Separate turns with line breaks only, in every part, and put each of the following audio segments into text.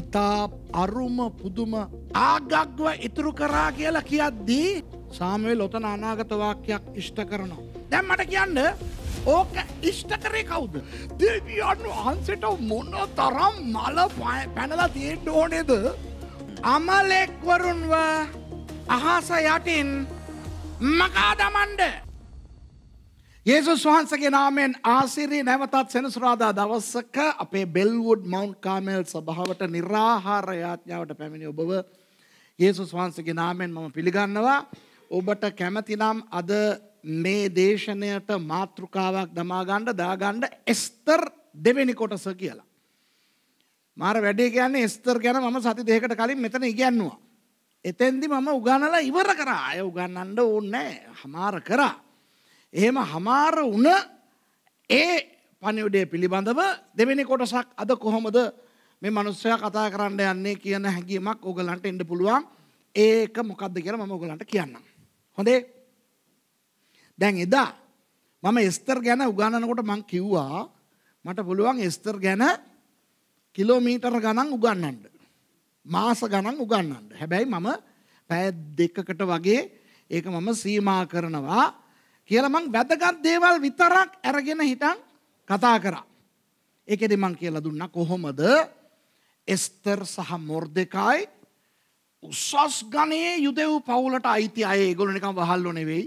ඉතා අරුම පුදුම ආගක්ව ඉතුරු කරා කියලා කියද්දී සාමවෙල් ඔතන අනාගතවාක්‍යයක් ඉෂ්ට කරනවා. දැම් මට කියන්න ඕක ඉෂ්ට කරේ කවුද. දෙවියන්නු අහන්සට මොන්න තරම් මල පැනලා තියෙන්ට ඕනේද. අමලෙක්වරුන්ව අහස යටින් මකා දමන්ඩ. යේසුස් වහන්සගේ නාමෙන් ආසිරී නැවතත් සෙනසුරාදා දවසක අපේ බෙල්වුඩ් මවන්් කාමෙල් සභාවට නිරාහාර යාඥාවට පැමිණි ඔබව යේසුස් වහන්සගේ නාමෙන් මම පිළිගන්නවා ඔබට කැමතිනම් අද මේ දේශනයට මාතෘකාවක් දමාගණ්ඩ දාගණ්ඩ එස්තර් දෙවෙනි කොටස කියලා. මාර වැඩේ කියන්නේ එස්තර් ගැන මම සති දෙකට කලින් මෙතන ඉගැන්නවා. එතෙන්දි මම උගණලා ඉවර කරා අය උගන්නන්ඩ ඕන්නෑ හමාර කරා. එහෙම හමාර වුණ ඒ පණිවුඩේ පිළිබඳව දෙවෙනි කොටසක් අද කොහොමද මේ මනුස්සය කතා කරන්න යන්නේ කියන හැඟීමක් ඕගලන්ට එන්න පුළුවන් ඒක මොකක්ද කියලා මම ඕගලන්ට කියන්නම්. හොඳේ? දැන් එදා මම එස්තර් ගැන උගන්වනකොට මං කිව්වා මට පුළුවන් එස්තර් ගැන කිලෝමීටර ගණන් උගන්වන්න. මාස ගණන් උගන්වන්න. හැබැයි මම පැය දෙකකට වගේ ඒක මම සීමා කරනවා. කියලා මං වැදගත් දේවල් විතරක් අරගෙන හිටන් කතා කරා. ඒකෙදි මං කියලා දුන්නා කොහොමද එස්තර් සහ මොර්දෙකයි උසස් ගණයේ යුදෙව් පවුලට අයිති අය ඒගොල්ලෝ නිකන් වහල්ලෝ නෙවෙයි.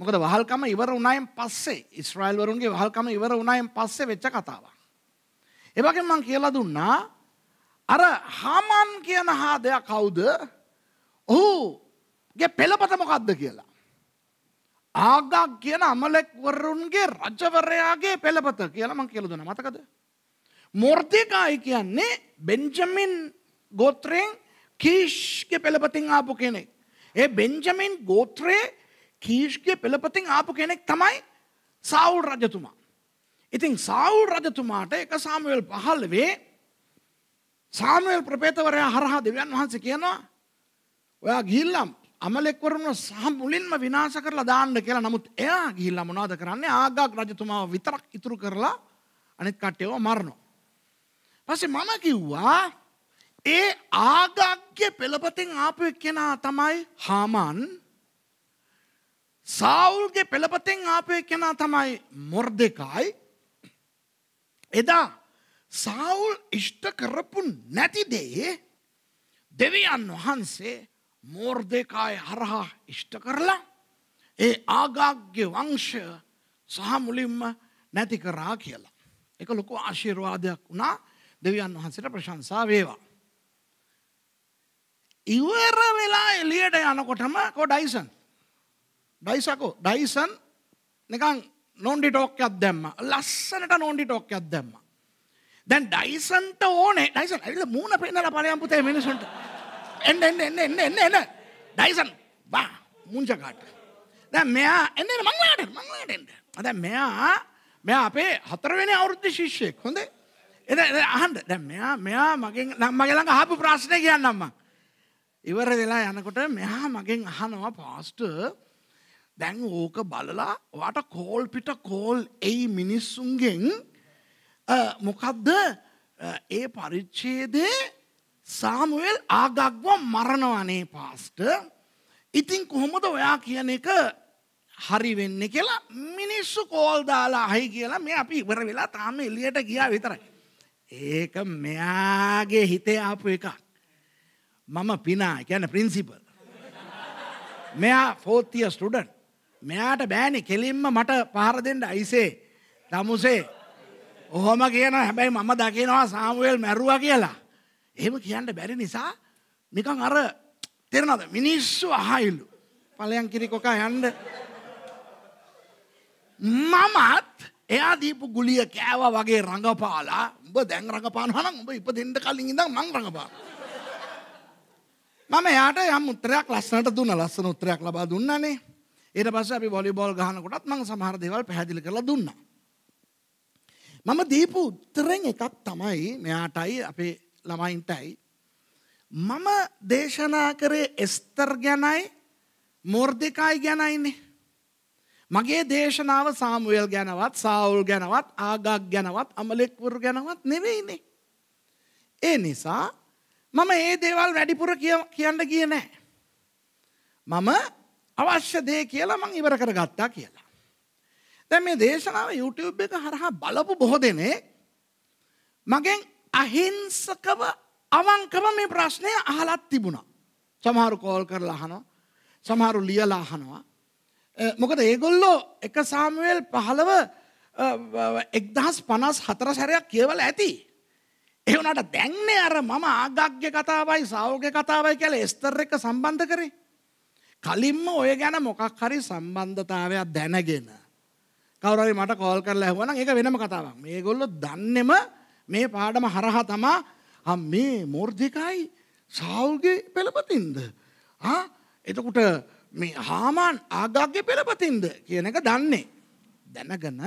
මොකද වහල්කම ඉවර වුණායින් පස්සේ ඉස්රායල් වරුන්ගේ වහල්කම ඉවර වුණායින් පස්සේ වෙච්ච කතාවක්. ඒ වගේම මං කියලා දුන්නා අර හාමන් කියන හා දෙයක් කවුද? ඔහුගේ පෙළපත මොකක්ද කියලා. ආගක් කියන අමලෙක්වරුන්ගේ රජවරයාගේ පෙළපත කියලම කියලදුන මතකද. මොර්තිකායි කියන්නේ බෙන්ජමින් ගෝත්‍රයෙන් කීෂ්ක පෙළපතින් ආපු කෙනෙක්. ඒ බෙන්ජමින් ගෝත්‍රයේ කීෂ්ක පෙළපතින් ආපු කෙනෙක් තමයි සවුල් රජතුමා. ඉතින් සවුල් රජතුමාට එක සාමුවල් පහල් වේ සාමුවල් ප්‍රපේතවරයා හරහා දෙවියන් වහන්සේ කියනවා ඔයා ගිල්ලම් අමලෙක්වරුණ සහ මුලින්ම විනාශ කරලා දාන්න කියලා නමුත් එයා ගිහිල්ලා මොනවද කරන්නේ ආගාක් රජතුමාව විතරක් ඉතුරු කරලා අනිත් කට්ටියව මරනවා. පස්සේ මම කිව්වා ඒ ආගාක්ගේ පෙළපතෙන් ආපු එක්කෙනා තමයි හාමන් සාවුල්ගේ පෙළපතෙන් ආපු එක්කෙනා තමයි මොර්දෙකයි එදා සාවුල් ඉෂ්ට කරපු නැති දේ දෙවියන් වහන්සේ මෝර්දකාය හරහා ඉෂ්ට කරලා ඒ ආගාග්‍ය වංශය සහ මුලින්ම නැති කරා කියලා. එක ලොකු ආශිර්වාදයක් වුණා දෙවියන් වහන්සේට ප්‍රශංසා වේවා. ඉවර වෙලා එලියට යනකොටම කෝ ඩයිසන් ඩයිසකෝ ඩයිසන් නිකන් නෝන්ඩි ටෝක්කයක් දැම්ම ලස්සනට නෝන්ඩි ටෝක්කයක් දැම්ම. දැන් ඩයිසන්ට ඕනේ ඩයිසන් ඇල මූුණ පෙන්නල පලයම්පුතේ මිනිසුන්ට එන්න එන්න එන්න එන්න එන්න එන්න ඩයිසන් බා මුංච කාට දැන් මෙයා එන්න එන්න මං ඔයාට මං ඔයාට එන්න දැන් මෙයා මෙයා අපේ හතරවෙනි අවුරුද්දේ ශිෂ්‍යෙක් හොඳේ එතන අහන්න දැන් මෙයා මෙයා මගෙන් මගේ ළඟ අහපු ප්‍රශ්නේ කියන්නම් මං ඉවර වෙලා යනකොට මෙයා මගෙන් අහනවා පාස්ටර් දැන් ඕක බලලා ඔයාට කෝල් පිට කෝල් එයි මිනිස්සුන්ගෙන් මොකද්ද ඒ පරිච්ඡේදේ සාමුවල් ආගක්ව මරණවනේ පාස්ට ඉතින් කොහොමද ඔයා කියන එක හරි වෙන්න කියලා මිනිස්සු කෝල් දාලා අහයි කියලා මේ අපි ඉවර වෙලා තාම එලියට ගියා විතරයි. ඒක මෙයාගේ හිතේ ආපු එකක්. මම පිනා කියන ප්‍රින්සිපල්. මෙයා ෆෝතිය ස්ටඩන් මෙයාට බෑනි කෙලින්ම මට පහර දෙන්න අයිසේ තමුසේ ඔහොම කියන හැබැයි මම දකිනවා සාමුවල් මැරුවා කියලා. එහෙම කියන්න බැරි නිසා නිකං අර තෙරනද මිනිස්සු අහයිල්ලු පලයන් කිරිකොකා යන්න මමත් එයා දීපු ගුලිය කෑව වගේ රඟපාලා උඹ දැන් රඟපාන හනම් උඹ ඉපදෙන්න කලින් ඉඳන් මං රඟපාන මම එයාට යම් උත්තරයක් ලස්සනට දුන්න ලස්සන උත්තරයක් ලබා දුන්නනේ ඊට පස්සේ අපි වොලිබෝල් ගහනකොටත් මම සමහර දේවල් පැහැදිලි කරලා දුන්නා මම දීපු උත්තරෙන් එකක් තමයි මෙයාටයි අපේ ළමයින්ටයි. මම දේශනා කරේ එස්තර් ගැනයි මෝර්ධකායි ගැනයින්නේ. මගේ දේශනාව සාමුවල් ගැනවත් සාවුල් ගැනවත් ආගක් ගැනවත් අමලෙක්වරු ගැනවත් නෙවෙයිනේ. ඒ නිසා මම ඒ දේවල් වැඩිපුර කියන්න කිය නෑ. මම අවශ්‍ය දේ කියලා මං ඉවර කර ගත්තා කියලා. දැ මේ දේශනාව YouTube එක හරහා බලපු බොහෝ දෙනේ මගෙන් අහිංසකව අවංකව මේ ප්‍රශ්නය අහලත් තිබුණා. සමහරු කෝල් කරලා අහනවා. සමහරු ලියලා අහනවා. මොකද ඒගොල්ලෝ එක සාමුවෙල් 15 1054 සැරයක් කියවලා ඇති. ඒ වුණාට දැන්නේ අර මම ආගග්ගේ කතාවයි සාවගේ කතාවයි කියලා එස්තර එක සම්බන්ධ කරේ. කලින්ම ඔය ගැන මොකක් හරි සම්බන්ධතාවයක් දැනගෙන කවුරු හරි මට කෝල් කරලා ඇහුවා නම් ඒක වෙනම කතාවක්. මේගොල්ලෝ දන්නේම මේ පාඩම හරහා තමා මේ මෝර්ධිකයි සෞල්ගේ පෙළපතින්ද. එතකුට මේ හාමාන් ආගක්ගේ පෙළපතින්ද කියන එක දන්නේ. දැනගන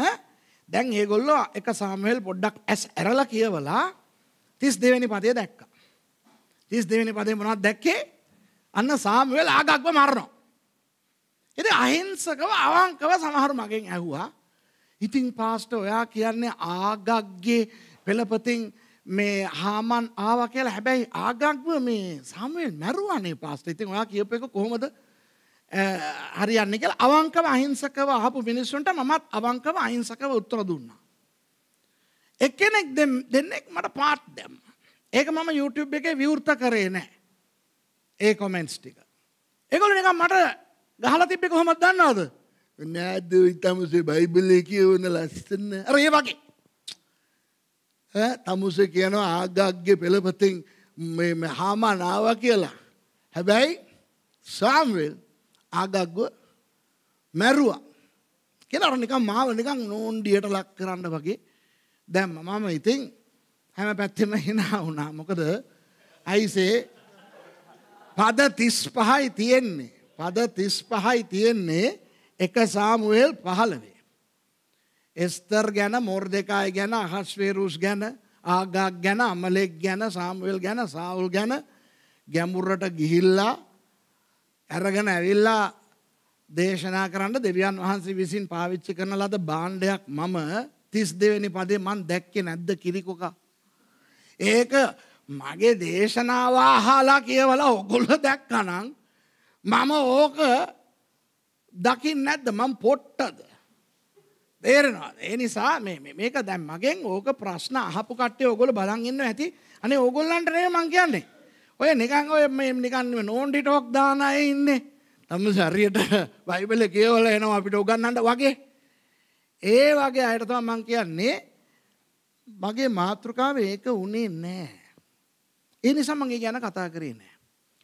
දැන් ඒගොල්ලෝ එක සාමවල් පොඩ්ඩක් ඇස් ඇරල කියවලා තිස් දෙවැනි පදය දැක්ක. තිස් දෙවැනි පදේ මොනත් දැක්කේ අන්න සාමවල් ආගක්ව මරණෝ. එද අහිංසකව අවංකව සමහර මගෙන් ඇහුවා ඉතින් පාස්ට ඔයා කියන්නේ ආගක්ගේ පෙළපතින් මේ හාමන් ආව කියලා හැබැයි ආගක්ව මේ සාමුවෙල් මැරුවනේ පාස්ට ඉතින් ඔයා කියප එක කොහොමද හරියන්න කියලා අවංකව අහිංසකව අහපු මිනිස්සුන්ට මමත් අවංකව අහිංසකව උත්තර දුන්නා. එක්කෙනෙක් දෙන්නෙක් මට පාට් දැම්ම. ඒක මම YouTube එකේ විවෘත කරේ නෑ. ඒ කොමෙන්ට්ස් ටික. ඒගොල්ලෝ නිකන් මට ගහලා තිබ්බේ කොහොමද දන්නවද? නෑ දුයි තමයි බයිබලේ කියවන ලස්සන. අර ඒ වගේ. තමුස කියනවා ආගග්ගේ පෙළපතින් හාමා නාව කියලා. හැබැයි සාම්වෙල් ආගග්ව මැරුවා. කියලා අර නිකන් මාව නිකන් නෝන්ඩියට ලක් කරන්න වගේ දැම්ම. මම ඉතින් හැම පැත්තෙම hina වුණා. මොකද අයිසේ පද 35යි තියෙන්නේ. පද 35යි තියෙන්නේ 1 සාමුවෙල් 15. එස්තර් ගැන මොර් දෙකාය ගැන අහස්වේරුස් ගැන ආගක් ගැන අමලෙක් ගැන සාමුවල් ගැන සාවුල් ගැන ගැමුරට ගිහිල්ලා ඇරගෙන ඇවිල්ලා දේශනා කරන්න දෙවියන් වහන්සේ විසින් පාවිච්චි කරන ලද බාණ්ඩයක් මම තිස් දෙවෙනි පදේ මන් දැක්කේ නැද්ද කිරිකොක. ඒක මගේ දේශනාව අහලා කියවලා ඔගොල්ල දැක්කනං මම ඕක දකින් නැද්ද මං පොට්ටද තේරෙනවා ඒ නිසා මේක දැන් මගෙන් ඕක ප්‍රශ්න අහපු කට්ටේ ඔගොල්ලෝ බලන් ඉන්න ඇති අනේ ඕගොල්ලන්ට නේ මං කියන්නේ ඔය නිකන් ඔය මේ නිකන් නෝන්ඩි ටෝක් දාන අය ඉන්නේ තමයි හරියට බයිබලේ කියවලා එනවා අපිට උගන්වන්න වගේ ඒ වගේ අයට තමයි මං කියන්නේ මගේ මාතෘකාව ඒක උනේ නෑ ඒ නිසා මම ඒ ගැන කතා කරේ නෑ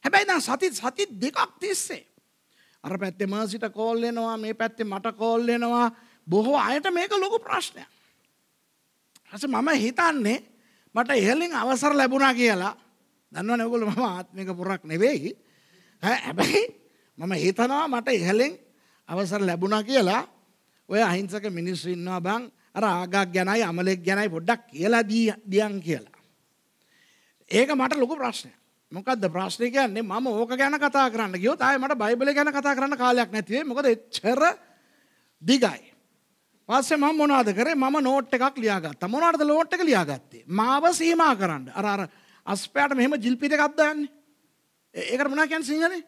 හැබැයි දැන් සති සති දෙකක් තිස්සේ අර පැත්තේ මර්සිට කෝල් එනවා මේ පැත්තේ මට කෝල් එනවා බොහෝ අයට මේක ලොකු ප්‍රශ්නයක්. හස මම හිතන්නේ මට ඉහලින් අවසර ලැබුණා කියලා දන්නවනේ ඔයගොල්ලෝ මම ආත්මික පුරක් නෙවෙයි. හැබැයි මම හිතනවා මට ඉහලින් අවසර ලැබුණා කියලා ඔය අහිංසක මිනිස්සු ඉන්නවා බං අර ආගක් ගැනයි අමලෙක් ගැනයි පොඩ්ඩක් කියලා දියන් කියලා. ඒක මට ලොකු ප්‍රශ්නයක්. මොකක්ද ප්‍රශ්නේ කියන්නේ මම ඕක ගැන කතා කරන්න ගියොත් ආයේ මට බයිබලේ ගැන කතා කරන්න කාලයක් නැති වෙයි. මොකද එච්චර දිගයි. පස්සේ මම මොනවද කරේ මම නෝට් එකක් ලියාගත්තා මොනවද නෝට් එක ලියාගත්තේ මාව සීමා කරන්න අර අර අස්පයාට මෙහෙම ජිල්පීට එකක් දාන්නේ ඒකට මොනවා කියන්නේ සිංහලේ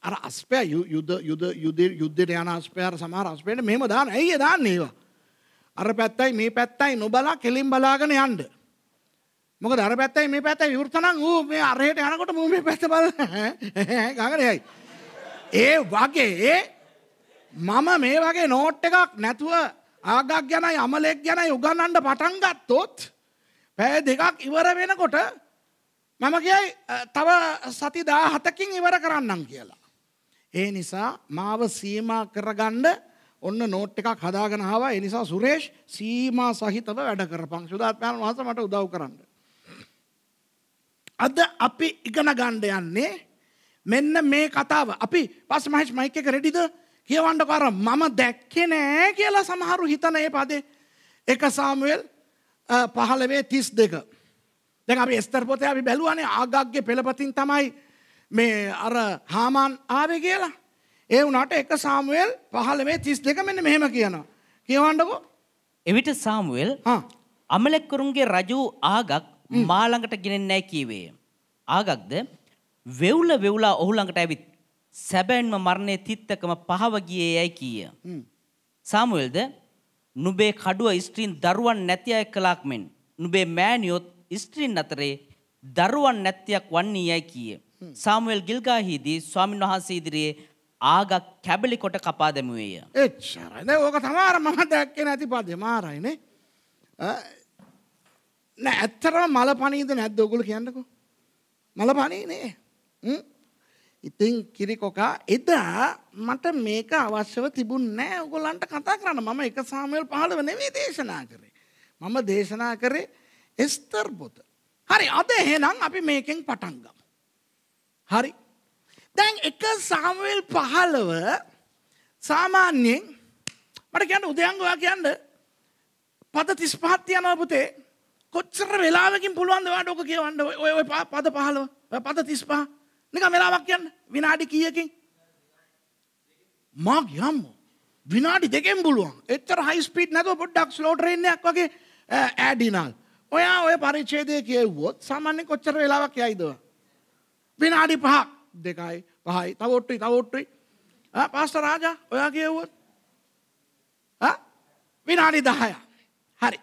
අර අස්පයා යුද යුද යුද යුද්ධයට යන අස්පයාට සමහර අස්පයට මෙහෙම දාන ඇයි දාන්නේ ඒවා අර පැත්තයි මේ පැත්තයි නොබලා කෙලින් බලාගෙන යන්න මොකද අර පැත්තයි මේ පැත්තයි විවෘත නම් ඌ මේ අරහෙට යනකොට මූ මේ පැත්ත බලලා ගඟට යයි ඒ වගේ මම මේ වගේ නෝට් එකක් නැතුව ආගක් ගැනයි අමලෙක් ගැනයි උගන්නන්න පටන් ගත්තොත් පැය දෙකක් ඉවර වෙනකොට මම කියයි තව සති 17කින් ඉවර කරන්නම් කියලා. ඒ නිසා මාව සීමා කරගන්න ඔන්න නෝට් එකක් හදාගෙන ආවා. ඒ නිසා සුරේෂ් සීමා සහිතව වැඩ කරපන්. සුදාත්මයන් වහන්සේ මට උදව් කරන්න. අද අපි ඉගෙන ගන්න යන්නේ මෙන්න මේ කතාව. අපි පස්සේ මහේෂ් මයික් එක රෙඩිද? කියවන්ට පර මම දැක්කේ නෑ කියලා සමහරු හිතන ඒ පදේ එක සාමුවල් පහළවේ තිස් දෙක. දැන් අපි එස්තර පොතේ අපි බැලුවානේ ආගග්ගේ පෙළපතින් තමයි මේ අර හාමාන් ආවේ කියලා. ඒ වුණාට එක සාමුවල් පහළවේ තිස් දෙක මෙන්න මෙහෙම කියනවා. කියවන්නකෝ.
එවිට සාමුවල් අමලෙක්කරුන්ගේ රජු ආගක් මාළඟට ගෙනෙන්නේ නැහැ කීවේ. ආගක්ද වෙවුල වෙවුලා ඔහු ළඟට ඇවිත් සැබැන්ම මරණය තිත්තකම පහව ගියේ යැයි කීය. සාමුවල්ද නුබේ කඩුව ස්ත්‍රීන් දරුවන් නැති අය කලාක් මෙන් නුබේ මෑනියොත් ස්ත්‍රීන් අතරේ දරුවන් නැත්තියක් වන්නේ යැයි කීය. සාමුවල් ගිල්ගාහිදී ස්වාමින් වහන්සේ ඉදිරියේ ආගක් කැබලි කොට කපා දැමුවේය. එච්චරද
ඕක තමාර මම දැක්කේ නැති පදේ මාරයිනේ. නෑ ඇත්තටම මල පණීද නැද්ද ඔගොල්ලෝ කියන්නකෝ. මල පණීනේ. හ්ම් ඉතින් කිරිකොකා එදා මට මේක අවශ්‍යව තිබුණේ නැහැ ඕගොල්ලන්ට කතා කරන්න. මම එක සාමුවෙල් 15 නෙවෙයි දේශනා කරේ. මම දේශනා කරේ එස්තර් පොත. හරි අද එහෙනම් අපි මේකෙන් පටන් ගමු. හරි. දැන් එක සාමුවෙල් 15 සාමාන්‍යයෙන් මට කියන්න උදයන් ඔයා කියන්න පද 35ක් තියනවා පුතේ. කොච්චර වෙලාවකින් පුළුවන්ද ඔයාට ඕක කියවන්න ඔය ඔය පද 15 පද 35 නික වෙලාවක් කියන්න විනාඩි කියකින් මා ගියම්ම විනාඩි දෙකෙන් පුළුවන් එතර හයිස්පීට් නැතුව පොඩ්ඩක් ස්ලෝටරෙන්න්නේයක් වගේ ඇඩිනල් ඔයා ඔය පරිච්චේදය කියවොත් සාමාන්‍ය කොච්චර වෙලාවක් යයිදව. විනාඩි පහක් දෙකයි පහයි තවොට්ටුයි තවොට්ටුයි පාස්ට රාජා ඔයා කියවොත් විනාඩි දහය හරි.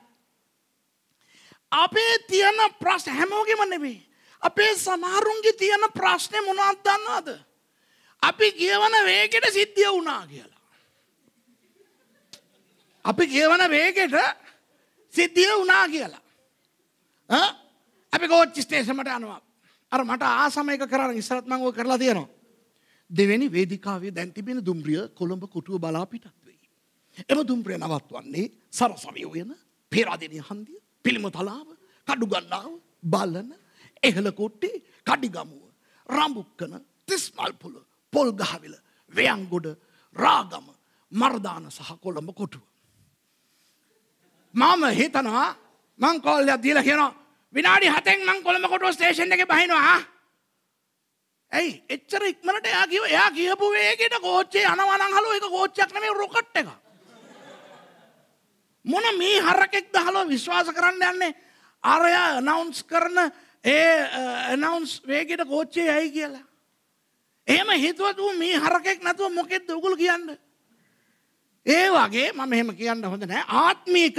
අපේ තියන ප්‍රස් හැමෝගෙම නෙවෙේ අපේ සමහරුන්ගේ තියෙන ප්‍රශ්නය මොනවත් දන්නවද. අපි කියවන වේගෙට සිද්ධිය වුණා කියලා. අපි කියවන වේගෙට සිද්ධිය වුණා කියලා. අපි ගෝච්චි ස්ටේෂමට යනවා. අර මට ආසමයක කරන්න ඉස්සරත් මං ඔය කරලා තියෙනවා. දෙවැනි වේදිකාවේ දැන් තිබෙන දුම්රිය කොළඹ කුටුව බලා පිටත් වෙයි. එම දුම්රිය නවත්වන්නේ සරසවිය වෙන පේරාදෙණිය හන්දිය, පිළිම තලාව, කඩුගල්ලාව, බලන එහලකොට්ටි කඩිගමුව රම්බුක්කන තිස්මල්පුල පොල්ගහවිල වයන්ගොඩ රාගම මර්දාන සහ කොළඹ කොටුව. මම හිතනවා මං කොල්ලයක් දීලා කියනවා විනාඩි හතෙන් මං කොළඹ කොටුව ස්ටේෂන් එකේ බහිනවා. ඇයි එච්චර ඉක්මනට එයා කිව්ව එයා කියපු වේගෙට කෝච්චේ යනවා නම් හලෝ ඒක කෝච්චයක් නෙමෙයි රොකට් එකක්. මොන මේ හරකෙක් දහලෝ විශ්වාස කරන්න යන්නේ අරයා අනවුන්ස් කරන ඒ ඇනවුන්ස් වේගෙට කෝච්චේ යයි කියලා. එහෙම හිතුවත් ඌ මේ හරකෙක් නැතුව මොකෙද්ද උගුල කියන්න. ඒ වගේ මම මෙහෙම කියන්න හොඳ නෑ ආත්මීක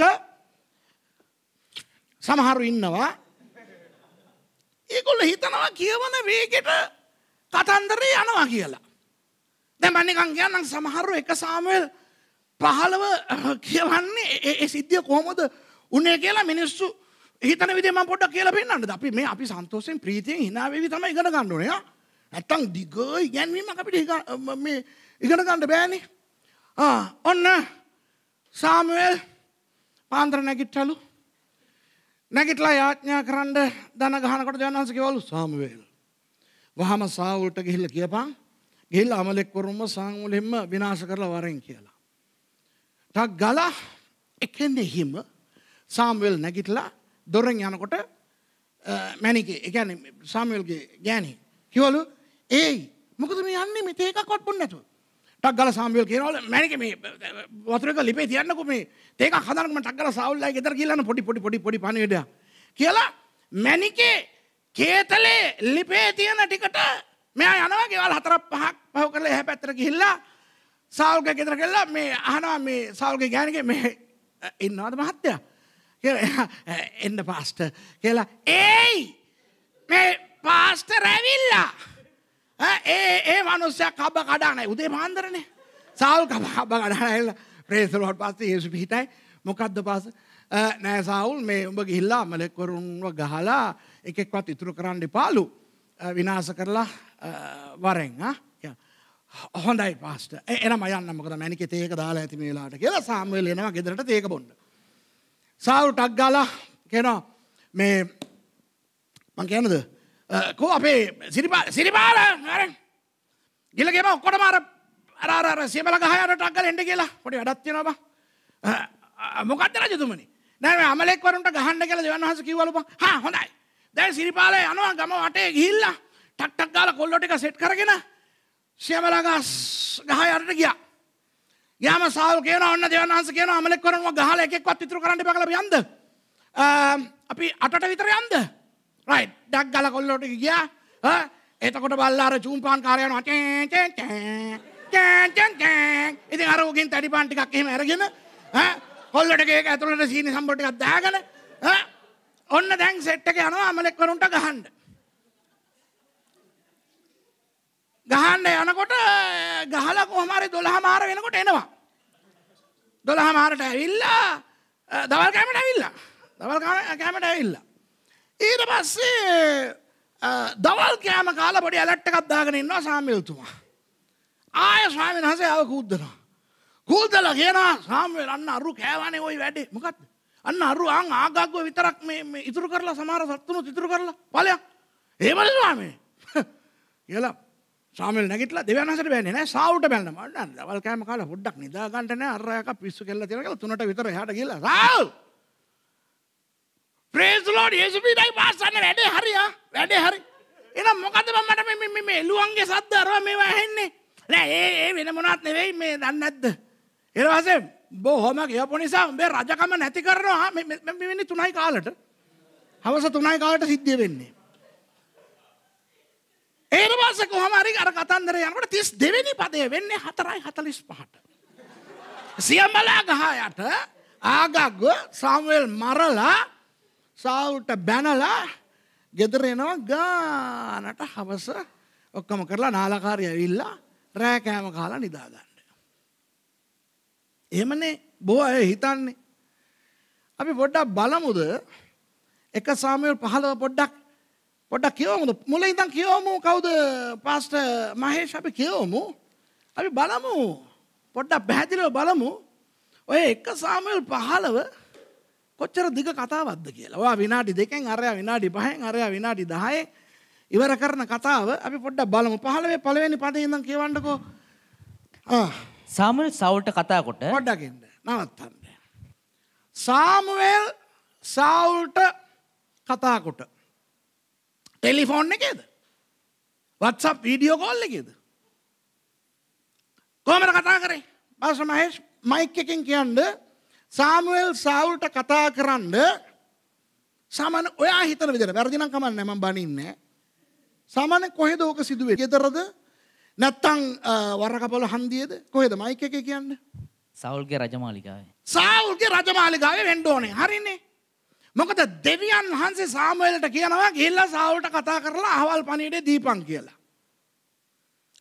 සමහරු ඉන්නවා ඒගොල්ල හිතනවා කියවන වේගෙට කතන්දරේ යනවා කියලා. දැන් මම නිකන් කියන්නම් සමහරු එක සාමුවෙල් 15 කියවන්නේ ඒ සිද්ධිය කොහොමද උනේ කියලා මිනිස්සු හිතන විදිහම පොඩ්ඩක් කියලා පෙන්නන්නද අපි මේ අපි සන්තෝෂයෙන් ප්‍රීතියෙන් hina වෙවි තමයි ඉගෙන ගන්න ඕනේ ආ නැත්තම් දිග ඉගැන්වීමක් අපිට මේ ඉගෙන ගන්න බෑනේ ආ ඔන්න සාමුවෙල් පාන්දර නැගිට්ටලු නැගිටලා යාඥා කරන්න දන ගහනකොට දෙවියන් වහන්සේ කිව්වලු සාමුවෙල් වහම සාවුල්ට ගිහිල්ලා කියපන් ගිහිල්ලා අමලෙක් වරුම සාමුවෙල්ම විනාශ කරලා වරෙන් කියලා ටක් ගලා එකෙන්ද හිම සාමුවෙල් නැගිටලා දොරෙන් යනකොට මැනිකේ එකන සාමල්ගේ ගෑනි කිවලු ඒයි මොකද මේ යන්නේ මේ තේකක් කොට්පුන් නැතුව ටක් ගල සාමල් කියනවල මැනික මේ වතුරක ලිපේ තියන්නකො මේ තේක හදනකම ටක් ගල සාවුල්ලා ගෙදර කියලාන පොඩි පොඩි පොඩි පොඩි පණ වේඩ කියලා මැනිකේ කේතලේ ලිපේ තියෙන ටිකට මෙයා යනවා ගෙවල් හතරක් පහක් පහු කරලා එහා පැත්තට ගිහිල්ලා සාවුල්ගේ ගෙදර ගිහිල්ලා මේ අහනවා මේ සාවුල්ගේ ගෑණිගේ මේ ඉන්නවද මහත්තයා එන්න පාස්ට කියලා ඒයි මේ පාස්ට රැවිල්ලා ඒ ඒ මනුස්සය කබ කඩානයි උදේ පාන්දරන සවල් කබ හබ කඩානල්ල ප්‍රේසලොට පස්සේ ඒසු පිහිටයි මොකක්ද පස නෑ සවුල් මේ උඹ ගිල්ලා මලෙක්වරුන්ව ගහලා එකෙක්වත් ඉතුරු කරන්න පාලු විනාස කරලා වරෙන් හොඳයි පාස්ට එනම යන්නමකද මැනික තේක දාලා ඇතිමේලාට කියලා සාමල් එනවා ගෙදරට තේක බොන්න සාරු ටක් ගාලා කෙනවා මේ මං කියනද කෝ අපේ සිරිපාර ගිලගේම ඔක්කොට මාර අරර සියමල ගහයර ටක්ගල එඩ කියලා ොට වැඩත්තිෙනබ මොකක්ද රජතුමනි නෑ අමලෙක්වරට ගහන්න කියල දෙවන්හස කිවලප හා හොඳයි දැ සිරිපාලය යනවා ගම වටේ ගිල්ලා ටක්ටක් ගාල කොල්ලොටික සෙට් කරගෙන සියමලගස් ගහයරට ගියා යාම සාහල් කියන ඔන්න දෙවන්හස කියන අමලෙක් කරනවා ගහල එකෙක්වත් ඉතුරු කරන්න බෑ කියලා යන්ද අපි අටට විතර යන්ද රයිට් ඩක් ගල කොල්ලෝට ගියා ආ එතකොට බල්ලා අර චූම්පාන් කාර්යයන් චෑන් චෑන් චෑන් චෑන් චෑන් ඉතින් අර උගෙන් තඩි පාන් ටිකක් එහෙම අරගෙන ආ කොල්ලට ගේක ඇතුළට සීනි සම්බෝ ටිකක් දාගෙන ආ ඔන්න දැන් සෙට් එක යනවා අමලෙක් වරුන්ට ගහන්න ගහන්න යනකොට ගහල කොහමරි දොළහ මාර වෙනකොට එනවා. දොළහ මාරට ඇවිල්ලා දවල් කෑමට ඇවිල්ලා දවල් කෑමට ඇවිල්ලා. ඊට පස්සේ දවල් කෑම කාල පොඩි ඇලට් එකක් දාගෙන ඉන්නවා සාමිල්තුමා. ආය ස්වාමීන් වහන්සේ ආව කූද්දනවා. කූද්දලා කියනවා සාමවේල් අන්න අරු කෑවනේ ওই වැඩේ. මොකද්ද? අන්න අරු ආන් ආගාග්ගව විතරක් මේ මේ ඉතුරු කරලා සමහර සත්තුනුත් ඉතුරු කරලා ඵලයක්. එහෙමද ස්වාමී? කියලා සාමල් නැගිටලා දෙවියන් වහන්සේට බෑනේ නෑ සාවුට බැලනවා නෑ දවල් කෑම කාලා පොඩ්ඩක් නිදා ගන්න නෑ අර අයක පිස්සු කෙල්ල තියන කියලා තුනට විතර එහාට ගිහලා සාව් ප්‍රේස් ලෝඩ් යේසුස් පිටයි වාසන්න වැඩේ හරියා වැඩේ හරි එහෙනම් මොකද මම මට මේ මේ මේ එළුවන්ගේ සද්ද අරවා මේවා ඇහෙන්නේ නෑ ඒ ඒ වෙන මොනවත් නෙවෙයි මේ දන්නේ නැද්ද ඊට පස්සේ බොහොම කියපු නිසා උඹේ රජකම නැති කරනවා මේ මෙන්න තුනයි කාලට හවස තුනයි කාලට සිද්ධිය වෙන්නේ ඒරවාස කොහමරි අර කතන්දර යනකට තිස් දෙවෙනි පදය වෙන්නේ හතරයි හතලිස් පහට. සියමලා ගහයට ආගක්ග සම්වල් මරලා සවුට බැනලා ගෙදරෙනවා ගානට හවස ඔක්කම කරලා නාලකාරය ඇවිල්ලා රෑකෑම කාලා නිදාගන්න. එහෙමනේ බෝ අය හිතන්නේ. අපි පොඩ්ඩක් බලමුද එක සාමයල් පහළව පොඩ්ඩක් පොඩ්ඩක් කියවමුද මුල ඉඳන් කියවමු කවුද පාස්ටර් මහේෂ් අපි කියවමු අපි බලමු පොඩ්ඩක් පැහැදිලිව බලමු ඔය එක සාමුවෙල් 15 කොච්චර දිග කතාවක්ද කියලා. ඔයා විනාඩි දෙකෙන් අරයා විනාඩි 5න් අරයා විනාඩි 10 ඉවර කරන කතාව අපි පොඩ්ඩක් බලමු. 15 පළවෙනි පදේ ඉඳන් කියවන්නකෝ. ආ සාමුවෙල් සවුල්ට කතා කොට පොඩ්ඩක් ඉන්න. නවත්තන්න. සාමුවෙල් සවුල්ට කතා කොට ටෙලිෆෝන් එකේද? WhatsApp වීඩියෝ කෝල් එකේද? කොහමද කතා කරේ? බස් මහේෂ් මයික් එකෙන් කියන්න සාමුවෙල් සාවුල්ට කතා කරන්න සමන ඔයා හිතන විදිහට වැරදි නම් කමක් නැහැ මම බනින්නේ. සමන කොහෙද ඕක සිදුවේ? ගෙදරද? නැත්තම් වරකපොළ හන්දියේද? කොහෙද මයික් එකේ කියන්නේ?
සාවුල්ගේ රජමාලිගාවේ.
සාවුල්ගේ රජමාලිගාවේ වෙන්න ඕනේ. හරිනේ. මොකද දෙවියන් වහන්සේ සාමුවෙලට කියනවා ගිහිල්ලා සාවුල්ට කතා කරලා අහවල් පණිවිඩේ දීපන් කියලා.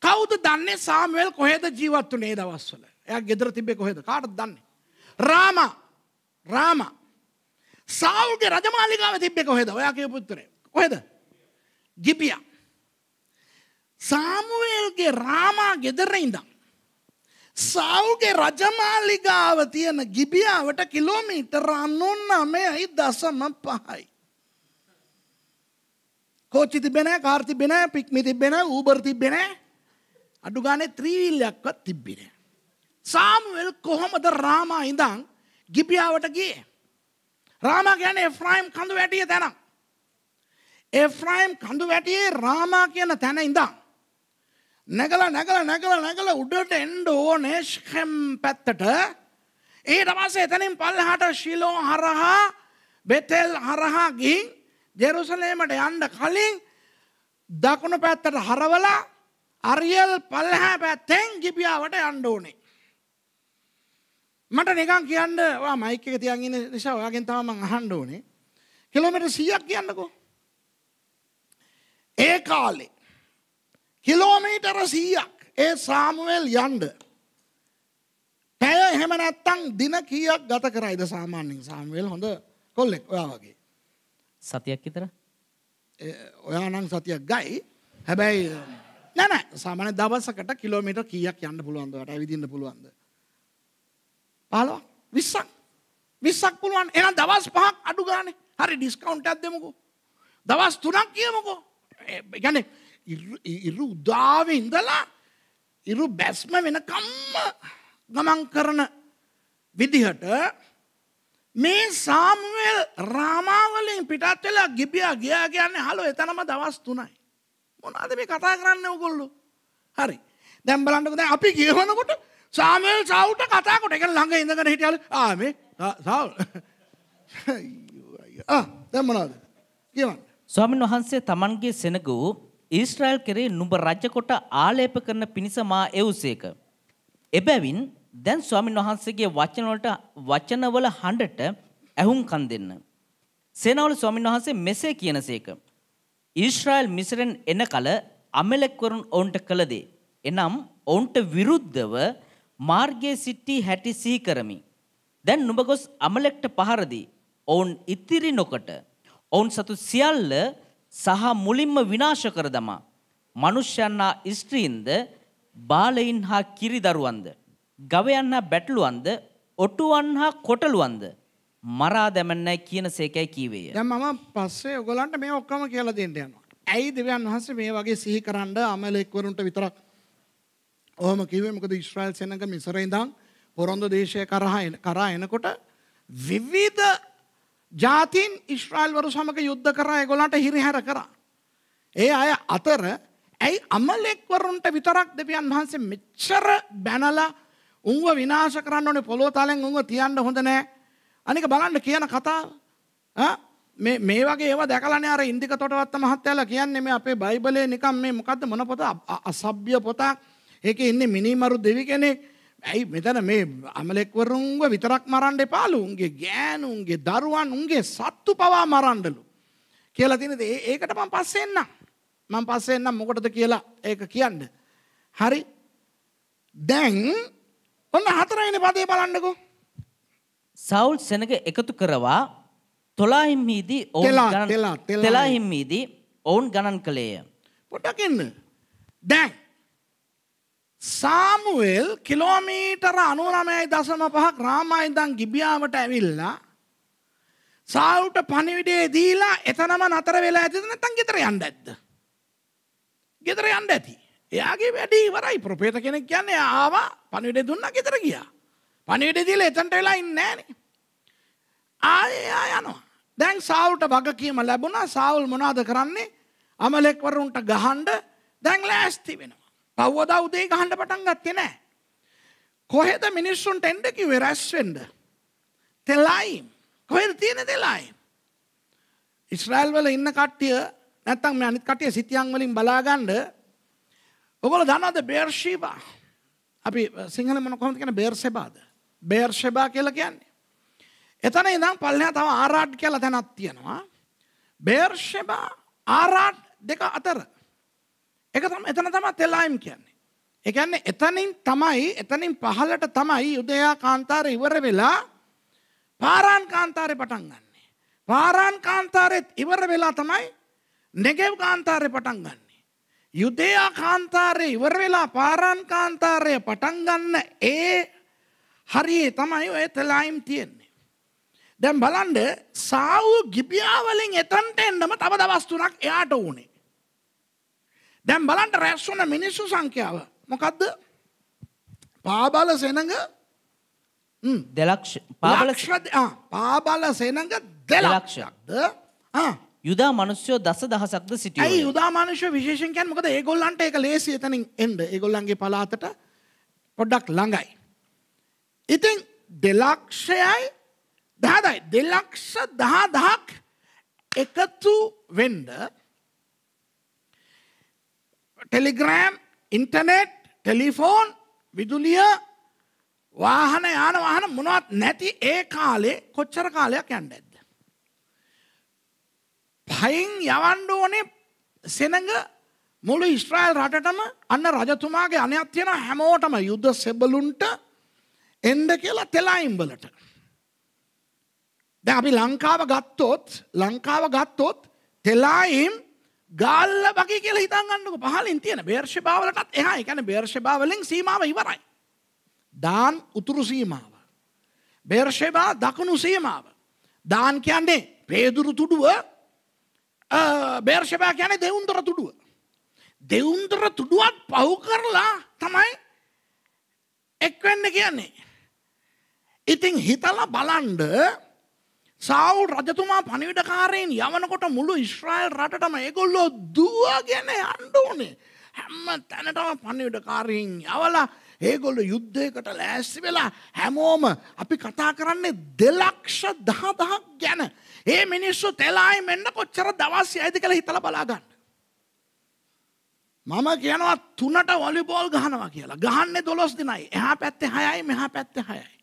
කවුද දන්නේ සාමුවෙල් කොහෙද ජීවත් වුනේ දවස්වල? එයා ගෙදර තිබ්බේ කොහෙද? කාටද දන්නේ? රාමා. රාමා. සාවුල්ගේ රජමාලිගාව තිබ්බේ කොහෙද? ඔයා කියපු පුත්‍රය. කොහෙද? ගිබියා. සාමුවෙල්ගේ රාමා ගෙදර ඉඳන් සෞගේ රජමාලිගාව තියෙන ගිබියාවට කිලෝමීටර් අනුන් නමයයි දසම පහයි. කෝච්චි තිබෙන කාර්ති බෙන පික්මි තිබෙන ඌබර් තිබෙන අඩු ගානේ ත්‍රීවිල්ලක්වත් තිබ්බිනේ. සාමුවෙල් කොහොමද රාමා ඉඳන් ගිබියාවට ගියේ? රාමා කියන්නේ එෆ්‍රායිම් කඳු වැටිය තැන. එෆ්‍රායිම් කඳු වැටියේ රාමා කියන තැන ඉඳන් නැගලා නැගලා නැගලා නැගලා උඩට එන්න ඕනේ ශෙම් පැත්තට ඊට පස්සේ එතනින් පල්හට ශිලෝ හරහා බෙතෙල් හරහා ගිහින් ජෙරුසලේමට යන්න කලින් දකුණු පැත්තට හරවලා අරියල් පල්හැ පැත්තෙන් ගිබියාවට යන්න ඕනේ මට නිකන් කියන්න වා මයික් එක තියන් ඉන්න නිසා ඔයාගෙන් තමයි මම අහන්න ඕනේ කිලෝමීටර් 100ක් කියන්නකෝ ඒ කාලේ කිලෝමීටර සීයක් ඒ සාමුවල් යන්ඩ. පැය එහෙම නැත්තං දින කියක් ගත කරයිද සාමාන්‍යෙන් සාමුවල් හොඳ කොල්ලෙක් ඔයා වගේ. සතියක් ඉතර ඔයා නං සතියක් ගයි හැබැයි නැන සාමන දවසකට කිලෝමිට කියක් යන්න පුළුවන්දට ඇවිදින්න පුළුවන්ද. පාලවා විස්සක් විස්සක් පුළුවන් එන දවස් පහක් අඩු ගානේ හරි ඩිස්කවුන්ට් අත් දෙමුකු දවස් තුනක් කියමුකෝ ගැනේ ඉරු උදාව ඉඳලා ඉරු බැස්ම වෙනකම්ම ගමන් කරන විදිහට මේ සාමුවල් රාමාවලින් පිටත් වෙලා ගිබියා ගියා කියන්නේ හලෝ එතනම දවස් තුනයි. මොනවද මේ කතා කරන්නේ ඔයගොල්ලෝ? හරි. දැන් බලන්නකෝ දැන් අපි කියවනකොට සාමුවල් සාවුට කතා කොට. ඒ කියන්නේ ළඟ ඉඳගෙන හිටියලු ආ මේ සාවුල්.
අයියෝ අයියෝ. ආ දැන් මොනවද? කියවන්න. ස්වාමීන් වහන්සේ තමන්ගේ සෙනග වූ ඊශ්‍රායල් කෙරේ නුඹ රජකොට ආලේප කරන පිණිස මා එවුසේක. එබැවින් දැන් ස්වාමීන් වහන්සේගේ වචනවලට වචනවල හඬට ඇහුම්කන් දෙන්න. සේනාවල ස්වාමීන් වහන්සේ මෙසේ කියනසේක. ඊශ්‍රායල් මිසරෙන් එන කල අමෙලෙක්වරුන් ඔවුන්ට කළ දේ. එනම් ඔවුන්ට විරුද්ධව මාර්ගයේ සිටි හැටි සිහි කරමි. දැන් නුඹ ගොස් අමලෙක්ට පහර දී. ඔවුන් ඉතිරි නොකොට ඔවුන් සතු සියල්ල සහ මුලින්ම විනාශ කර දමා මනුෂ්‍යයන් හා ස්ත්‍රීන්ද බාලයින් හා කිරි දරුවන්ද ගවයන් හා බැටළුවන්ද ඔටුවන් හා කොටළුවන්ද මරා දැමන්නයි කියන සේකයි
කීවේය. දැන් මම පස්සේ ඔයගලන්ට මේ ඔක්කොම කියලා දෙන්න යනවා. ඇයි දෙවියන් වහන්සේ මේ වගේ සිහි කරන්න අමලෙක්වරුන්ට විතරක් ඔහොම කිව්වේ මොකද ඉස්රායල් සේනඟ මිසරේ ඉඳන් පොරොන්දු දේශය කරහා කරා එනකොට විවිධ ජාතින් ඉස්්‍රාල්වරු සමඟ යුද්ධ කරා එගොලන්ට හිරිහැර කරා. ඒ අය අතර ඇයි අමලෙක්වරුන්ට විතරක් දෙපියන් වහන්සේ මෙච්චර බැනලා උන්ව විනාශ කරන්න ඕනේ පොළොව තලෙන් උන්ව තියන්න හොඳ නෑ. අනික බලන්න කියන කතාව. මේ වගේ ඒවා දැකලානේ අර ඉන්දික තොටවත්ත මහත්තයාලා කියන්නේ මේ අපේ බයිබලයේ නිකන් මේ මොකද්ද මොන පොත අසභ්‍ය පොතක්. ඒකේ ඉන්නේ මිනිමරු දෙවි කෙනෙක්. ඇයි මෙතන මේ අමලෙක්වරුන්ව විතරක් මරන්න එපාලු උන්ගේ ගෑනුන්ගේ දරුවන් උන්ගේ සත්තු පවා මරණ්ඩලු කියලා තිනද ඒකට මං පස්සේ එන්නම් මං පස්සේ එන්නම් මොකටද කියලා ඒක කියන්න හරි දැන් ඔන්න හතරයිනේ පදේ බලන්නකෝ
සවුල් සෙනග එකතු කරවා තොලාහිම්මීදී ඔවුන් තෙලාහිම්මීදී ඔවුන් ගණන් කළේය පොඩ්ඩක් එන්න
දැන් සාමුවල් කිලෝමීටර අනුනමයයි දසම පහක් රාමයින්දන් ගිබියාවට ඇවිල්ලා සාවුට පණිවිඩේ දීලා එතනම නතර වෙලා ඇතිද නැත්නම් ගෙදර යන්න ඇද්ද? ගෙදර යන්න ඇති. එයාගේ වැඩි ඉවරයි ප්‍රොපේත කෙනෙක් කියන්නේ ආවා පණිවිඩේ දුන්නා ගෙදර ගියා. පණිවිඩේ දීලා එතනට වෙලා ඉන්නේ නැහනේ. ආයේ ආය යනවා. දැන් සාවුට වගකීම ලැබුණා. සාවුල් මොනවද කරන්නේ? අමලෙක් වරුන්ට ගහන්න දැන් ලෑස්ති වෙනවා. කවදා උදේ ගහන්න පටන් ගත්තේ නැහැ. කොහෙද මිනිස්සුන්ට එන්න කිව්වේ රැස් වෙන්න? තෙලයි. කොහෙද තියෙන තෙලයි? ඉස්රායල් වල ඉන්න කට්ටිය නැත්තම් මේ අනිත් කට්ටිය සිතියන් වලින් බලා ගන්න ඔයගොල්ලෝ දන්නවද බේර්ෂීබා? අපි සිංහල මොන කොහොමද කියන බේර්ෂේබාද? බේර්ෂේබා කියලා කියන්නේ. එතන ඉඳන් පල්ලෙහා තව ආරාඩ් කියලා තැනක් තියෙනවා. බේර්ෂේබා ආරාඩ් දෙක අතර එක තම එතන තම තෙලායිම් කියන්නේ. එකන්න එතනින් තමයි එතනින් පහලට තමයි යුදයා කාන්තාර ඉවර වෙලා පාරාන් කාන්තාරය පටන් ගන්නේ. පාරාන් කාන්තාරෙත් ඉවර වෙලා තමයි නෙගෙව් කාන්තාරය පටන් ගන්නේ. යුදයා කාන්තාරය ඉවර වෙලා පාරාන් කාන්තාරය පටන් ගන්න ඒ හරියේ තමයි ඔය තෙලායිම් තියෙන්නේ. දැන් බලන්න සාවු ගිබියාවලින් එතන්ට එන්නම තව දවස් තුනක් එයාට උනේ. දැම් බලන්ට රැස්වන මිනිස්සු සංඛ්‍යාව මොකක්ද පාබල සෙනඟ
දෙලක්ෂ පාලක්ෂ
පාබල සේනඟ
දෙලක්ෂක්ද
යුදා මනුස්්‍යයෝ
දස දහසක්ද සිට යුදා
මනුෂ්‍ය විශේෂකයන් මොකද ඒගොල්ලන්ට එක ලේසි එතනින් එන්ඩ ඒගොල්ලන්ගේ පලාතට පොඩ්ඩක් ළඟයි. ඉතින් දෙලක්ෂයයි දහදයි දෙලක්ෂ දහදහක් එකතු වෙන්ඩ ටෙලිග්‍රෑම් ඉන්ටනෙට් ටෙලිෆෝන් විදුලිය වාහන යාන වාහන මොනවත් නැති ඒ කාලේ කොච්චර කාලයක් යන්න ඇද්ද. පයින් යවන්ඩ ඕනේ සෙනඟ මුළු ඉස්ට්‍රයිල් රටටම අන්න රජතුමාගේ අනයක් තියෙන හැමෝටම යුද්ධ සෙබලුන්ට එන්ඩ කියලා තෙලායිම්බලට. දැ අපි ලංකාව ගත්තොත් ලංකාව ගත්තොත් තෙලායිම් ගාල්ල වගේ කියල හිතන්ගන්නක පහලින් තියෙන බේර්ෂභාවලටත් එහා එකැන බේර්ෂභාවලින් සීමාව ඉවරයි. දාන් උතුරු සීමාව. බේර්ෂබා දකුණු සීමාව. දාන් කියන්නේ පේදුරු තුඩුව බේර්ෂභා කියැන දෙවුන්දර තුඩුව. දෙවුන්දර තුඩුවත් පහු කරලා තමයි එක්වෙන්න කියන්නේ. ඉතින් හිතලා බලන්ඩ සවුල් රජතුමා පනිවිඩකාරයෙන් යවනකොට මුළු ඉස්්‍රයිල් රටටම ඒගොල්ලෝ දුවගෙන අන්ඩෝනේ. හැම්ම තැනටම පනිවිඩකාරයෙන් යවලා ඒගොල්ල යුද්ධයකට ලෑස්සි වෙලා හැමෝම අපි කතා කරන්නේ දෙලක්ෂ දහදහක් ගැන. ඒ මිනිස්සු තෙලායි මෙන්න කොච්චර දවස් ඇති කළ හිතල බලාගන්න. මම කියනවා තුනට වොලිබෝල් ගහනවා කියලා ගහන්නේ දොළොස් දිනයි එහා පැත්තේ හයයි මෙහා පැත්තේ හයයි.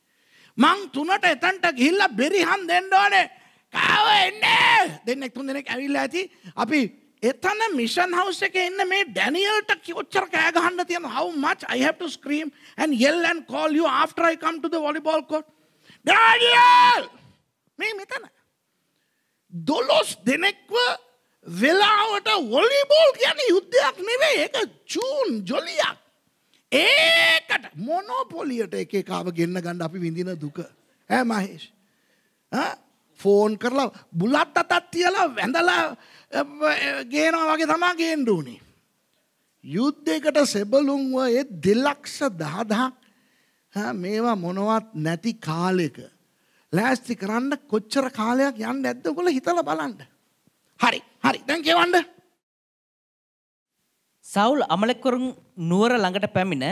මං තුනට එතන්ට ගිහිල්ලා බෙරිහන් දෙන්න ඕනේ. කාව එන්නේ? දෙන්නෙක් තුන් දෙනෙක් ඇවිල්ලා ඇති. අපි එතන මිෂන් හවුස් එකේ ඉන්න මේ ඩැනියල්ට කොච්චර කෑ ගහන්න තියෙන how much I have to scream and yell and call you after I come to the volleyball court. Daniel! මේ මෙතන. දොළොස් දෙනෙක්ව වෙලාවට වොලිබෝල් කියන්නේ යුද්ධයක් නෙවෙයි. ඒක චූන් ජොලියක්. ඒකට මොනෝපොලියට එක කාව ගෙන්න්න ගන්න අපි විඳින දුක ඇ මහේෂ් ෆෝන් කරලා බුලත් අතත් තියලා වැඳලා ගේනවා වගේ තමා ගේන්ඩුවනේ. යුද්ධයකට සෙබලුන්ව ඒ දෙල්ලක්ෂ දහදහක් මේවා මොනවත් නැති කාලෙක. ලෑස්ති කරන්න කොච්චර කාලයක් යන්න ඇද්ද කොල හිතල බලන්ඩ. හරි හරි දැන් කියවන්ඩ. සවුල්
අමලකරුන් නුවර ළඟට පැමිණ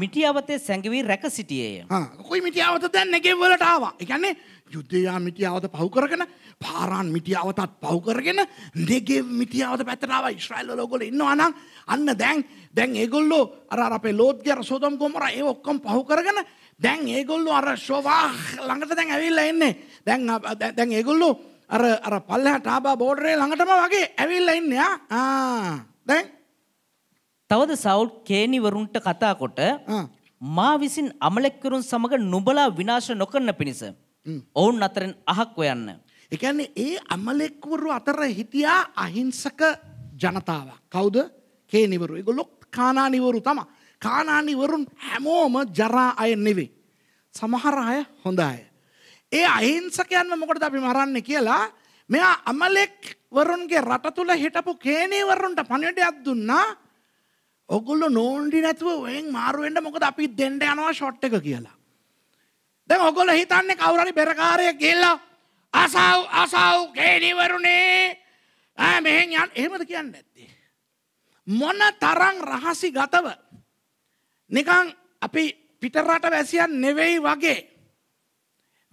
මිටියාවතේ සැඟවී රැක සිටියේය. කොයි
මිටියාවත දැන් නැගෙවලට ආවා. ඒ කියන්නේ යුද්ධයා මිටියාවත පහු කරගෙන පාරාන් මිටියාවතත් පහු කරගෙන නැගෙව මිටියාවත පැත්තට ආවා. ඊශ්‍රායෙල් වල ඔයගොල්ලෝ ඉන්නවා නම් අන්න දැන් දැන් ඒගොල්ලෝ අර අර අපේ ලෝත්ගේ අර සෝදම් ගොමොරා ඒ ඔක්කොම පහු කරගෙන දැන් ඒගොල්ලෝ අර ශෝවාහ් ළඟට දැන් ඇවිල්ලා එන්නේ. දැන් දැන් ඒගොල්ලෝ අර අර පල්ලෙහාට ආබා බෝඩරේ ළඟටම වගේ ඇවිල්ලා ඉන්නේ ආ. දැන්
තවද සවුල් කේනිවරුන්ට කතාකොට මා විසින් අමලෙක්කරුන් සමඟ නුබලා විනාශ නොකරන පිණිස. ඔවුන් අතරෙන් අහක් ඔයන්න. එකන්නේ ඒ
අමලෙක්වරු අතර හිටියා අහිංසක ජනතාව. කවුද කේනිවරු එක ලොක් කානානිවරු තම. කානානිවරුන් හැමෝම ජරා අය නෙවේ. සමහර අය හොඳ අය. ඒ අහිංසකයන්ම මොකට අපි මරන්න කියලා මෙයා අමලෙක් වරුන්ගේ රට තුළ හිටපු කේනේවරුන්ට පණිවිඩයක් දුන්නා ඔගොල්ලො නෝන්ඩි නැතුව ඔයෙන් මාරුවෙන්ට මොකද අපි දෙන්න යනවා ෂොට් එක කියලා. දැන් ඔගොල්ල හිතන්නේ කවුරුහරි බෙරකාරය කියලා අසව් අසව් ගේනිවරුනේ ඈ මෙහෙන් යන්න එහෙමද කියන්නේ නැත්තේ. මොන තරම් රහසි ගතව නිකන් අපි පිටරට වැසියන් නෙවෙයි වගේ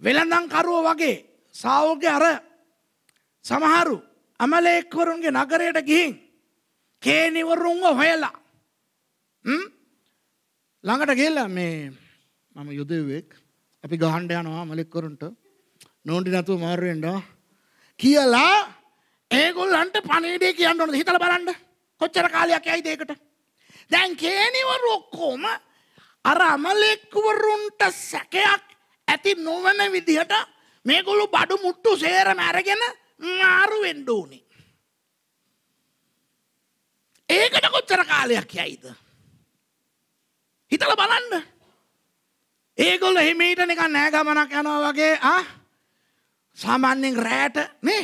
වෙළඳන් කරුව වගේ සාවෝගේ අර සමහරු අමලේක්වරුන්ගේ නගරයට ගිහින් කේනිවරුන්ව හොයලා ළඟට කියලා මේ මම යුදෙව්වෙක් අපි ගහන්ඩ යනවා මලෙක්කරුන්ට නෝන්ඩි නැතුව මාරුවෙන්ඩවා කියලා ඒගොල්ලන්ට පණේඩේ කියන්න ඕන හිතල බලන්ඩ කොච්චර කාලයක් යයි දේකට දැන් කේනිවරු ඔක්කෝම අර අමලෙක්කුවරුන්ට සැකයක් ඇති නොවන විදිහට මේගොලු බඩු මුට්ටු සේර මැරගෙන මාරු වෙන්ඩෝනි ඒකට කොච්චර කාලයක් යයිද හිතල බලන්න. ඒගොල්ල හිමීට නිකන් නෑ ගමනක් යනවා වගේ ආ සාමාන්‍යයෙන් රෑට නේ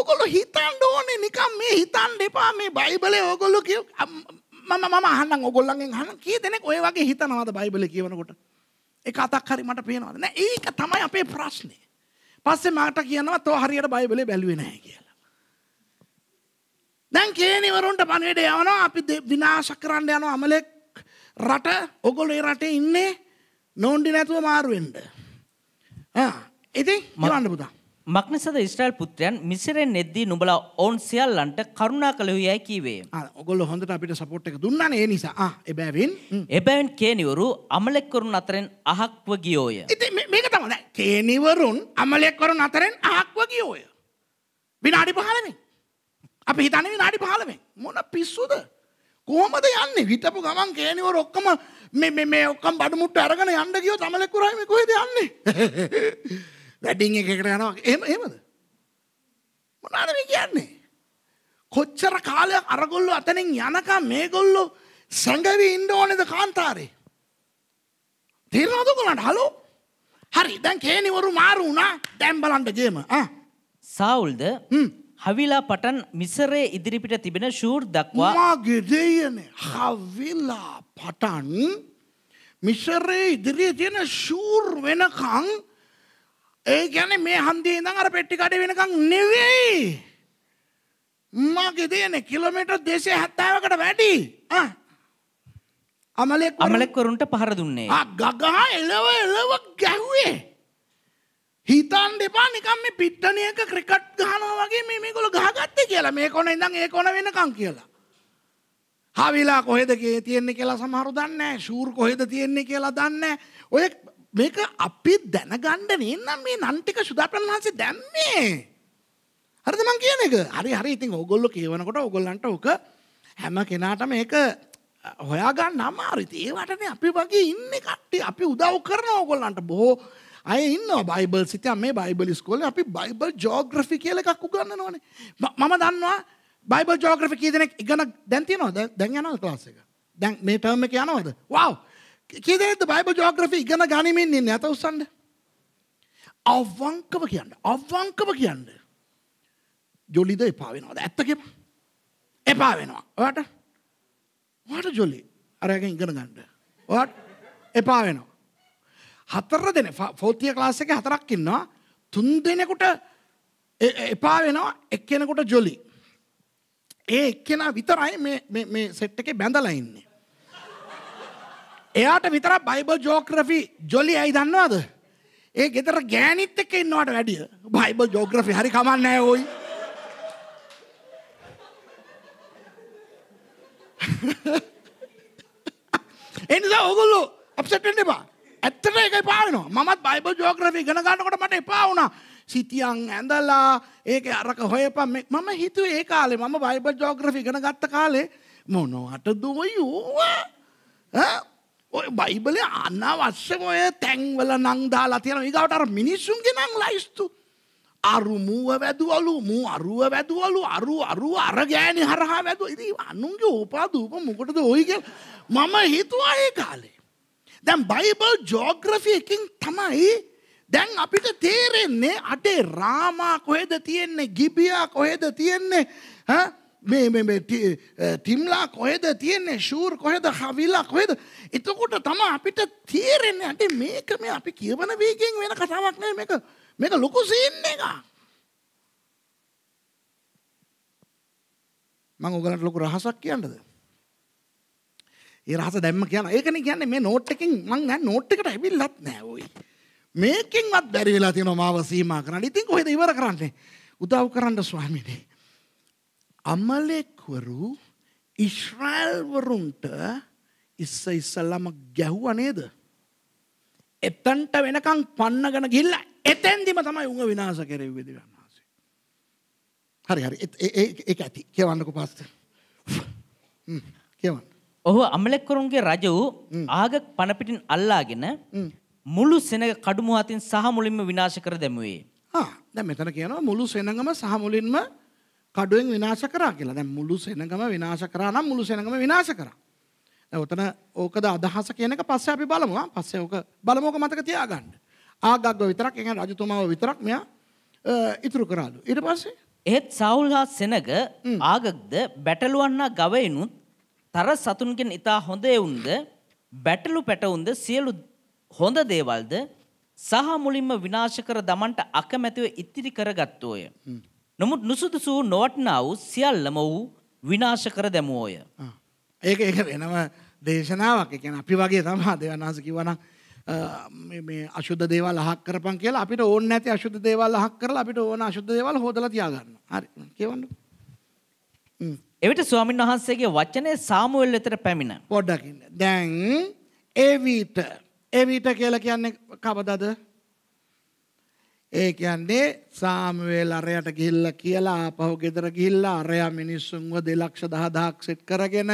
ඔගොල්ලෝ හිතන්න ඕනේ නිකන් මේ හිතන්න එපා මේ බයිබලේ ඔගොල්ලෝ කිය මම මම අහන්නම් ඔගොල්ලන්ගෙන් අහන්න කී දෙනෙක් ඔය වගේ හිතනවාද බයිබලේ කියවනකොට එක අතක් හරි මට පේනවාද නෑ ඒක තමයි අපේ ප්‍රශ්නේ පස්සේ මට කියනවා තෝ හරියට බයිබලේ බැලුවේ නෑ කියලා දැන් කේනිවරුන්ට පණවිඩ යවනවා අපි විනාශ කරන්න යනවා අමලෙක් රට ඔගොලේ රටේ ඉන්නේ නෝන්ඩි නැතුව මාරුවෙන්ඩ. ඉති මරන්න පුතා. මක්නිසද ස්ටල්
පුත්‍රයන් මිසිරෙන් එද්දී නුබලා ඔවන් සියල්ලන්ට කරුණා කළ යයි කීවේ. ඔගොල හොඳට අපිට සපෝට් එක දුන්නන ඒ නිසා එබැවින් එබැවින් කේනිවරු අමලෙක්කරුන් අතරෙන් අහක්ව
ගියෝය. ඉති මේක තමන කේනිවරුන් අමලෙක්කරුන් අතරෙන් අහක්ව ගියෝය. විනාඩි පහලමින්. අපි හිතන විනාඩි පහලමින් මොන පිස්සුද. කොහොමද යන්නේ හිටපු ගමන් කෑනිවර ඔක්කම මේ මේ ඔක්කම් බඩමුට්ට අරගෙන යන්න කියෝ තමලෙක්කුරයි මේ කොහෙද යන්නේ වැඩින් එකකට යනවා එහෙම එහෙමද මොනවාද මේ කියන්නේ කොච්චර කාලයක් අරගොල්ලෝ අතනින් යනකම් මේගොල්ලෝ සැඟවි ඉන්න ඕනේද කාන්තාරේ තේරෙනවද ඔයගොල්ලන්ට හලෝ හරි දැන් කේනිවරු මාරු වුණා දැන් බලන්න ගේම ආ
සාවුල්ද හවිලා පටන් මිසරේ ඉදිරිපිට තිබෙන ශූර් දක්වා මගේ
දෙයන හවිලා පටන් මිසරේ ඉදිරියේ තියෙන ශූර් වෙනකං ඒ ගැන මේ හන්දේ ඉඳන් අර පෙට්ටි කඩේ වෙනකං නෙවෙයි මගේ දෙයන කිලෝමීටර් 270කට වැඩි ආ අමලෙක් අමලෙක් වරුන්ට පහර දුන්නේ ආ ගගා එලව එලව ගැහුවේ හිතන් දෙපා නිකම් මේ පිට්ටනියක ක්‍රිකට් ගහනවා වගේ මේ මේගොල්ලෝ ගහගත්තේ කියලා මේ කොන ඉඳන් ඒ කොන වෙනකම් කියලා. හාවිලා කොහෙද තියෙන්නේ කියලා සමහරු දන්නේ නැහැ. ෂූර් කොහෙද තියෙන්නේ කියලා දන්නේ ඔය මේක අපි දැනගන්න නේනම් මේ නන් ටික සුදාප්‍රන් වහන්සේ දැම්මේ. හරිද මං කියන එක? හරි හරි ඉතින් ඕගොල්ලෝ කියවනකොට ඕගොල්ලන්ට ඕක හැම කෙනාටම මේක හොයාගන්න අමාරුයි. ඒවටනේ අපි වගේ ඉන්නේ කට්ටිය. අපි උදව් කරන ඕගොල්ලන්ට බොහෝ අය ඉන්නවා බයිබල් සිතයන් මේ බයිබල් ස්කෝලේ අපි බයිබල් ජෝග්‍රෆි කියලා එකක් උගන්වනවානේ. මම දන්නවා බයිබල් ජෝග්‍රෆි කී දෙනෙක් ඉගෙන දැන් තියෙනවද? දැන් යනවද ක්ලාස් එක? දැන් මේ ටර්ම් එක යනවද? වව්. කී දෙනෙක්ද බයිබල් ජෝග්‍රෆි ඉගෙන ගනිමින් ඉන්නේ අත උස්සන්න? අවංකව කියන්න. අවංකව කියන්න. ජොලිද එපා වෙනවද? ඇත්ත කියපන්. එපා වෙනවා. ඔයාට? ඔයාට ජොලි. අරගෙන ඉගෙන ගන්න. ඔයාට එපා වෙනවා. හතර දෙන ෆෝතිය ක්ලාස් එක හතරක් ඉන්නවා තුන් දෙනෙකුට එපා වෙනවා එක්කෙනෙකුට ජොලි. ඒ එක්කෙනා විතරයි මේ සෙට් එකේ බැඳලා ඉන්නේ. එයාට විතර බයිබල් ජෝග්‍රෆි ජොලි ඇයි දන්නවද? ඒ ගෙදර ගෑනිත් එක්ක ඉන්නවට වැඩිය බයිබල් ජෝග්‍රෆි හරි කමන්නේ නැහැ ඕයි. එනිසා ඔගොල්ලෝ අප්සෙට් වෙන්න එපා. ඇත්තට ඒක එපා වෙනවා. මමත් බයිබල් ජියෝග්‍රැෆි ඉගෙන ගන්නකොට මට එපා වුණා. සිතියන් ඇඳලා ඒක අරක හොයපන් මම හිතුවේ ඒ කාලේ මම බයිබල් ජියෝග්‍රැෆි ඉගෙන ගත්ත කාලේ මොනවටද ඔය ඕවා? ඈ ඔය බයිබලේ අනවශ්‍යම ඔය තැන්වල නම් දාලා තියෙනවා. ඊගාවට අර මිනිස්සුන්ගේ නම් ලයිස්තු. අරු මූව වැදුවලු මූ අරුව වැදුවලු අරු අරුව අර ගෑණි හරහා වැදුවා. ඉතින් අනුන්ගේ ඕපා දූප මොකටද ඔයි කියලා මම හිතුවා ඒ කාලේ. දැන් බයිබල් ජෝග්‍රෆි එකින් තමයි දැන් අපිට තේරෙන්නේ අටේ රාමා කොහෙද තියෙන්නේ ගිබියා කොහෙද තියෙන්නේ මේ ටිම්ලා කොහෙද තියෙන්නේ ශූර් කොහෙද හවිලා කොහෙද එතකොට තම අපිට තේරෙන්නේ අට මේක මේ අපි කියවන වේගෙන් වෙන කතාවක් නෑ මේක මේක ලොකු සීන් එක මං ඔයගලන්ට ලොකු රහසක් කියන්නද ඒ රහස දැම්ම කියන ඒකන කියන්නේ මේ නෝට් එකෙන් මං දැන් නෝට් එකට ඇවිල්ලත් නෑ ඔයි. මේකෙන්වත් බැරි වෙලා තියෙනවා මාව සීමා කරන්න. ඉතින් කොහෙද ඉවර කරන්නේ? උදව් කරන්න ස්වාමීනි. අමලෙක්වරු ඉස්රායල් වරුන්ට ඉස්ස ඉස්සල්ලාම ගැහුවා නේද? එතනට වෙනකන් පන්නගෙන ගිහිල්ලා එතෙන්දිම තමයි උංග විනාශ කෙරෙව්වේ දෙවියන් වහන්සේ. හරි හරි ඒක ඇති කියවන්නකෝ පාස්ටර්.
හ්ම් කියවන්න. ඔහු අමලෙක්කරුන්ගේ රජ වූ ආග පණපිටින් අල්ලාගෙන මුළු
සෙනග කඩුමු අතින් සහ මුලින්ම විනාශ කර දැමුවේ. දැ මෙතන කියනවා මුළු සෙනගම සහ මුලින්ම කඩුවෙන් විනාශ කරා කියලා දැ මුළු සෙනගම විනාශ කරා නම් මුළු සෙනගම විනාශ කරා. ඔතන ඕකද අදහස කියනක පස්ස අපි බලමුවා පස්සේ ඕක බලමෝක මතක තියාගන්න. ආගක්ව විතරක් එ රජතුමාව විතරක් මෙයා ඉතුරු කරාලු. ඉට
පස්සේ. එහෙත් සවුල්හා සෙනග ආගක්ද බැටලුවන්නා ගවයිනුත් තර සතුන්ගෙන් ඉතා හොඳ එවුන්ද බැටලු පැටවුන්ද සියලු හොඳ දේවල්ද සහ මුලින්ම විනාශ කර දමන්ට අකමැතිව ඉතිරි කරගත්තෝය. නමුත් නුසුදුසූ නොවටනා වූ සියල්ලම වූ විනාශ කර දැමුවෝය.
ඒක ඒක වෙනම දේශනාවක් එකන අපි වගේ තමා දෙවන්හස කිවන මේ අශුද්ධ දේවල් අහක් කරපන් කියලා අපිට ඕන්න ඇති අශුද්ධ දේවල් අහක් කරලා අපිට ඕන අශුද්ධ දේවල් හොදලා තියාගන්න හරි කියවන්න. එවිට ස්වාමින් වහන්සේගේ වචනය සාමුවෙල් වෙතට පැමිණ. පොඩ්ඩකින්න. දැන් ඒවිට ඒවිට කියලා කියන්නේ කවදද? ඒ කියන්නේ සාමුවෙල් අරයට ගිහිල්ලා කියලා ආපහු ගෙදර ගිහිල්ලා අරයා මිනිස්සුන්ව 2,10,000ක් සෙට් කරගෙන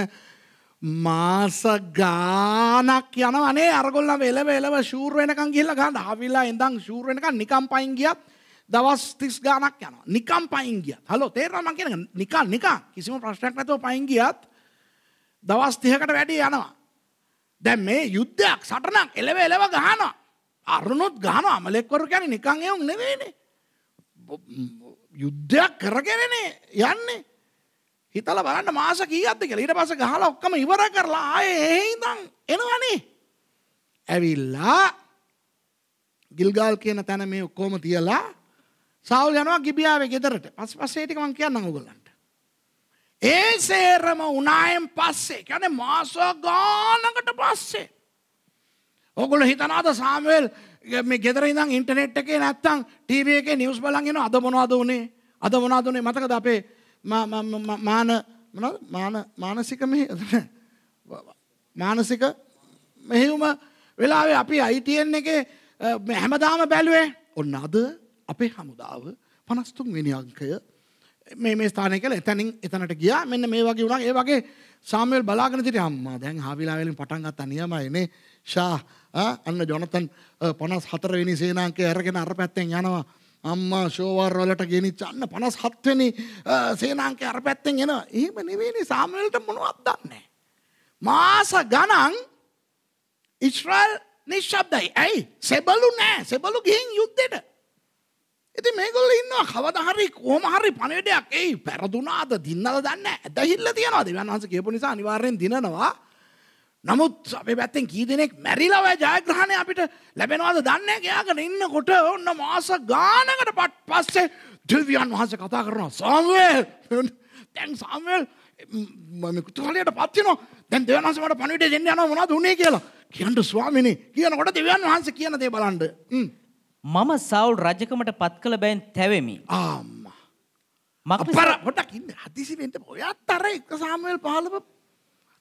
මාස ගානක් යනවනේ අරගොල්ලන් එළව එළව ෂූර් වෙනකන් ගිහිල්ලා ගහන්න. ආවිලා ඉඳන් ෂූර් වෙනකන් නිකම් පයින් ගියත් දවස් 30 ගාණක් යනවා. නිකම් පයින් ගියත්. හලෝ තේරෙනවද මම කියන්නේ? නිකන් නිකන් කිසිම ප්‍රශ්නයක් නැතුව පයින් ගියත් දවස් 30කට වැඩි යනවා. දැන් මේ යුද්ධයක් සටනක් එලව එලව ගහනවා. අරුණොත් ගහනවා. අමලෙක්වරු කියන්නේ නිකන් එවුන් නෙවෙයිනේ. යුද්ධයක් කරගෙනනේ යන්නේ. හිතලා බලන්න මාස කීයක්ද කියලා. ඊට පස්සේ ගහලා ඔක්කොම ඉවර කරලා ආයේ එහෙ ඉඳන් එනවනේ. ඇවිල්ලා ගිල්ගාල් කියන තැන මේ ඔක්කොම තියලා සවල් යනවා ගිබියාවේ ගෙදරට පස් පස්සේටික මං කියන්න ඔගොල්ලන්ට. ඒ සේරම උනායෙන් පස්සේ කියන්නේ මාස ගානකට පස්සේ. ඔගොල්ල හිතනවාද සාමුවෙල් මේ ගෙදර ඉඳන් ඉන්ටර්නෙට් එකේ නැත්තම් ටීවී එකේ නිවුස් බලන් ඉන්න අද මොනවද උනේ? අද මොනවද උනේ මතකද අපේ මාන මොනවද මාන මානසික මේ මානසික මෙහෙයුම වෙලාවේ අපි ITN එකේ හැමදාම බැලුවේ ඔන්න අද අපේ හමුදාව පනස්තුන් වෙනි අංකය මේ මේ ස්ථානය කළ එතැනින් එතනට ගියා මෙන්න මේ වගේ වුණා ඒ වගේ සාමවල් බලාගෙන සිට අම්මා දැන් හාවිලාවෙලින් පටන් ගත්ත නියමයිනේ ෂා අන්න ජොනතන් පනස් හතරවෙනි සේනාංකය ඇරගෙන අර පැත්තෙන් යනවා අම්මා ශෝවාර් වලට ගෙනිච්ච අන්න පනස් හත්වෙනි සේනාංකය අර පැත්තෙන් එනවා එහෙම නෙවෙයිනේ සාමවලට මොනවත් දන්නේ මාස ගණන් ඉස්රායල් නිශ්ශබ්දයි ඇයි සෙබලු නෑ සෙබලු ගිහින් යුද්ධෙට ඇති මේගොල්ල ඉන්නවා කවදහරි කෝම හරි පණවිඩයක් ඒ පැරදුනාද දින්නල දන්න ඇදහිල්ල තියෙනවා දෙවන් වහස කියපු නිසා අනිවාර්යෙන් දිනනවා නමුත් අපේ පැත්තෙන් කී දෙනෙක් මැරිලව ජයග්‍රහණය අපිට ලැබෙනවාද දන්න ගයාගෙන ඉන්න කොට ඔන්න මාස ගානකට පට් පස්සේ දෙවියන් වහන්ස කතා කරනවා සාමුවල් තැන් සාමුවල් මකුතුහලයට පත්තිනවා දැන් දෙවනසමට පණවිට දෙන්න යනවා මොනවද උනේ කියලා කියන්ට ස්වාමිනේ කියනකොට දෙවියන් වහන්ස කියන
දේ බලන්ඩ මම සවුල් රජකමට පත් කළ බැයින් තැවෙමි. ආම්මා.
මක්නිසාර පොඩක් ඉන්න හදිසි වෙන්න ඔයත් අර එක සාමුවෙල් 15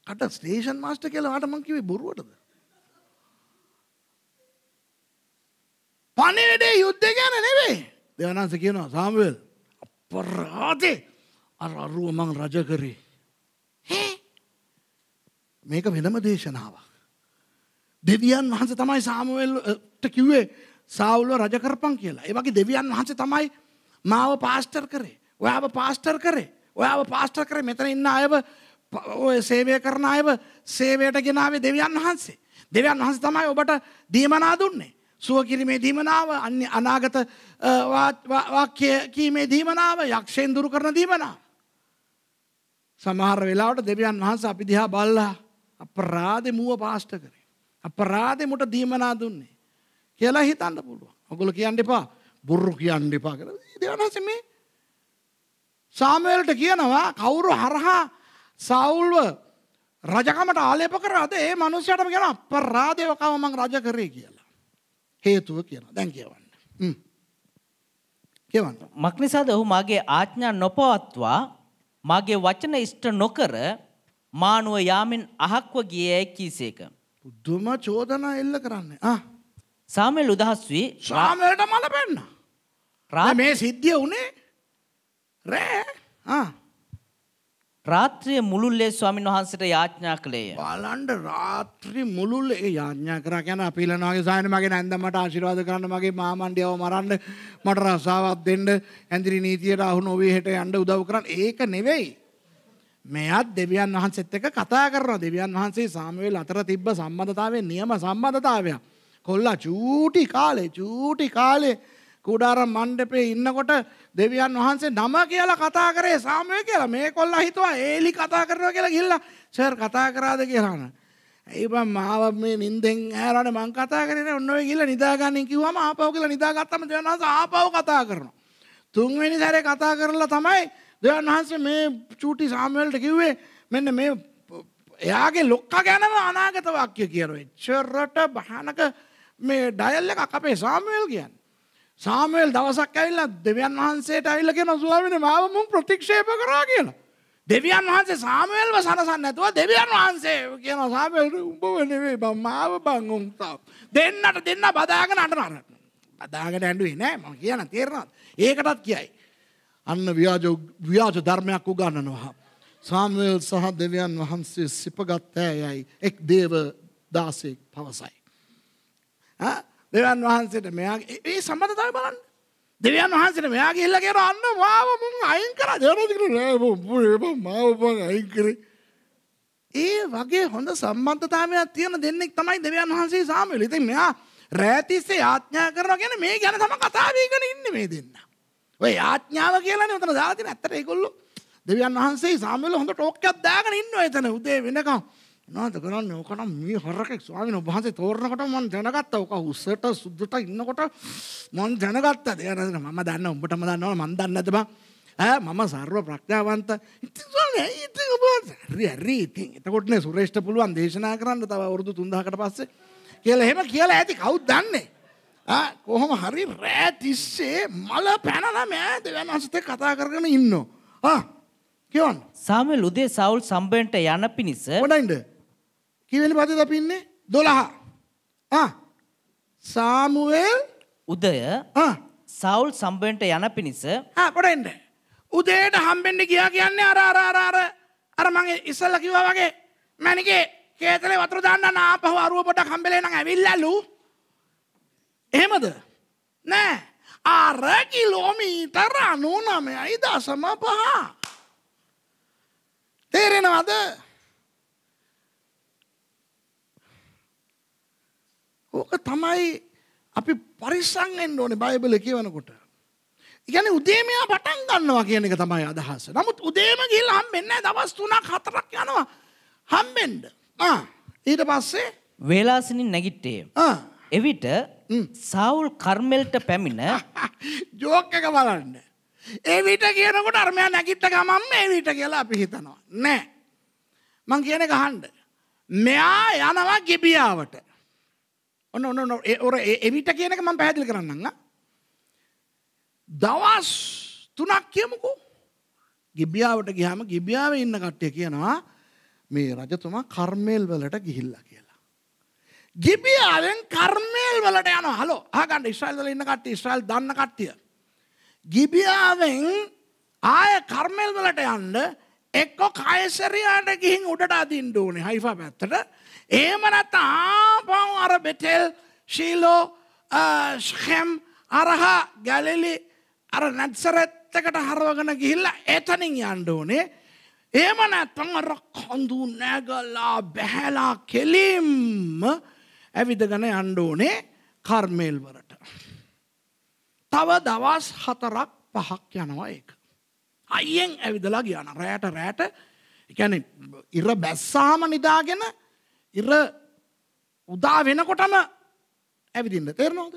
කට ස්ටේෂන් මාස්ටර් කියලා වාට මං කිව්වේ බොරුවටද? පණිවිඩේ යුද්ධය ගැන නෙවෙයි. දේවනාංශ කියනවා සාමුවෙල් අපරාධේ අර අරුව මං රජ කරේ. මේක වෙනම දේශනාවක්. දෙවියන් වහන්සේ තමයි සාමුවෙල්ට කිව්වේ සාවුල රජ කරපන් කියලා. ඒ වගේ දෙවියන් වහන්සේ තමයි මාව පාස්ටර් කරේ. ඔයාව පාස්ටර් කරේ. ඔයාව පාස්ටර් කරේ මෙතන ඉන්න අයව ඔය සේවය කරන අයව සේවයට ගෙනාවේ දෙවියන් වහන්සේ. දෙවියන් වහන්සේ තමයි ඔබට දීමනා දුන්නේ. සුව කිරීමේ දීමනාව අන්‍ය අනාගත වාක්‍ය කීමේ දීමනාව යක්ෂයෙන් දුරු කරන දීමනාව. සමහර වෙලාවට දෙවියන් වහන්සේ අපි දිහා බල්ලා අපරාධේ මුව පාස්ට කරේ. අපරාධේ මුට දීමනා දුන්නේ. කියලා හිතන්න පුළුව. ඔගොල කියන්න එපා බුරු කියන්න එපා කර දෙවනස මේ සාමවලට කියනවා කවුරු හරහා සවුල්ව රජකමට ආලේප කරාද ඒ මනුෂ්‍යයටම කියන අපරාධයකව මං රජ කරේ කියලා. හේතුව කියනවා. දැන් කියවන්න. හ්ම්. කියවන්න. මක්නිසාද ඔහු මාගේ
ආඥා නොපවත්වා මාගේ වචන ඉෂ්ට නොකර මානුව යාමෙන් අහක්ව ගියයි කීසේක.
පුදුම චෝදනා එල්ල කරන්නේ. ආ සාමල් උදහස් වී සාමලට මල පැන්න රා මේ සිද්ධිය වනේ රෑ
රාත්‍රිය මුළුල්ලේ ස්වාමින් වහන්සට යාඥා කළේය බලන්ඩ
රාත්‍රි මුළුල් ඒ යාඥා කර ගැන පිලනවාගේ සයන මගේ නැන්දමට ආශිරවාද කරන්න මගේ මාමණ්ඩියාව මරන්න මට රසාවත් දෙෙන්ඩ ඇදිරි නීතියට අහු නොවී හට යන්ඩ උදව කරන්න ඒක නෙවෙයි. මෙයත් දෙවියන් වහන්සෙත් එක කතා කරන දෙවියන් වහන්සේ සාමවල් අතර තිබ්බ සම්බධතාවේ නියම සම්බධතාවයක්. කොල්ලා චූටි කාලේ චූටි කාලේ කුඩාර මණ්ඩපේ ඉන්නකොට දෙවියන් වහන්සේ නම කියලා කතා කරේ සාමය කියලා මේ කොල්ලා හිතුවා ඒලි කතා කරනවා කියලා ගිහිල්ලා සර් කතා කරාද කියලා අහන. ඒ බම් මාව මේ නිින්දෙන් ඇරලා මං කතා කරේ නේ ඔන්න ඔය ගිහිල්ලා නිදාගන්න කිව්වම ආපහු කියලා නිදාගත්තම දෙවියන් වහන්සේ ආපහු කතා කරනවා. තුන්වෙනි සැරේ කතා කරලා තමයි දෙවියන් වහන්සේ මේ චූටි සාමවලට කිව්වේ මෙන්න මේ එයාගේ ලොක්කා ගැනම අනාගත වාක්‍ය කියනවා. එච්චරට භයානක මේ ඩයල් එකක් අපේ සාමුවෙල් කියන්. සාමුවෙල් දවසක් ඇවිල්ලා දෙවියන් වහන්සේට ඇවිල්ලා කියනවා ස්වාමීනි මාව මුන් ප්‍රතික්ෂේප කරා කියලා. දෙවියන් වහන්සේ සාමුවෙල්ව සනසන්නේ නැතුව දෙවියන් වහන්සේ කියනවා සාමුවෙල් උඹව නෙවෙයි බං මාව බං උන් දෙන්නට දෙන්න බදාගෙන අඬනවා. බදාගෙන ඇඬුවේ නෑ මම කියන තේරෙනවද? ඒකටත් කියයි. අන්න ව්‍යාජ ව්‍යාජ ධර්මයක් උගන්වනවා. සාමුවෙල් සහ දෙවියන් වහන්සේ සිපගත් ඈයයි එක් දේව දාසෙක් පවසයි. දෙවන් වහන්සේට මෙයා ඒ සම්බඳතාවය බලන්න. දෙවියන් වහන්සේට මෙයා ගිහිල්ලා කියන අන්න මාව මුන් අයින් කරා දෙවියන් කිව්වා මාව මං අයින් කරේ. ඒ වගේ හොඳ සම්බන්ධතාවයක් තියෙන දෙන්නෙක් තමයි දෙවියන් වහන්සේ සාමුවෙල්. ඉතින් මෙයා රෑතිස්සේ යාඥා කරනවා කියන්නේ මේ ගැන තම කතා වීගෙන ඉන්නේ මේ දෙන්න. ඔය යාඥාව කියලානේ උතන දාලා තියෙන. ඇත්තට ඒගොල්ලෝ දෙවියන් වහන්සේ සාමුවෙල් හොඳ ටෝක් එකක් දාගෙන ඉන්නවා එතන උදේ වෙනකම්. මොනවද කරන්නේ ඕකනම් මේ හරකෙක් ස්වාමීන් වහන්සේ තෝරනකොට මම දැනගත්තා ඕක උසට සුද්දට ඉන්නකොට මම දැනගත්තා දැන මම දන්න උඹටම දන්නවනේ මම දන්නේ නැද්ද බං ඈ මම සර්ව ප්‍රඥාවන්ත ඉතින් ස්වාමීන් ඇයි ඉතින් ඔබ හරි හරි ඉතින් එතකොටනේ සුරේෂ්ට පුළුවන් දේශනා කරන්න තව අවුරුදු 3000කට පස්සේ කියලා එහෙම කියලා ඇති කවුද දන්නේ ආ කොහොම හරි රෑ තිස්සේ මල පැනලා මෑ දෙවියන් කතා
කරගෙන ඉන්නෝ ආ කියවන්න සාමුවෙල් උදේ සවුල් සම්බෙන්ට යන පිණිස ගොඩයින්ද කිවෙන පද දපින්නේ දොළහා සාමුවල් උදය සවුල් සම්බෙන්ට යන පිණිස පොටෙන්ට
උදේට හම්බෙන්ඩ ගියා කියන්නේ අර අරාරාර අර මගේ ඉස්සල්ල කිවා වගේ මැනිකේ කේතලේ වතුර දාන්න නාපහ අරුව පොටක් හම්බෙලේ නම් ඇවිල්ලලු එහෙමද නෑ අර කිලෝමීටර් අනුනමයයි දසම පහ තේරෙනවද ඕක තමයි අපි පරිස්සම් වෙන්න ඕනේ බයිබලේ කියවනකොට. ඉගැන උදේම යා පටන් ගන්නවා කියන එක තමයි අදහස. නමුත් උදේම ගිහලා හම්බෙන්නේ නැහැ දවස් 3ක් 4ක් යනවා හම්බෙන්න. ආ ඊට පස්සේ
වේලාසනින් නැගිට්ටේ. ආ එවිට
සාවුල් කර්මෙල්ට පැමිණ ජෝක් එක බලන්න. එවිට කියනකොට අර්මයා නැගිට්ට ගමන්ම එවිට කියලා අපි හිතනවා. නෑ. මං කියන ගහන්න. මෙයා යනවා ගෙබියාවට. ඔන්න ඔන්න ඔර එවිට කියනක මම පැහැදිලි කරන්නම් දවස් තුනක් කියමුකෝ ගිබියාවට ගියාම ගිබියාවේ ඉන්න කට්ටිය කියනවා මේ රජතුමා කර්මේල් වලට ගිහිල්ලා කියලා. ගිබියාවෙන් කර්මේල් වලට යනවා. හලෝ අහගන්න ඉස්රායල් වල ඉන්න කට්ටිය ඉස්රායල් දන්න කට්ටිය. ගිබියාවෙන් ආය කර්මේල් වලට යන්න එක්ක කයිසරියාට ගිහින් උඩට අදින්න ඕනේ හයිෆා පැත්තට. එහෙම නැත්නම් ආපහු අර බෙතෙල් ශීලෝ ශෙම් අරහා ගැලිලි අර නැත්සරත් එකට හරවගෙන ගිහිල්ලා එතනින් යන්න ඕනේ. එහෙම නැත්නම් අර කඳු නැගලා බහැලා කෙලින්ම ඇවිදගෙන යන්න ඕනේ කර්මේල් වලට. තව දවස් හතරක් පහක් යනවා ඒක. අයියෙන් ඇවිදලා ගියාන රෑට රෑට ඒ කියන්නේ ඉර බැස්සාම නිදාගෙන ඉර උදා වෙනකොටම ඇවිදින්න තේරනෝද.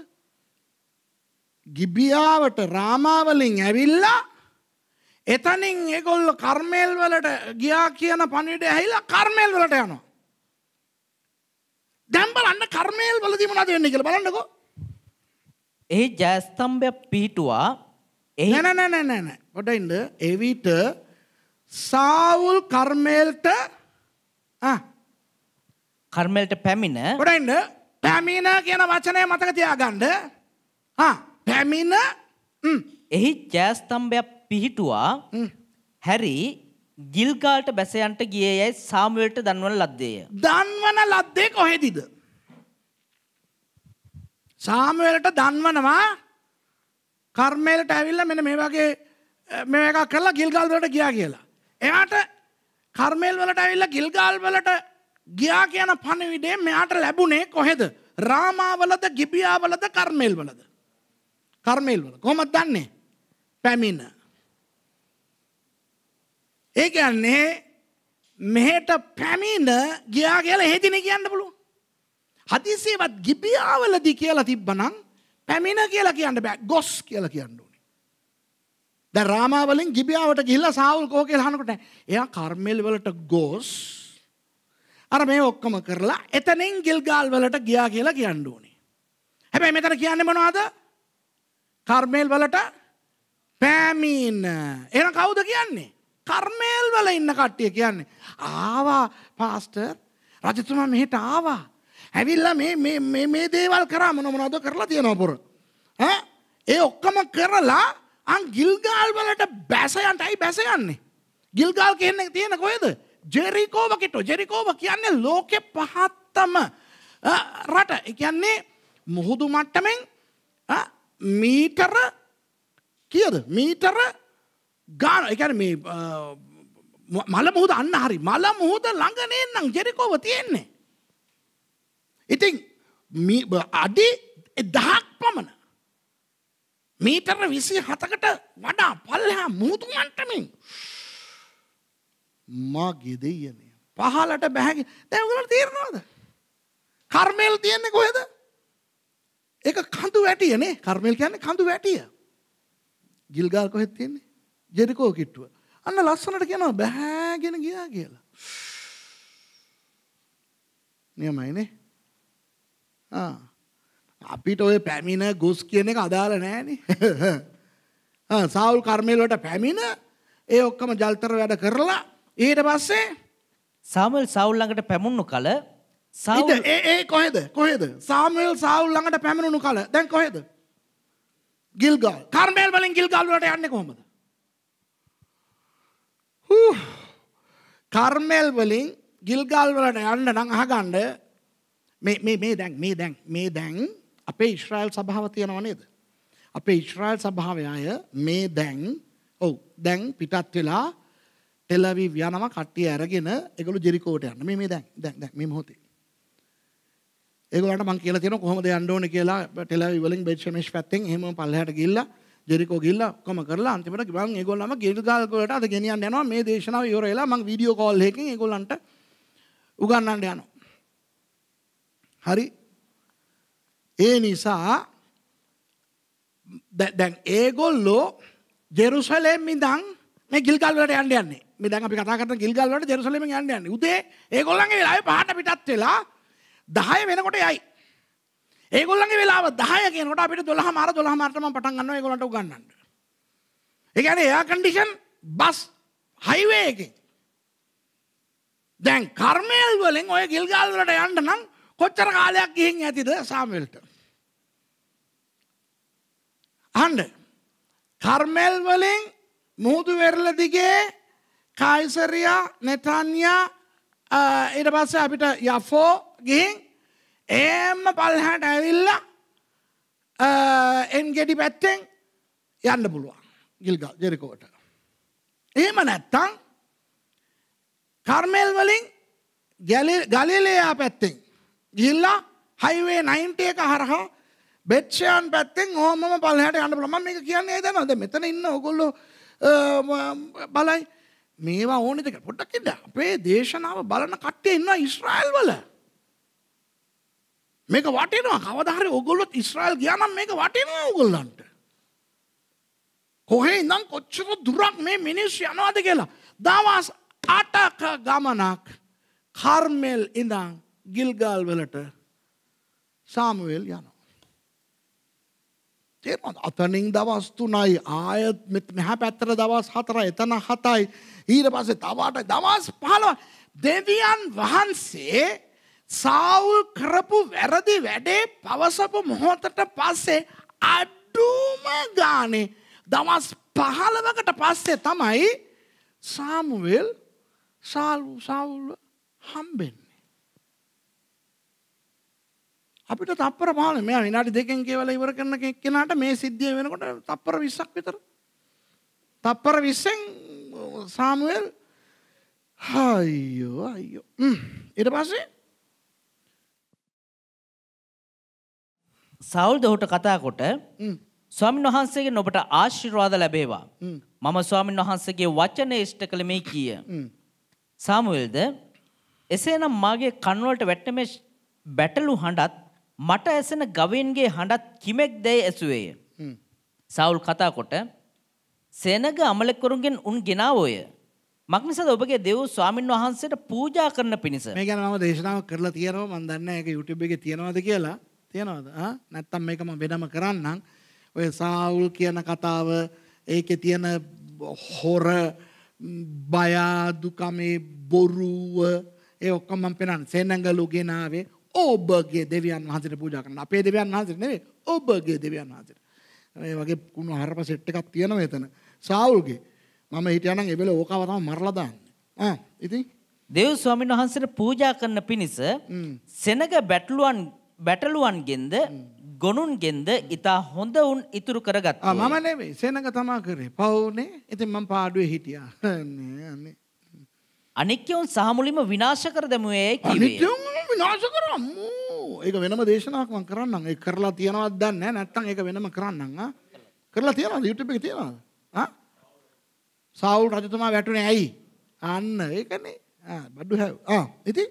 ගිබියාවට රාමාවලින් ඇවිල්ලා එතනින් ඒගොල්ල කර්මේල් වලට ගියා කියන පණිවිඩය ඇහිලා කර්මේල් වලට යනවා. දැන් බලන්න කර්මේල් වලදී මොනවද වෙන්නේ කියලා බලන්නකෝ.
එහි ජයස්තම්භයක් පිහිටුවා එහි නෑ නෑ නෑ නෑ නෑ පොඩ
ඉන්න එවිට සාවුල් කර්මේල්ට ආ කර්මෙල්ට පැමිණ ගොඩන්න පැමිණ කියන වචනය මතක
තියාගන්ඩ පැමිණ එහි ජෑස්තම්භයක් පිහිටුවා හැරි ගිල්ගාල්ට බැසයන්ට ගිය යැයි සාමුවලට දන්වන ලද්දේය.
දන්වන ලද්දේ කොහෙදිද. සාමුවලට දන්වනවා කර්මේලට ඇවිල්ල මෙන මේ වගේ මේ එකක් කරලා ගිල්ගල් වලට ගියා කියලා. එයාට කර්මේල් වලට ඇවිල්ලා ගිල්ගල් වලට ගියා කියන පණවිඩේ මෙයාට ලැබුණේ කොහෙද? රාමාවලද ගිබියාවලද කර්මේල්වලද? කර්මේල්වල. කොහොමද දන්නේ? පැමිණ. ඒ කියන්නේ මෙහෙට පැමිණ ගියා කියලා හේතිනේ කියන්න පුළුවන්. හදිසියේවත් ගිබියාවලදී කියලා තිබ්බනම් පැමිණ කියලා කියන්න බෑ. ගොස් කියලා කියන්න ඕනේ. දැන් රාමාවලින් ගිබියාවට ගිහිල්ලා සාවුල් කෝ කියලා අහනකොට එයා කර්මේල් වලට ගොස් අර මේ ඔක්කොම කරලා එතනින් ගිල්ගාල් වලට ගියා කියලා කියන්න ඕනේ. හැබැයි මෙතන කියන්නේ මොනවද? කර්මේල් වලට පෑමීන. එහෙනම් කවුද කියන්නේ? කර්මේල් වල ඉන්න කට්ටිය කියන්නේ. ආවා පාස්ටර් රජතුමා මෙහෙට ආවා. ඇවිල්ලා මේ මේ මේ මේ දේවල් කරා මොන මොනවද කරලා තියෙනව පොර. ඈ ඒ ඔක්කොම කරලා අන් ගිල්ගාල් වලට බැස යන්නයි බැස යන්නේ. ගිල්ගාල් කියන්නේ තියෙන කොහෙද? ජෙරිකෝවකට ජෙරිකෝව කියන්නේ ලෝකෙ පහත්තම රට එකන්නේ මුහුදු මට්ටමෙන් මීටර කියද මීටර ගාන එකන මේ මල මුහුද අන්න හරි මල මුහුද ළඟනේන්නම් ජෙරිකෝව තියෙන්නේ. ඉතින් අඩි දහක් පමණ මීටර විසි හතකට වඩා පල්හා මුහුදු මට්ටමින්. මගේ දෙයනේ. පහලට බැහැ දැන් ඔයගොල්ලෝ තේරෙනවද? කර්මෙල් තියන්නේ කොහෙද? ඒක කඳු වැටියනේ. කර්මෙල් කියන්නේ කඳු වැටිය. ගිල්ගාල් කොහෙද තියෙන්නේ? ජෙරිකෝ කිට්ටුව. අන්න ලස්සනට කියනවා බැහැගෙන ගියා කියලා. නියමයිනේ. ආ. අපිට ඔය පැමිණ ගොස් කියන එක අදාළ නෑනේ. ආ සාවුල් කර්මෙල් වලට පැමිණ ඒ ඔක්කොම ජල්තර වැඩ කරලා ඊට පස්සේ සාමල් සවුල්ලඟට පැමුණු කල ඒ ඒ කොහෙද කොහෙද සාමල් සවුල්ලඟට පැමිණුණු කල දැන් කොහෙද ගිල්ගල් කර්මේල් වලින් ගිල්ගල්ලට යන්න කොහොමද කර්මේල් වලින් ගිල්ගල් වලට යන්න නම් අහගන්න මේ මේ මේ දැන් මේ දැන් මේ දැන් අපේ ඊශ්‍රායල් සභාව තියෙනව නේද අපේ ඊශ්‍රායල් සභාවේ අය මේ දැන් ඔව් දැන් පිටත් වෙලා ටෙල්ලවී යනම කට්ටිය ඇරගෙන එකගොලු ජෙරිකෝට යන්න මේ දැන් දැන් දැන් මේ මොහොතේ ඒගොල්ලන්ට මං කියලා තියෙනවා කොහොමද යන්න ඕනේ කියලා ටෙල්ලවී වලින් බෙඩ්ෂමේෂ් පැත්තෙන් එහෙම පල්ලෙහාට ගිහිල්ලා ජෙරිකෝ ගිහිල්ලා ඔක්කොම කරලා අන්තිමට මං ඒගොල්ලන්ම ගිල්ගාල් වලට අද ගෙනියන්න යනවා මේ දේශනාව ඉවර වෙලා මං වීඩියෝ කෝල් එකකින් ඒගොල්ලන්ට උගන්වන්න යනවා හරි ඒ නිසා දැන් ඒගොල්ලෝ ජෙරුසලෙම් ඉඳන් මේ ගිල්ගල් වලට යන්න යන්නේ මෙදැන් අපි කතා කරන ගිල්ගල් වලට ජෙරුසලෙම යන්න යන්නේ. උදේ ඒගොල්ලන්ගේ වෙලාවේ පහට පිටත් වෙලා 10 වෙනකොට යයි. ඒගොල්ලන්ගේ වෙලාව 10 කියනකොට අපිට 12 මාර 12 මාරට මම පටන් ගන්නවා ඒගොල්ලන්ට උගන්වන්න. ඒ කියන්නේ එයා කන්ඩිෂන් බස් හයිවේ එකේ. දැන් කර්මේල් වලින් ඔය ගිල්ගල් වලට යන්න නම් කොච්චර කාලයක් ගිහින් ඇතිද සාමුවෙල්ට? අහන්න. කර්මෙල් වලින් මුහුදු වෙරළ දිගේ කායිසරයා නෙතන්යා ඊට පස්ස අපිට යෆෝ ගිහින් ඒම පල්හට ඇවිල්ල එන් ගෙඩි පැත්තෙන් යන්න පුළුවන් ගිල්ග ජෙරිකෝට. එහෙම නැත්තං කර්මෙල් වලින් ගලිලයා පැත්තෙන් ගිල්ලා හයිවේ නයින්ට එක හරහා බෙච්ෂයන් පැත්තෙන් හෝම පල්හට යන්න පුළම මේ කියන්නේ දනද මෙතන ඉන්න ඔගොල්ලො බලයි මේවා ඕනෙ දෙක පොඩ්ඩක් ඉන්න අපේ දේශනාව බලන කට්ටිය ඉන්නවා ඉස්රායල් වල මේක වටිනවා කවදා හරි ඕගොල්ලොත් ඉස්රායල් ගියා නම් මේක වටිනවා ඕගොල්ලන්ට කොහේ ඉඳන් කොච්චර දුරක් මේ මිනිස්සු යනවාද කියලා දවස් 8ක ගමනක් කර්මෙල් ඉඳන් ගිල්ගල් වලට සාමුවෙල් යනවා තේරෙනවද? අතනින් දවස් 3යි ආයත් මෙහා පැත්තට දවස් 4යි එතන 7යි ඊට පස්සේ තව 8යි දවස් 15 දෙවියන් වහන්සේ සාවුල් කරපු වැරදි වැඩේ පවසපු මොහොතට පස්සේ අඩුම ගානේ දවස් 15කට පස්සේ තමයි සාමුවෙල් සාවුල් හම්බෙන්නේ අපිට තප්පර පහල මෙයා විනාඩි දෙකෙන් කියවලා ඉවර කරන කෙනාට මේ සිද්ධිය වෙනකොට තප්පර 20ක් විතර තප්පර 20න් සාමුවෙල් අයියෝ අයියෝ ඊට පස්සේ සවුල් දොහුට
කතාකොට ස්වාමීන් වහන්සේගේ නොබට ආශිර්වාද ලැබේවා මම ස්වාමීන් වහන්සේගේ වචනය ඉෂ්ට කළ මේ කිය සාමුවෙල්ද එසේනම් මාගේ කන්වලට වැට්ටමේ බැටලු හඬත් මට ඇසෙන ගවයන්ගේ හඬත් කිමෙක් දැයි ඇසුවේය. සවුල් කතා කොට සේනග අමලකරුන්ගෙන් උන් ගෙනාවෝය. මක්නිසද ඔබගේ දෙව් ස්වාමින් වහන්සේට පූජා කරන පිණිස. මේ
ගැන මම දේශනාව කරලා තියෙනවා මම දන්නේ ඒක YouTube එකේ තියෙනවද කියලා. තියෙනවද? ආ නැත්තම් මේක මම වෙනම කරන්නම්. ඔය සාවුල් කියන කතාව ඒකේ තියෙන හොර බය දුක මේ බොරුව ඒ ඔක්කොම මම පෙන්නන්න. සේනග ලුගෙනාවේ ඕබගේ දෙවියන් වහන්සට පූජා කරන අපේ දෙවියන් වහන්සර නෙවේ ඔබගේ දෙවියන් වහන්සට ඒ වගේ කුණු හරප සෙට් එකක් තියෙන එතන සාවුල්ගේ මම හිටියනම් එවෙල ඕකවතම මරලදාන්න ඉතින් දෙව් ස්වාමීන් වහන්සට පූජා
කරන පිණිස සෙනග බැටලුවන් බැටලුවන් ගෙන්ද ගොනුන් ගෙන්ද ඉතා හොඳ උන් ඉතුරු කරගත් මම
නෙවේ සෙනග තමා කරේ පවුනේ ඉතින් මම පාඩුවේ හිටියා න්නේ අනික්‍යවුන් සහමුලින්ම විනාශ කර දැමුවේ ඇයි කිව්වේ? අනික්‍යවුන් විනාශ කරා අම්මෝ. ඒක වෙනම දේශනාවක් මම කරන්නම්. ඒක කරලා තියනවද දන්නේ නැහැ. නැත්තම් ඒක වෙනම කරන්නම් ආ. කරලා තියනවද YouTube එකේ තියනවද? ආ? සාවුල් රජතුමා වැටුනේ ඇයි? අන්න ඒකනේ. ආ බඩු හැව. ආ ඉතින්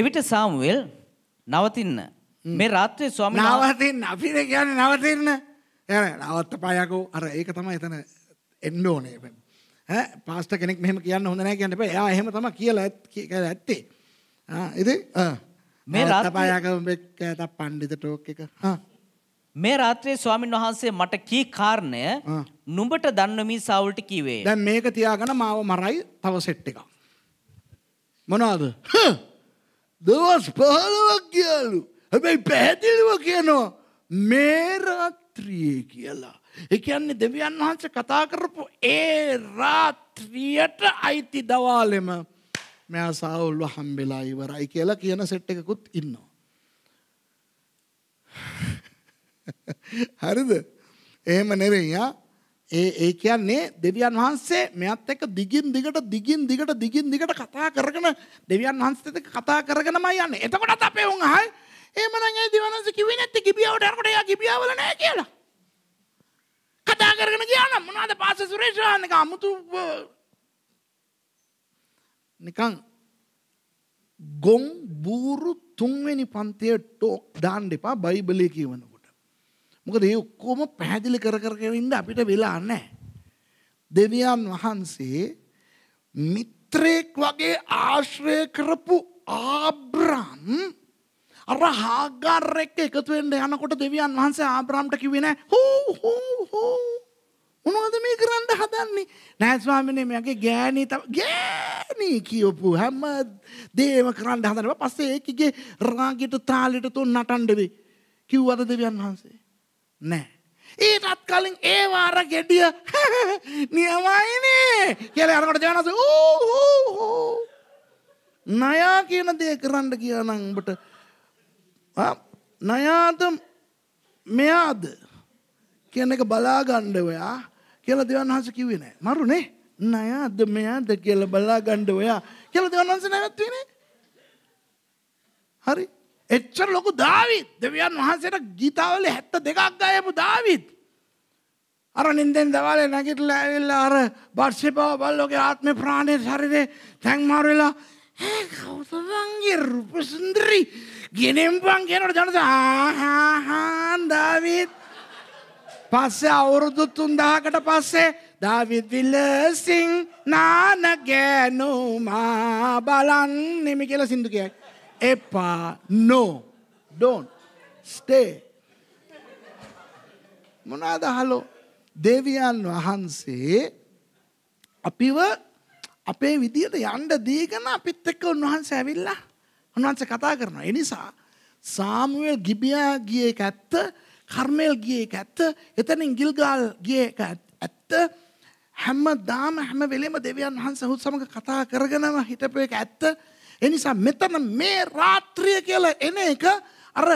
එවිට සාමුවෙල් නවතින්න. මේ රාත්‍රියේ ස්වාමීන් වහන්සේ
නවතින්න. අපිනේ කියන්නේ නවතින්න. නවත්තපයකෝ. අර ඒක තමයි එතන එන්න ඕනේ. ඈ පාස්ටර් කෙනෙක් මෙහෙම කියන්න හොඳ නැහැ කියන්න එපා. එයා එහෙම තමයි කියලා ඇත්තේ. ආ ඉතින් මේ රාත්‍රියේ පණ්ඩිත ටෝක් එක.
මේ රාත්‍රියේ ස්වාමින් වහන්සේ මට කී කාරණය නුඹට දන්න මේ සාවුල්ට
කිව්වේ. දැන් මේක තියාගෙන මාව මරයි තව සෙට් එකක්. මොනවද? දවස් 15ක් ගියලු. හැබැයි පැහැදිලිව කියනවා මේ රාත්‍රියේ කියලා. ඒ කියන්නේ දෙවියන් වහන්සේ කතා කරපු ඒ රාත්‍රියට අයිති දවාලෙම මෙයා සාවුල්ව හම්බෙලා ඉවරයි කියලා කියන සෙට් එකකුත් ඉන්නවා. හරිද? එහෙම නෙවෙයි යා. ඒ ඒ කියන්නේ දෙවියන් වහන්සේ මෙයත් එක්ක දිගින් දිගට දිගින් දිගට දිගින් දිගට කතා කරගෙන දෙවියන් වහන්සේත් එක්ක කතා කරගෙනමයි යන්නේ. එතකොටත් අපේ උන් අහයි එහෙමනම් ඇයි දෙවියන් වහන්සේ කිව්වේ නැත්තේ කිබියාවට යනකොට එයා කිබියාවල නැහැ කියලා. කතා කරගෙන ගියානම් මොනවද පාස සුරේෂා නිකන් අමුතු නිකන් ගොන් බూరు තුන්වෙනි පන්තියේ ටෝක් දාන්න එපා බයිබලයේ කියවනකොට. මොකද ඒ ඔක්කොම පැහැදිලි කර කර ඉන්න අපිට වෙලා නැහැ. දෙවියන් වහන්සේ මිත්‍රෙක් වගේ ආශ්‍රය කරපු ආබ්‍රහම් අර හාගාර් එක්ක එකතු වෙන්න යනකොට දෙවියන් වහන්සේ ආබ්‍රාම්ට කිව්වේ නෑ හූ හූ හූ මොනවද මේ කරන්න හදන්නේ නෑ ස්වාමිනේ මගේ ගෑණී තමයි ගෑණී කියපු හැම දේම කරන්න හදනවා පස්සේ ඒකගේ රාගයට තාලෙට තුන් නටන්න වෙයි කිව්වද දෙවියන් වහන්සේ නෑ ඊටත් කලින් ඒ වාර ගෙඩිය නියමයිනේ කියලා අරකට දෙවියන් වහන්සේ ඌ හූ හූ නයා කියන දේ කරන්න කියනනම් ඔබට නයාත මෙයාද කියන එක බලාගණ්ඩ ඔයා කියලා දෙවන් වහස කිවේ නෑ මරුනේ නයාද මෙයාද කියල බලාගණ්ඩ ඔයා කියල දෙවන් වහන්ස නැවත්වෙන හරි එච්චර ලොකු දාවිත් දෙවියන් වහන්සේට ගීතාවල හැත්ත දෙකක් අයපු දාවිත් අර නින්දෙන් දවලේ නැගිටලා ඇවිල්ලා අර බර්ෂිපව බල්ලෝගේ ආත්මේ ප්‍රාණය ශරීරේ තැන්මාරු වෙලා කවුද වංගේ රූපසුන්දරී ගෙනෙම්පන් කියනට ජනත ආහාහාන් දවිත් පස්සේ අවුරුදු තුන්දාකට පස්සේ දවිත් විලසිං නාන ගෑනුමා බලන්නෙමි කියලා සින්දු කියයි. එපා නෝ ඩෝන් ස්ටේ මොනාද හලෝ දෙවියන් වහන්සේ අපිව අපේ විදියට යන්න දීගෙන අපිත් එක්ක උන්වහන්සේ ඇවිල්ලා උන්වහන්සේ කතා කරනවා. ඒ නිසා සාමුවෙල් ගිබියා ගිය එක ඇත්ත, කර්මෙල් ගිය එක ඇත්ත, එතනින් ගිල්ගාල් ගිය එක ඇත්ත. හැමදාම හැම වෙලෙම දෙවියන් වහන්සේ හුත් සමග කතා කරගෙනම හිටපු එක ඇත්ත. ඒ නිසා මෙතන මේ රාත්‍රිය කියලා එන එක අර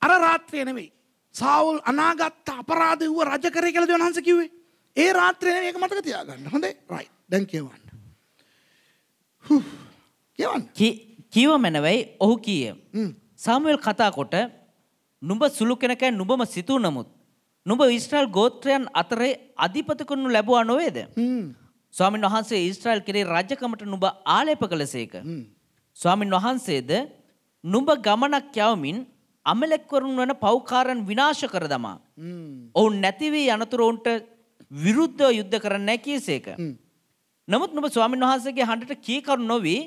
අර රාත්‍රිය නෙවෙයි. සාවුල් අනාගත් අපරාධ වූ රජ කරේ කියලා දෙවියන් වහන්සේ කිව්වේ. ඒ රාත්‍රිය නෙවෙයි ඒක මතක තියාගන්න. හොඳයි. රයිට්. දැන් කියවන්න. කියවන්න.
කීව මැනවයි ඔහු කීය. සාමුවල් කතාකොට නුඹ සුළු කෙනකැ නුබම සිතූ නමුත්. නුඹ ඉස්ට්‍රයිල් ගෝත්‍රයන් අතරේ අධිපතිකුණු ලැබවා නොවේද. ස්වාමින් වහන්සේ ඉස්ට්‍රයිල් කෙරේ රජකමට නුබ ආලේප කළසේක. ස්වාමින් වහන්සේද නුඹ ගමනක් යවමින් අමලෙක්වරුන් වන පෞකාරන් විනාශ කර දමා. ඔවුන් නැතිවී යනතුරෝන්ට විරුද්ධව යුද්ධ කරන්න නැ කියසේක. නමුත් නුඹ ස්වාමින් වහන්සේගේ හඬට කීකරු නොවී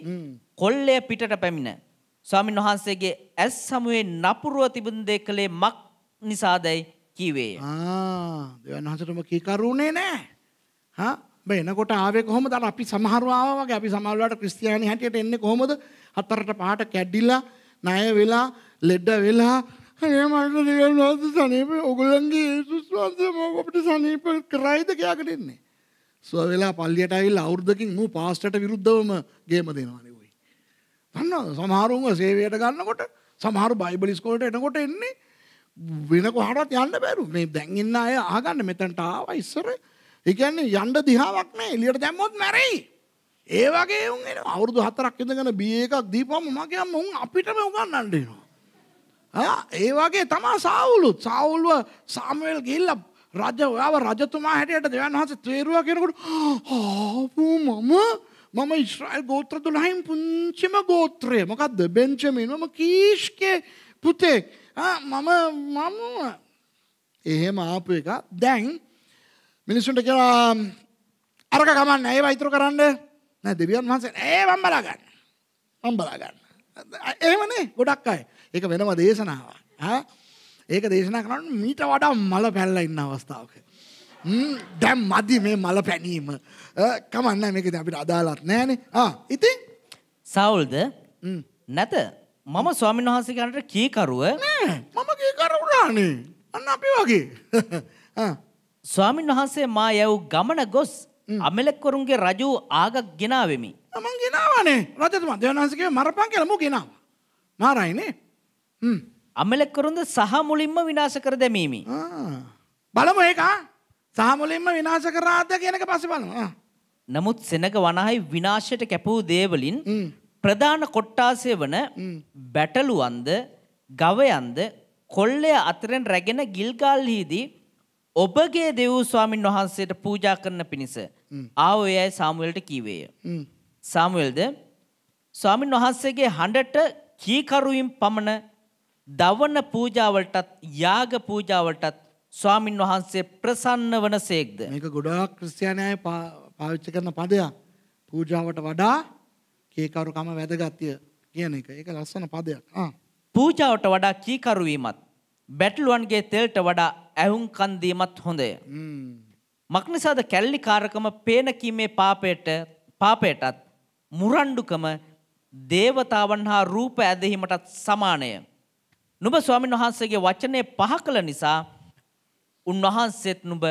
කොල්ලය පිටට පැමිණ ස්වාමීන් වහන්සේගේ ඇස් සමුවේ නපුරුව තිබුණ දේ කලේ මක්
නිසාදයි කිවේය. දෙවන් වහන්සටම කීකරුණේ නෑ. හා එනකොට ආවේ කොහොමද අර අපි සමහරව ආවා වගේ අපි සමහරවට ක්‍රිස්තියානි හැටියට එන්නේ කොහොමද හතරට පහට කැඩිලා ණය වෙලා ලෙඩ වෙලා මේ මට දෙවියන්වහන්ස සනීප ඔගොල්ලන්ගේ යේසුස් වහන්සේ මම අපිට සනීප කරයිද කියලා කටින්නේ. සුව වෙලා පල්ලියට ඇවිල්ලා අවුරුද්දකින් මූ පාස්ටර්ට විරුද්ධවම ගේම දෙනවා. දන්නවද සමහරුන්ව සේවයට ගන්නකොට සමහරු බයිබල් ස්කෝලට එනකොට එන්නේ වෙන කොහටවත් යන්න බැරු. මේ දැන් ඉන්න අය අහගන්න මෙතනට ආවා ඉස්සර. ඒ කියන්නේ යන්න දිහාවක් නැහැ. එළියට දැම්මොත් මැරෙයි. ඒ වගේ උන් එන අවුරුදු 4ක් ඉඳගෙන BA එකක් දීපුවම මම කියන්නේ උන් අපිටම උගන්වන්න දෙනවා. ආ ඒ වගේ තමයි සාවුලුත්. සාවුල්ව සාමුවෙල් ගිහිල්ලා රජ ඔයාව රජතුමා හැටියට දෙවියන් වහන්සේ තේරුවා කියනකොට ආපු මම මම ඉස්්‍රයිල් ගෝත්‍ර දුළහින් පුංචිම ගෝත්‍රය මොකක්ද බෙන්චමින් මම කීෂ්කය පුතෙක් මම මම එහෙම ආපු එක දැන් මිනිස්සුන්ට කියලා අරක ගමන්න ඒ වෛතුර කරන්න නෑ දෙවියන් වහන්සේ ඒ වම්බලාගන්න අම්බලාගන්න ඒමනේ ගොඩක් අයි ඒක වෙනම දේශනාව ඒක දේශනා කරන්න මීට වඩා මල පැල්ල ඉන්න අවස්ථාවක දැම් මදි මේ මල පැනීම කමන්න මේක අපිට අදාලත් නෑන ඉති සවුල්ද
නැත මම ස්වාමීන් වහන්සේ ගන්නට කීකරුව මම කීකරවරානේ අන්න අපි වගේ ස්වාමීන් වහන්සේ මා යැව් ගමන ගොස් අමෙලෙක්වරුන්ගේ රජු ආගක් ගෙනාවෙමි මං ගෙනාවනේ රජතුමා දෙවනාන්සගේ
මරපන් කියලා මු ගෙනාව මාරයිනේ අමෙලෙක්වරුන්ද සහ මුලින්ම විනාශ කර දැමීමි බලමු ඒක සහමුලින්ම විනාශ කරාද කියනක පස්සේ බලමු.
නමුත් සෙනග වනාහි විනාශයට කැපූ දේවලින් ප්‍රධාන කොට්ටාසය වන බැටළුවන්ද ගවයන්ද කොල්ලය අතරෙන් රැගෙන ගිල්ගල්හිදී ඔබගේ දෙවූ ස්වාමින් වහන්සේට පූජා කරන පිණිස ආව යයි සාමුවලට කීවේය. සාමුවල්ද ස්වාමින් වහන්සේගේ හඬට කීකරුයින් පමණ දවන පූජාවලටත් යාග පූජාවලටත් ස්වාමින් වහන්සේ ප්‍රසන්න වනසේක්ද. මේක ගොඩාක් ක්‍රිස්තියානය
පාවිච්ච කරන පදයක් පූජාවට වඩා කේකරුකම වැදගත්ය කියන එක ඒක ලස්සන පදයක්.
පූජාවට වඩා කීකරුවීමත් බැටලුවන්ගේ තෙල්ට වඩා ඇහුම් කන්දීමත් හොඳය. මක්නිසාද කැල්ලිකාරකම පේනකීමේ පාපයට පාපයටත් මුරණ්ඩුකම දේවතාවන් හා රූප ඇදහීමටත් සමානය. නුබ ස්වාමින් වහන්සේගේ වචනය පහ කළ නිසා උන්වහන්සේත් නුඹ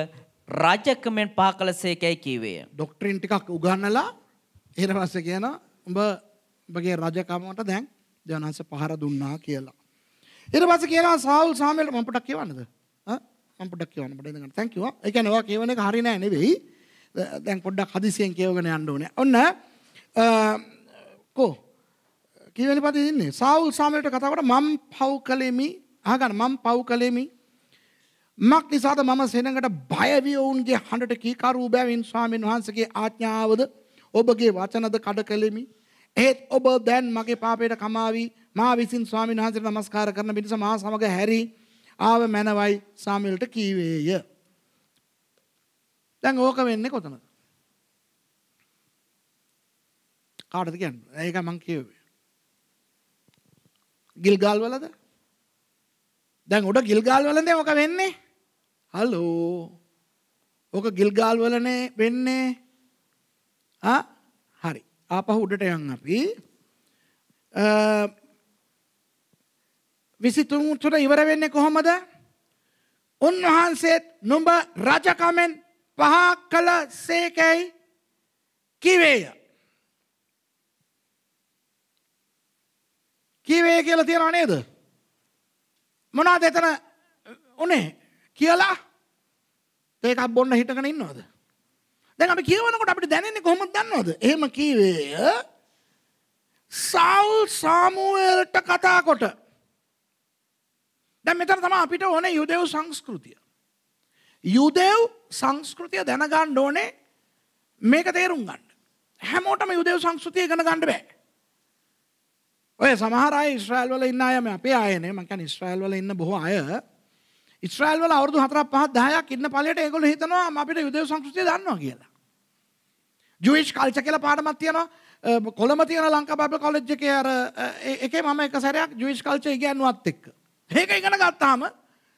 රජකමෙන් පහ කළසේකයි
කීවේය. ඩොක්ට්‍රින් ටිකක් උගන්නලා ඊට පස්සේ කියනවා උඹ උඹගේ රජකමට දැන් ජනහස පහර දුන්නා කියලා. ඊට පස්සේ කියනවා සාවුල් සාමුවෙල් මම පොඩක් කියවන්නද? ආ මම පොඩක් කියවන්න පොඩක් ඉඳගන්න. thank you. ඒ කියන්නේ ඔයා කියවන එක හරි නෑ නෙවෙයි. දැන් පොඩ්ඩක් හදිසියෙන් කියවගෙන යන්න ඕනේ. ඔන්න කෝ කියවෙන පති ඉන්නේ සාවුල් සාමලට කතාවට මම් පව් කලෙමි අහගන්න මම් පව් කලෙමි මක් නිසාද මම සෙනඟට බයවිය ඔවුන්ගේ හඬට කීකරූ බැවින් ස්වාමීන් වහන්සගේ ආඥාවද ඔබගේ වචනද කඩ කළෙමි. ඒත් ඔබ දැන් මගේ පාපයට කමාවී මා විසින් ස්වාමීන් වහන්සට නමස්කාර කරන පිනිස මා සමඟ හැරි ආව මැනවයි සාමිල්ට කීවේය. දැන් ඕක වෙන්නේ කොතනද. කාටද කියන්න ඒක මං කියවේ. ගිල්ගල් වලද දැන් උඩ ගිල්ගල් වලද ඕක වෙන්නේ හලෝ ඕක ගිල්ගාල් වලනේ වෙන්නේ ආ හරි ආපහු උඩට යන් අපි විසිතුන් තුර ඉවර වෙන්නේ කොහොමද උන්වහන්සේත් නුඹ රජකමෙන් පහක් කළ සේකැයි කිවේය කිවේ කියලා තියෙනව නේද මොනවාද එතන උනේ කියලා ඒකක් බොන්න හිටගෙන ඉන්නවද? දැන් අපි කියවනකොට අපිට දැනෙන්නේ කොහොමද දන්නවද? එහෙම කීවේය සාල් සාමුවෙල්ට කතා කොට. දැන් මෙතන තමයි අපිට ඕනේ යුදෙව් සංස්කෘතිය. යුදෙව් සංස්කෘතිය දැනගන්න ඕනේ මේක තේරුම් ගන්න. හැමෝටම යුදෙව් සංස්කෘතිය ඉගෙන ගන්න බෑ. ඔය සමහර අය ඉස්රායල් වල ඉන්න අය මේ අපේ අයනේ මං කියන්නේ ඉස්රායල් වල ඉන්න බොහෝ අය ඉස්්‍රයිල් වල අවුරදු හතර පහ දායක් ඉන්න පලට ඒගොල හිතනවා අපිට යුදව සංස්කෘතිය දන්නවා කියලා. ජුවිෂ් කල්ච කියලා පාඩමත් තියෙනවා කොළම තියෙන ලංකා බයිබල් කොලෙජ් එකේ අර එකේ මම එක සැරයක් ජුවිෂ් කල්චර් ඉගෙනුවත් එක්ක. ඒක ඉගෙන ගත්තාම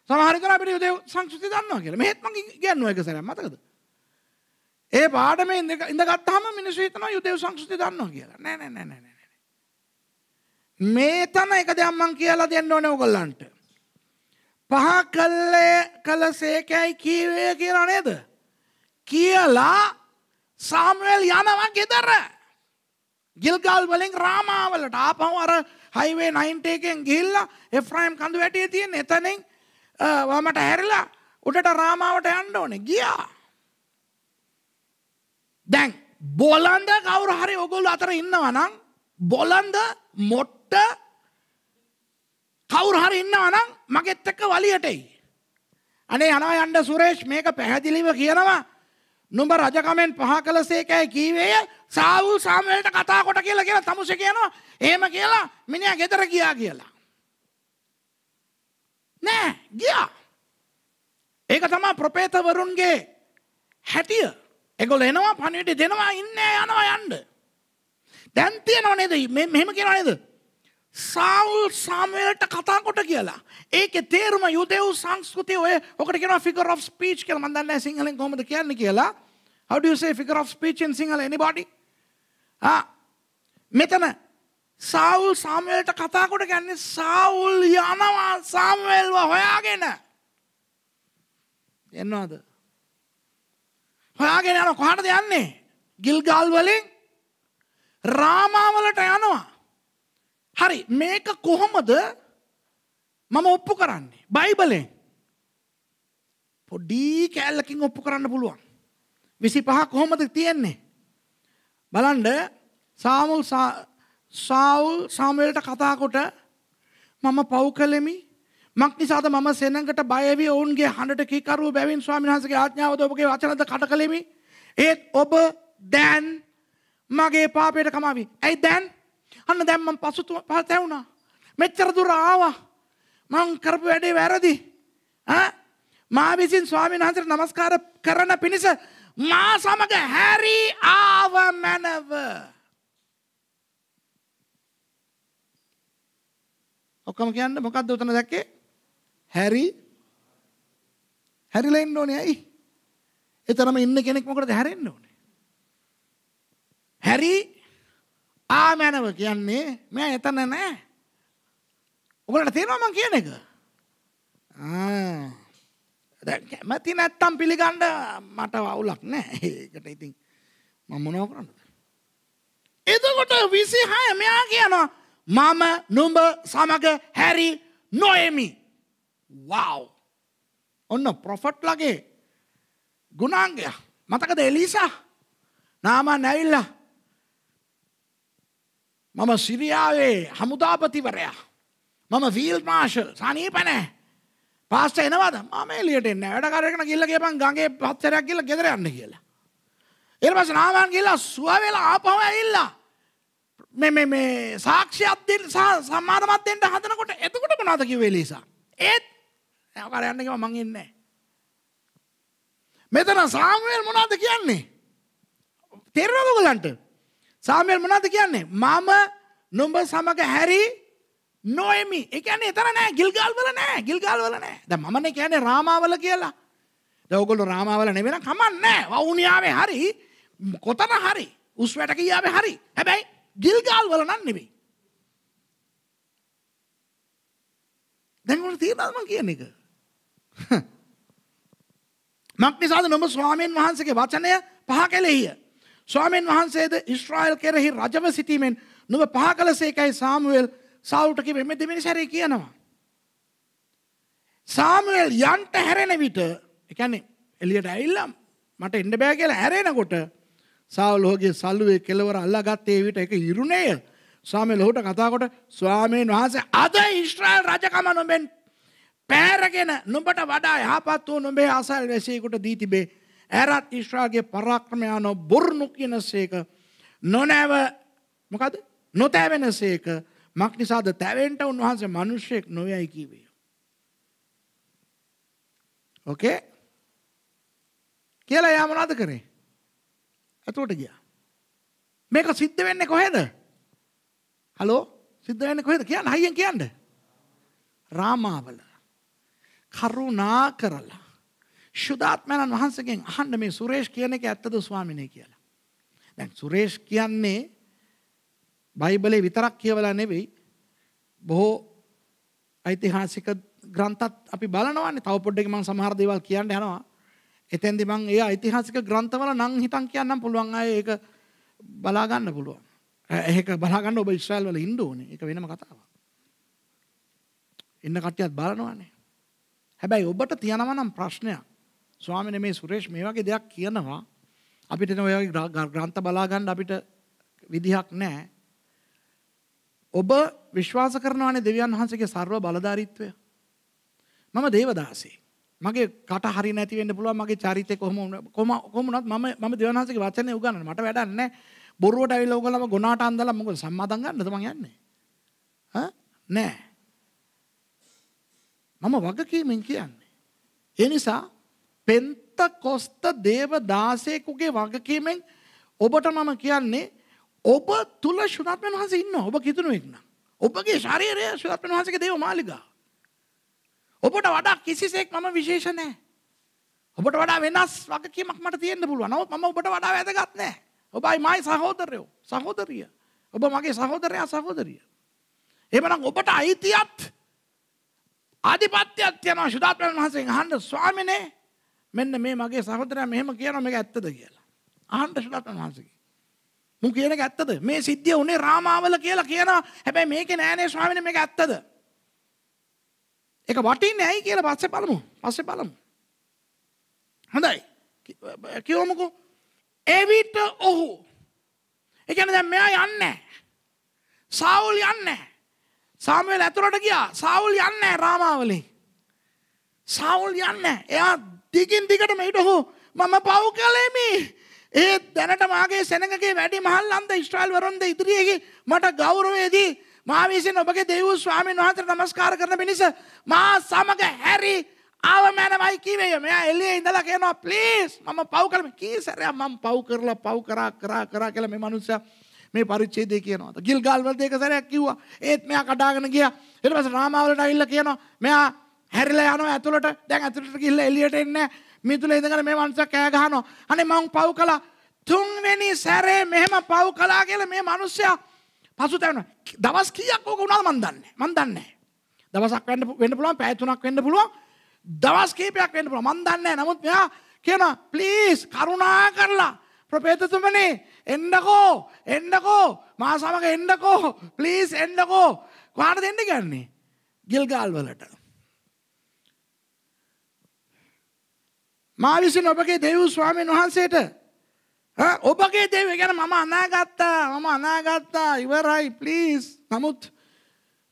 සමහර කෙනා අපිට යුදව සංස්කෘතිය දන්නවා කියලා. මෙහෙත් මම ඉගෙනුවා එක සැරයක් මතකද? ඒ පාඩමේ ඉඳ ගත්තාම මිනිස්සු හිතනවා යුදව සංස්කෘතිය දන්නවා කියලා. නෑ නෑ නෑ නෑ නෑ. මේ තන එක දෙයක් මම කියලා දෙන්න ඕනේ ඔයගොල්ලන්ට. පහ කල්ලේ කළ සේකැයි කීවේ කියලා නේද. කියලා සාමවල් යනවා ගෙදර. ගිල්ගල් වලින් රාමාවලට ආපහු අර හයිවේ 90 එකෙන් ගිහිල්ලා එෆ්‍රයිම් කඳු වැටියේ තියෙන එතනින් වමට හැරිලා උඩට රාමාවට යන්න ඕනේ. ගියා. දැන් බොලන්ද කවුරු හරි ඔගොල්ලෝ අතර ඉන්නවා නම් බොලන්ද මොට්ට කවුරු හරි ඉන්නවා නම් මගෙත් එක්ක වලියට එයි. අනේ යනවා යන්න සුරේෂ් මේක පැහැදිලිව කියනවා. නුඹ රජකමෙන් පහ කළසේකයි කීවේය සාවූ සාමවලට කතා කොට කියලා කියලා තමුසේ කියනවා. එහෙම කියලා මිනිහා ගෙදර ගියා කියලා. නෑ ගියා. ඒක තමයි ප්‍රපේතවරුන්ගේ හැටිය. ඒගොල්ලෝ එනවා පණිවිඩය දෙනවා ඉන්නේ යනවා යන්න. දැන් තියනව නේද? මෙහෙම කියනවා නේද? සාවුල් සාමයට කතාකොට කියලා ඒක තේරුම යුදෙව් සංස්කෘතිය ඔය ඔකට කියෙන ෆිකර of speech කියල මදන්න සිංහලෙන් කොමද කියන්න කියලා how do you say figure of speech in single anybody මෙතන සාවුල් සාමයට කතාකොට ගැන්නේ සාවුල් යනවා සාමවල්ව හොයාගෙන එන්නවාද හොයාගෙන යන කොහටද යන්නේ ගිල්ගල් වලින් රාමාවලට යනවා හරි මේක කොහොමද මම ඔප්පු කරන්නේ බයිබලෙන් පොඩ්ඩී කෑල්ලකින් ඔප්පු කරන්න පුළුවන් විසි පහ කොහොමද තියෙන්නේ බලන්ඩ සාමුල් සාවුල් සාමවලට කතාකොට මම පව් කලෙමි මක් නිසාද මම සෙනඟට බයව ඔවුන්ගේ හඬට කිකරු බැවින් ස්වාමිහසගේ ආඥාවද ඔබගේ වචනද කට කලෙමි ඒත් ඔබ දැන් මගේ පාපයට කමාවි ඇයි දැන් අන්න දැම්මම් පසුතු පහත වුණා. මෙච්චර දුර ආවා. මං කරපු වැඩේ වැරදි. මා විසින් ස්වාමීන් වහන්සේට নমස්කාර කරන පිණිස මා සමග හැරි ආව මැනව. ඔක්කොම කියන්න මොකද්ද උතන දැක්කේ? හැරි හැරිලා ඉන්න ඕනේ ඇයි? ඒ තරම ඉන්න කෙනෙක් මොකටද හැරෙන්න ඕනේ? හැරි ආමැනව කියන්නේ මෙයා එතන නෑ. ඔගලට තේරෙනවා මං කියන එක? ආ. දැන් කැමති නැත්තම් පිළිගන්න මට අවුලක් නෑ. ඒකට ඉතින් මම මොනව කරන්නද? එතකොට 26 මෙයා කියනවා මම නුඹ සමග හැරි නොයමි. වව්. ඔන්න ප්‍රොෆට් ලගේ ගුණාංගය. මතකද එලීසා? නාම නැවිලා මම සිරියාවේ හමුදාපතිවරයා. මම වීල් මාශල් සනීපනෑ. පාස්ස එනවද මම එලියට එන්න වැඩ කරගෙන ගිල්ල ගෙපන් ගඟේ පත්තරයක් ගිල්ල ගෙදර යන්න කියලා. ඊට පස්සේ නාමයන් ගිල්ලා සුව වෙලා ආපහු ඇවිල්ලා මේ මේ මේ සාක්ෂියක් දෙන්න සහ සම්මානමත් දෙන්න හදනකොට එතකොට මොනවද කිව්වේ ලීසා? ඒත් ඔකාර යන්න කිව්වා මං එන්නේ නැහැ. මෙතන සාමුවෙල් මොනවද කියන්නේ? තේරෙනවද ඔයගලන්ට? සාමල් මොනාද කියන්නේ මම නොඹ සමග හැරි නොයමි එකන එතර නෑ ගිල්ගල් වල නෑ ගිල්ගල් වල නෑ ද මන කියන්නේ රාමාවල කියලා දවගොලු රාමාවල නෙවෙන කමන්න වවුනියාවේ හරි කොතන හරි උස් වැට කියාව හරි හැබැයි ගිල්ගල් වල නම් නෙවෙයි දැන්ගොට තීරම කියන එක මක් නිසාද නොම ස්වාමීන් වහන්සගේ වචනය පහ කළෙහිය ස්වාමීන් වහන්සේද ඉස්රායිල් කෙරෙහි රජව සිටීමෙන් නුඹ පහ කළසේකයි සාමුවෙල් සාවුට කිව්වේ මේ දෙවෙනි සැරේ කියනවා. සාමුවෙල් යන්ට හැරෙන විට ඒ කියන්නේ එළියට ඇවිල්ලා මට එන්න බෑ කියලා හැරෙනකොට සාවුල් ඔහුගේ සල්ුවේ කෙළවර අල්ලාගත්තේ ඒ විට ඒක ඉරුණේය. ස්වාමීන් ඔහුට කතාකොට ස්වාමීන් වහන්සේ අද ඉස්රායිල් රජකම නොබෙන් පෑරගෙන නුඹට වඩා යහපත් වූ නුඹේ අසල් වැසියෙකුට දී තිබේ. ඇරත් ඊශ්‍රාගේ පරාක්‍රමයානෝ බොරුණු කියන සේක නොනෑව මොකද නොතැවෙන සේක මක් නිසාද තැවෙන්ට උන්වහන්සේ මනුෂ්‍යයෙක් නොවයයි කිවේ. ඕකේ කියලා යාමනාද කරේ ඇතුවට ගියා. මේක සිද්ධ වෙන්න කොහෙද හලෝ සිද්ධ වෙන්න කොහෙද කියන්න හයියෙන් කියන්න රාමාවල කරුණා කරලා ශුදාත්මයණන් වහන්සගෙන් අහන්න මේ සුරේෂ් කියන එක ඇත්තද ස්වාමිනය කියලා. දැන් සුරේෂ් කියන්නේ බයිබලේ විතරක් කියවලා නෙවෙයි බොහෝ ඓතිහාසික ග්‍රන්ථත් අපි බලනවානේ තව පොඩ්ඩක් මම සමහර දේවල් කියන්න යනවා. එතෙන්දි මම ඒ ඓතිහාසික ග්‍රන්ථවල නම් හිතන් කියන්නම් පුළුවන් අය ඒක බලා ගන්න පුළුවන්. ඒක බලා ගන්න ඔබ ඉස්රායල් වල ඉන්න ඕනේ. ඒක වෙනම කතාවක්. ඉන්න කට්ටියත් බලනවානේ. හැබැයි ඔබට තියෙනවා නම් ප්‍රශ්නයක්. ස්වාමීන් මේ සුරේෂ් මේ වගේ දෙයක් කියනවා අපිට එන ඔය වගේ ග්‍රන්ථ බලා ගන්න අපිට විදිහක් නැහැ. ඔබ විශ්වාස කරනවානේ දෙවියන් වහන්සේගේ ਸਰව බලධාරීත්වය. මම දේවදාසී. මගේ කට හරි නැති වෙන්න පුළුවන් මගේ චරිතය කොහොම කොහොම වුණත් මම මම දෙවියන් වහන්සේගේ වචනේ උගන්වන්න මට වැඩක් නැහැ. බොරුවට ඇවිල්ලා ඕගොල්ලම ගොනාට අන්දලා මොකද සම්මාදම් ගන්නද මං යන්නේ? ඈ නෑ. මම වගකීමෙන් කියන්නේ. ඒ නිසා පෙන්තකොස්ත දේව දාසයෙකුගේ වගකීමෙන් ඔබට මම කියන්නේ ඔබ තුල ශුද්ධත්මන් වහන්සේ ඉන්නවා ඔබ කිතුණුවෙක් නම් ඔබගේ ශරීරය ශුද්ධත්මන් වහන්සේගේ දේව මාලිගා ඔබට වඩා කිසිසේක් මම විශේෂ නැහැ ඔබට වඩා වෙනස් වගකීමක් මට තියෙන්න පුළුවන් නමුත් මම ඔබට වඩා වැදගත් නැහැ ඔබයි මායි සහෝදරයෝ සහෝදරිය ඔබ මගේ සහෝදරයා සහෝදරිය එහෙමනම් ඔබට අයිතියත් ආධිපත්‍යයක් තියෙනවා ශුද්ධත්මන් වහන්සේ අහන්න ස්වාමිනේ මෙන්න මේ මගේ සහෝදරයා මෙහෙම කියනවා මේක ඇත්තද කියලා. අහන්න ශ්‍රලතන් වහන්සේගේ. මුන් කියන එක ඇත්තද? මේ සිද්ධිය උනේ රාමාවල කියලා කියනවා. හැබැයි මේකේ නෑනේ ස්වාමීනි මේක ඇත්තද? ඒක වටින්නේ ඇයි කියලා පස්සේ බලමු. පස්සේ බලමු. හොඳයි. කියවමුකෝ. එවිට ඔහු. ඒ කියන්නේ දැන් මෙයා යන්නේ නැහැ. සාවුල් යන්නේ නැහැ. සාමුවෙල් ඇතුළට ගියා. සාවුල් යන්නේ නැහැ රාමාවලේ. සාවුල් යන්නේ නැහැ. එයා දිගින් දිගටම හිටහෝ මම පව් කලෙමි ඒ දැනට මාගේ සැනකගේ වැඩි මහල්ලන්ද ස්ට්‍රයිල් වරුන්ද ඉදිරියේ මට ගෞරවයේදී මා විසින් ඔබගේ දෙවූ ස්වාමීන් වහන්සේට නමස්කාර කරන පිණිස මා සමග හැරි ආවමෑනමයි කිවේ මෙයා එල්ලිය ඉඳලා කියනවා ප්ලීස් මම පව් කළම කී සැරයක් මම පව් කරලා පව් කරා කරා කරා කියලා මේ මිනිස්සයා මේ පරිච්ඡේදය කියනවා. ගිල්ගාල් වලදී එක සැරයක් කිව්වා. ඒත් මෙයා කඩාගෙන ගියා. ඊට පස්සේ රාමාවලට ඇවිල්ලා කියනවා මෙයා හැරිලා යනවා ඇතුළට දැන් ඇතුළට ගිහිල්ලා එළියට එන්නේ මේ තුල ඉඳගෙන මේ මනුස්සයා කෑ ගහනවා අනේ මං පව් කළා තුන්වෙනි සැරේ මෙහෙම පව් කළා කියලා මේ මනුස්සයා පසුතැවෙනවා දවස් කීයක් ඕක වුණාද මන් දන්නේ මන් දන්නේ දවසක් වෙන්න වෙන්න පුළුවන් පැය තුනක් වෙන්න පුළුවන් දවස් කීපයක් වෙන්න පුළුවන් මන් දන්නේ නමුත් මෙයා කියනවා ප්ලීස් කරුණා කරලා ප්‍රපේතතුමනි එන්නකෝ එන්නකෝ මා සමග එන්නකෝ ප්ලීස් එන්නකෝ කොහටද එන්න ගන්නේ ගිල්ගාල් වලට මා විසින් ඔබගේ දෙව් ස්වාමීන් වහන්සේට ඔබගේ දෙව ගැන මම අනාගත්තා මම අනාගත්තා ඉවරයි ප්ලීස් නමුත්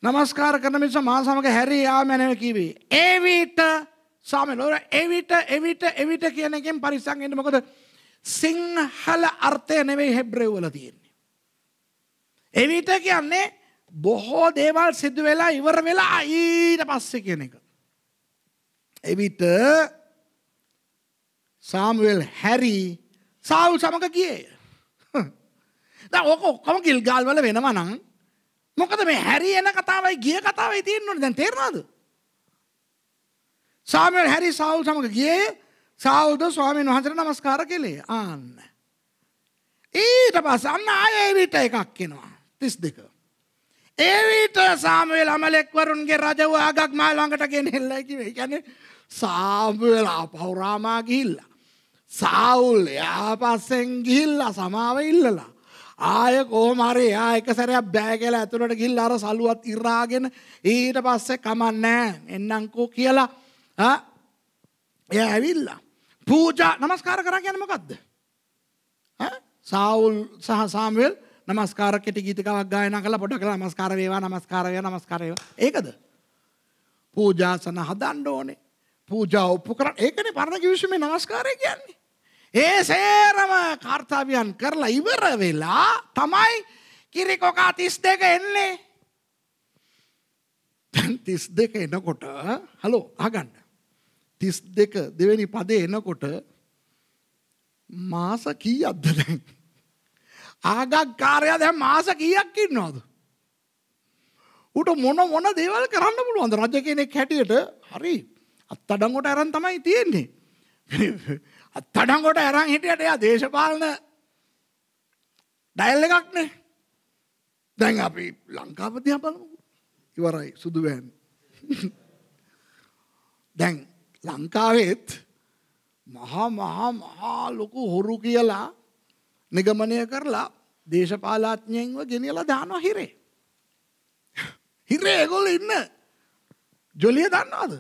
නමස්කාර කරන මිනිස්සු මා සමග හැරී ආමැනව කිව්වේ. ඒ විට ස්වාමීන් වහන්සේ එවිට එවිට එවිට කියන එකෙන් පරිස්සම් වෙන්න මොකද සිංහල අර්ථය නෙවෙයි හෙබ්‍රේව වල තියෙන්නේ. එවිට කියන්නේ බොහෝ දේවල් සිදු වෙලා ඉවර වෙලා ඊට පස්සේ කියන එක. එවිට සාමුවෙල් හැරි සාවුල් සමඟ ගියේය. දැන් ඕක ඔක්කොම ගිල්ගාල් වල වෙනවා නම් මොකද මේ හැරි එන කතාවයි ගිය කතාවයි තියෙන්නේ දැන් තේරෙනවද? සාමුවෙල් හැරි සාවුල් සමඟ ගියේ සාවුල්ද ස්වාමීන් වහන්සේට නමස්කාර කළේ. ආන්න. ඊට පස්සේ අන්න ආයෙ විට එකක් එනවා. 32. ඒ විට සාමුවෙල් අමලෙක් වරුන්ගේ රජව ආගක් මා ළඟට ගෙනෙල්ලා කිව්වේ. ඒ කියන්නේ සාමුවෙල් අපෞරාමා ගිහිල්ලා සාවුල් එයා පස්සෙන් ගිහිල්ලා සමාව ඉල්ලලා. ආය කෝමරේ යා එක සැරයක් බෑ කියලා ඇතුළට ගිහිල්ලා අර සලුවත් ඉරාගෙන ඊට පස්සේ කමන්නේ එන්නම්කෝ කියලා ආ එයා ඇවිල්ලා පූජා නමස්කාර කරා කියන්නේ මොකද්ද? ඈ සාවුල් සහ සාමුවෙල් නමස්කාර කෙටි ගීතිකාවක් ගායනා කරලා පොඩක් කරලා නමස්කාර වේවා නමස්කාර වේවා නමස්කාර වේවා. ඒකද? පූජාසන හදන්න ඕනේ. පූජා උප්පු කර ඒකනේ පරණ කිවිසුමේ නමස්කාරය කියන්නේ. ඒ සේරම කාර්තාවයන් කරලා ඉවර වෙලා තමයි කිරිකොකා 32 එන්නේ. දැන් 32 එනකොට හලෝ අහගන්න. 32 දෙවෙනි පදේ එනකොට මාස කීයක්ද දැන්? ආගක් කාර්යය දැන් මාස කීයක් ඉන්නවද? උට මොන මොන දේවල් කරන්න පුළුවන්ද රජ කෙනෙක් හැටියට? හරි. අත්තඩංගොට ඇරන් තමයි තියෙන්නේ. අත්තඩංගොට ඇරන් හිටියට එයා දේශපාලන ඩැල් එකක්නේ. දැන් අපි ලංකාපතිය බලමු. ඉවරයි සුදු වෑන්. දැන් ලංකාවෙත් මහා මහා මහා ලොකු හොරු කියලා නිගමනය කරලා දේශපාලාඥයෙන්ව ගෙනියලා දානවා හිරේ. හිරේ ඒගොල්ලෝ ඉන්න ජොලිය දන්නවද?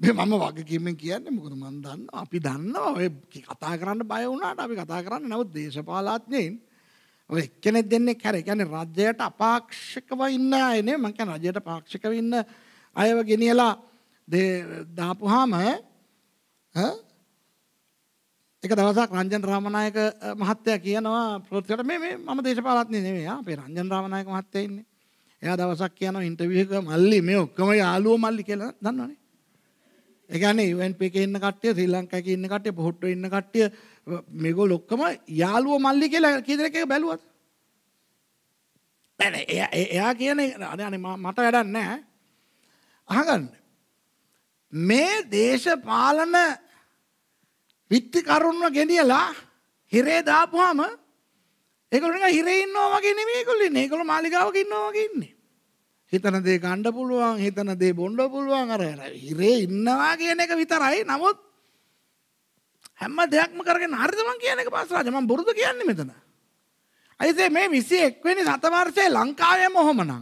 මේ මම වගකීමෙන් කියන්නේ මොකද මන් දන්න අපි දන්නවා ඔය කතා කරන්න බය වුණාට අපි කතා කරන්න නමුත් දේශපාලඥයින් ඔය එක්කෙනෙක් දෙන්නෙක් හැර ඒ කියන්නේ රජයට අපාක්ෂිකව ඉන්න අය නේ මං කියන්නේ රජයට පාක්ෂිකව ඉන්න අයව ගෙනියලා දාපුවාම එක දවසක් රංජන් රාමනායක මහත්තයා කියනවා ප්‍රොත්කට මේ මේ මම දේශපාලඥයෙ නෙමෙයි අපේ රංජන් රාමනායක මහත්තයා ඉන්නේ එයා දවසක් කියනවා ඉන්ටර්විව් එක මල්ලි මේ ඔක්කොම යාළුවෝ මල්ලි කියලා දන්නවනේ ඒ කියන්නේ ඉවෙන්ට් එකේ ඉන්න කට්ටිය ශ්‍රී ලංකාවේ ඉන්න කට්ටිය පොහොට්ටුවේ ඉන්න කට්ටිය මේගොල්ලෝ ඔක්කොම යාළුව මල්ලි කියලා කී දෙනෙක් එක බැලුවද? නෑ නෑ එයා කියන්නේ අනේ අනේ මට වැඩක් නෑ. අහගන්න. මේ දේශපාලන විත්ති කරුණව ගෙනියලා හිරේ දාපුවාම ඒගොල්ලෝ නිකන් හිරේ ඉන්නවා වගේ නෙමෙයි ඒගොල්ලෝ ඉන්නේ. ඒගොල්ලෝ මාලිගාවක ඉන්නවා වගේ ඉන්නේ. හිතන දේ ගණ්ඩ පුළුවන් හිතන දේ බොන්්ඩ පුළුවන් අර හිරේ ඉන්නවා කියන එක විතරයි නමුත් හැම දෙයක්ම කරගෙන හරිදමන් කියන එක පස්සරාජ මම බොරුද කියන්නේ මෙතන. අයිසේ මේ 21 වෙනි සතවර්ෂයේ ලංකාවේම ඔහමනම්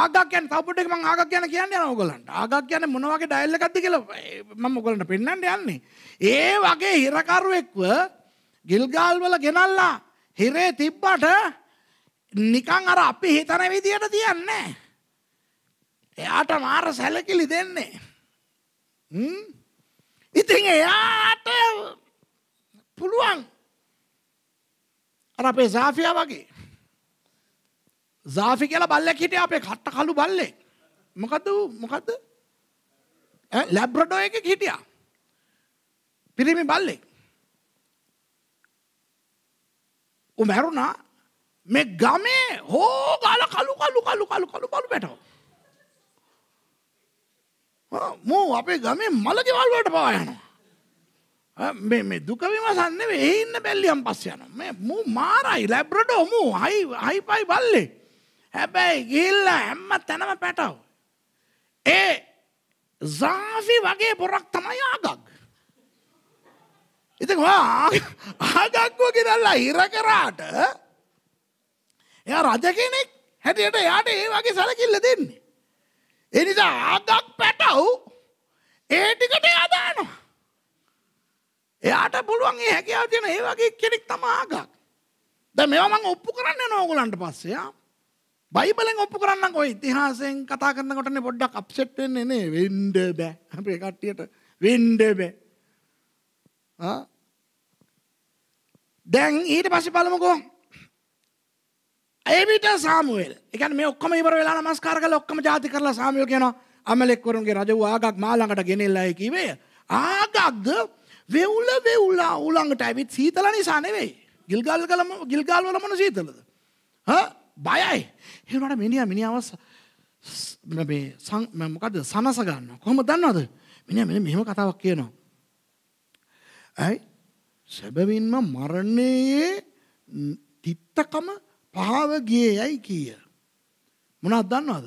ආගක් කියන්නේ සවුපට් එක මම ආගක් කියන කියන්නේ යනවා ඔයගලන්ට. ආගක් කියන්නේ මොන වගේ ඩයල් එකක්ද කියලා මම ඔයගලන්ට පෙන්වන්න යන්නේ. ඒ වගේ හිරකරුවෙක්ව ගිල්ගාල් වල ගෙනල්ලා හිරේ තිබ්බට නිකන් අර අපි හිතන විදියට තියන්නේ එයාට මාර සැලකිලි දෙන්නේ ඉතින් එයාට පුළුවන් අර අපේ සාෆියා වගේ සාෆි කියලා බල්ලෙක් හිටියා අපේ කට්ට කළු බල්ලෙක් මොකද්ද මොකද්ද ලැබ්‍රඩෝ එකෙක් හිටියා පිරිමි බල්ලෙක් උ මැරුණා මේ ගමේ හෝ ගාල කලු කලු කලු කලු කලු බලු බැටව. මූ අපේ ගමේ මලගෙවල්වට පවා යනවා. මේ මේ දුක විමසන්නේ මේ ඉන්න බැල්ලියන් පස්සේ යනවා. මේ මූ මාරයි ලැබ්‍රඩ මූ හයි හයිපයි බල්ලේ. හැබැයි ගිහිල්ලා හැම තැනම පැටව. ඒ සාෆි වගේ පොරක් තමයි ආගක්. ඉතින් ආගක්ව ගෙනල්ලා හිර කරාට එයා රජ කෙනෙක් හැටියට එයාට ඒ වගේ සැලකිල්ල දෙන්නේ. ඒ නිසා ආගක් පැටව් ඒ ටිකට එයා දානවා. එයාට පුළුවන් ඒ හැකියාව තියෙන ඒ වගේ කෙනෙක් තමයි ආගක්. දැන් මේවා මම ඔප්පු කරන්න යනවා ඕගොල්ලන්ට පස්සේ ආ. බයිබලෙන් ඔප්පු කරන්නකෝ ඉතිහාසයෙන් කතා කරනකොටනේ පොඩ්ඩක් අප්සෙට් වෙන්නේ නේ වෙන්න බෑ. අපේ කට්ටියට වෙන්න බෑ. ආ දැන් ඊට පස්සේ බලමුකෝ ඒවිට සාමුවල් එකන මේ ඔක්කම ඉවර වෙලා නමස්කාර කළ ඔක්කම ජාති කරලා සාමියෝ කියන අමලෙක්වරුන්ගේ රජව ආගක් මාළඟට ගෙනෙල්ලයි කිවේය. ආගක්ද වෙවුල වෙවුලා උළඟට ඇවිත් සීතල නිසා නෙවෙයි. ගිල්ගල් කලම ගිල්ගල් වල මොන සීතලද? හා බයයි. ඒ වුණාට මිනිහා මිනිහවස් මේ සං මොකද සනස ගන්න. කොහොමද දන්නවද? මිනිහා මෙන්න මෙහෙම කතාවක් කියනවා. ඇයි? සැබවින්ම මරණයේ තිත්තකම පහව ගියේ යයි කීය. මොනවද දන්නවද?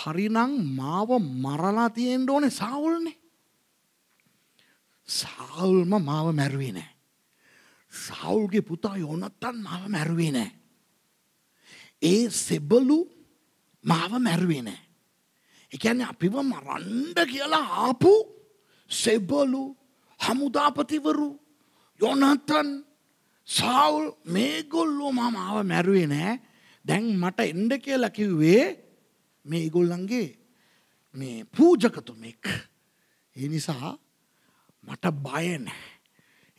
හරිනම් මාව මරලා තියෙන්න ඕනේ සාවුල්නේ. සාවුල්ම මාව මැරුවේ නෑ. සාවුල්ගේ පුතා යොනත්තන් මාව මැරුවේ නෑ. ඒ සෙබලු මාව මැරුවේ නෑ. ඒ කියන්නේ අපිව මරන්න කියලා ආපු සෙබලු හමුදාපතිවරු යොනත්තන් සාවුල් මේගොල්ලෝ මම ආව මැරුවේ නෑ දැන් මට එන්ඩ කියලා කිව්වේ මේ ඉගොල්ලන්ගේ මේ පූජකතුමෙක් ඒ නිසා මට බය නෑ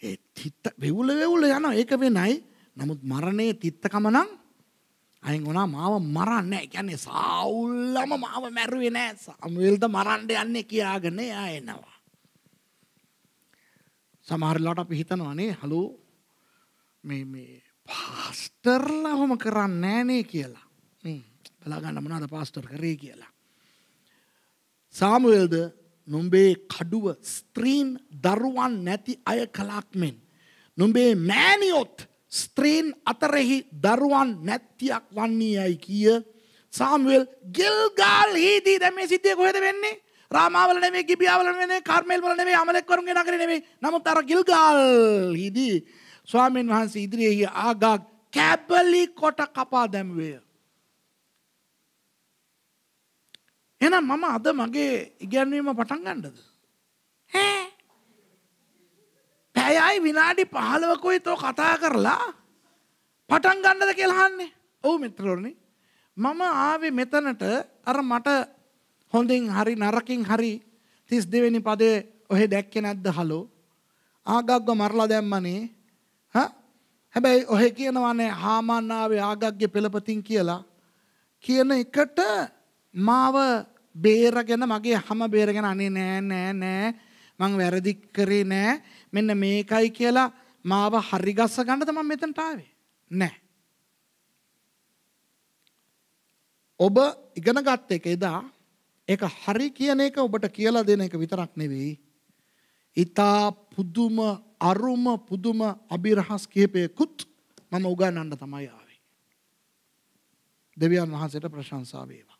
ඒ තිත්ත වෙවුල වෙවුල යන ඒක වෙනයි නමුත් මරණයේ තිත්තකම නම් අයින් වුණා මාව මරන්න කියන්නේ සාවුල්ලම මාව මැරුවේ නෑ සමුවෙල්ද මරන්ඩ යන්නේ කියාගෙන එයා එනවා සමහරලාට අපි හිතනවානේ හලෝ පාස්ටර්ලා හොම කරන්න නෑනේ කියලා බලාගන්න මනාද පාස්ටර් කරේ කියලා. සාමුවල්ද නොම්බේ කඩුව ස්ත්‍රීන් දරුවන් නැති අය කලාක්මෙන්. නොම්බේ මෑනියොත් ස්ත්‍රීන් අතරෙහි දරුවන් නැත්තියක් වන්නේ යයි කිය සාමුවල් ගෙල්ගාල් හිදී දැමේ සිද්ධිය කොහෙද වෙන්නේ රාමාවල නෙමේ ගිබියාවල නෙමේ කර්මෙල් වල නෙමේ අමලෙක් වරුන්ගේ නගරේ නෙමේ නමුත් අර ගිල්ගාල් හිදී ස්වාමීන් වහන්සේ ඉදිරියේ ආගා කැබලි කොට කපා දැමුවේය. එහෙනම් මම අද මගේ ඉගැන්වීම පටන් ගන්නද? ඈ. පැයයි විනාඩි 15ක විතර කතා කරලා පටන් ගන්නද කියලා අහන්නේ. ඔව් මිත්‍රෝනි. මම ආවේ මෙතනට අර මට හොඳින් හරි නරකින් හරි 32 වෙනි පදේ ඔහෙ දැක්කේ නැද්ද හලෝ? ආගග්ව මරලා දැම්මනේ. හැබැයි ඔහෙ කියනවානේ හාමාන්නාවේ ආගක්්‍ය පෙළපතින් කියලා කියන එකට මාව බේරගෙන මගේ හම බේරගෙන අනේ නෑ නෑ නෑ මං වැරදික් කරේ නෑ මෙන්න මේකයි කියලා මාව හරිගස්ස ගන්නද මම මෙතනට ආවේ නෑ ඔබ ඉගෙන ගත්ත එක එදා ඒක හරි කියන එක ඔබට කියලා දෙන එක විතරක් නෙවෙයි ඊතා පුදුම අරුම පුදුම අභිරහස් කිහිපයකුත් මම උගන්නන්න තමයි ආවේ. දෙවියන් වහන්සේට ප්‍රශංසා වේවා.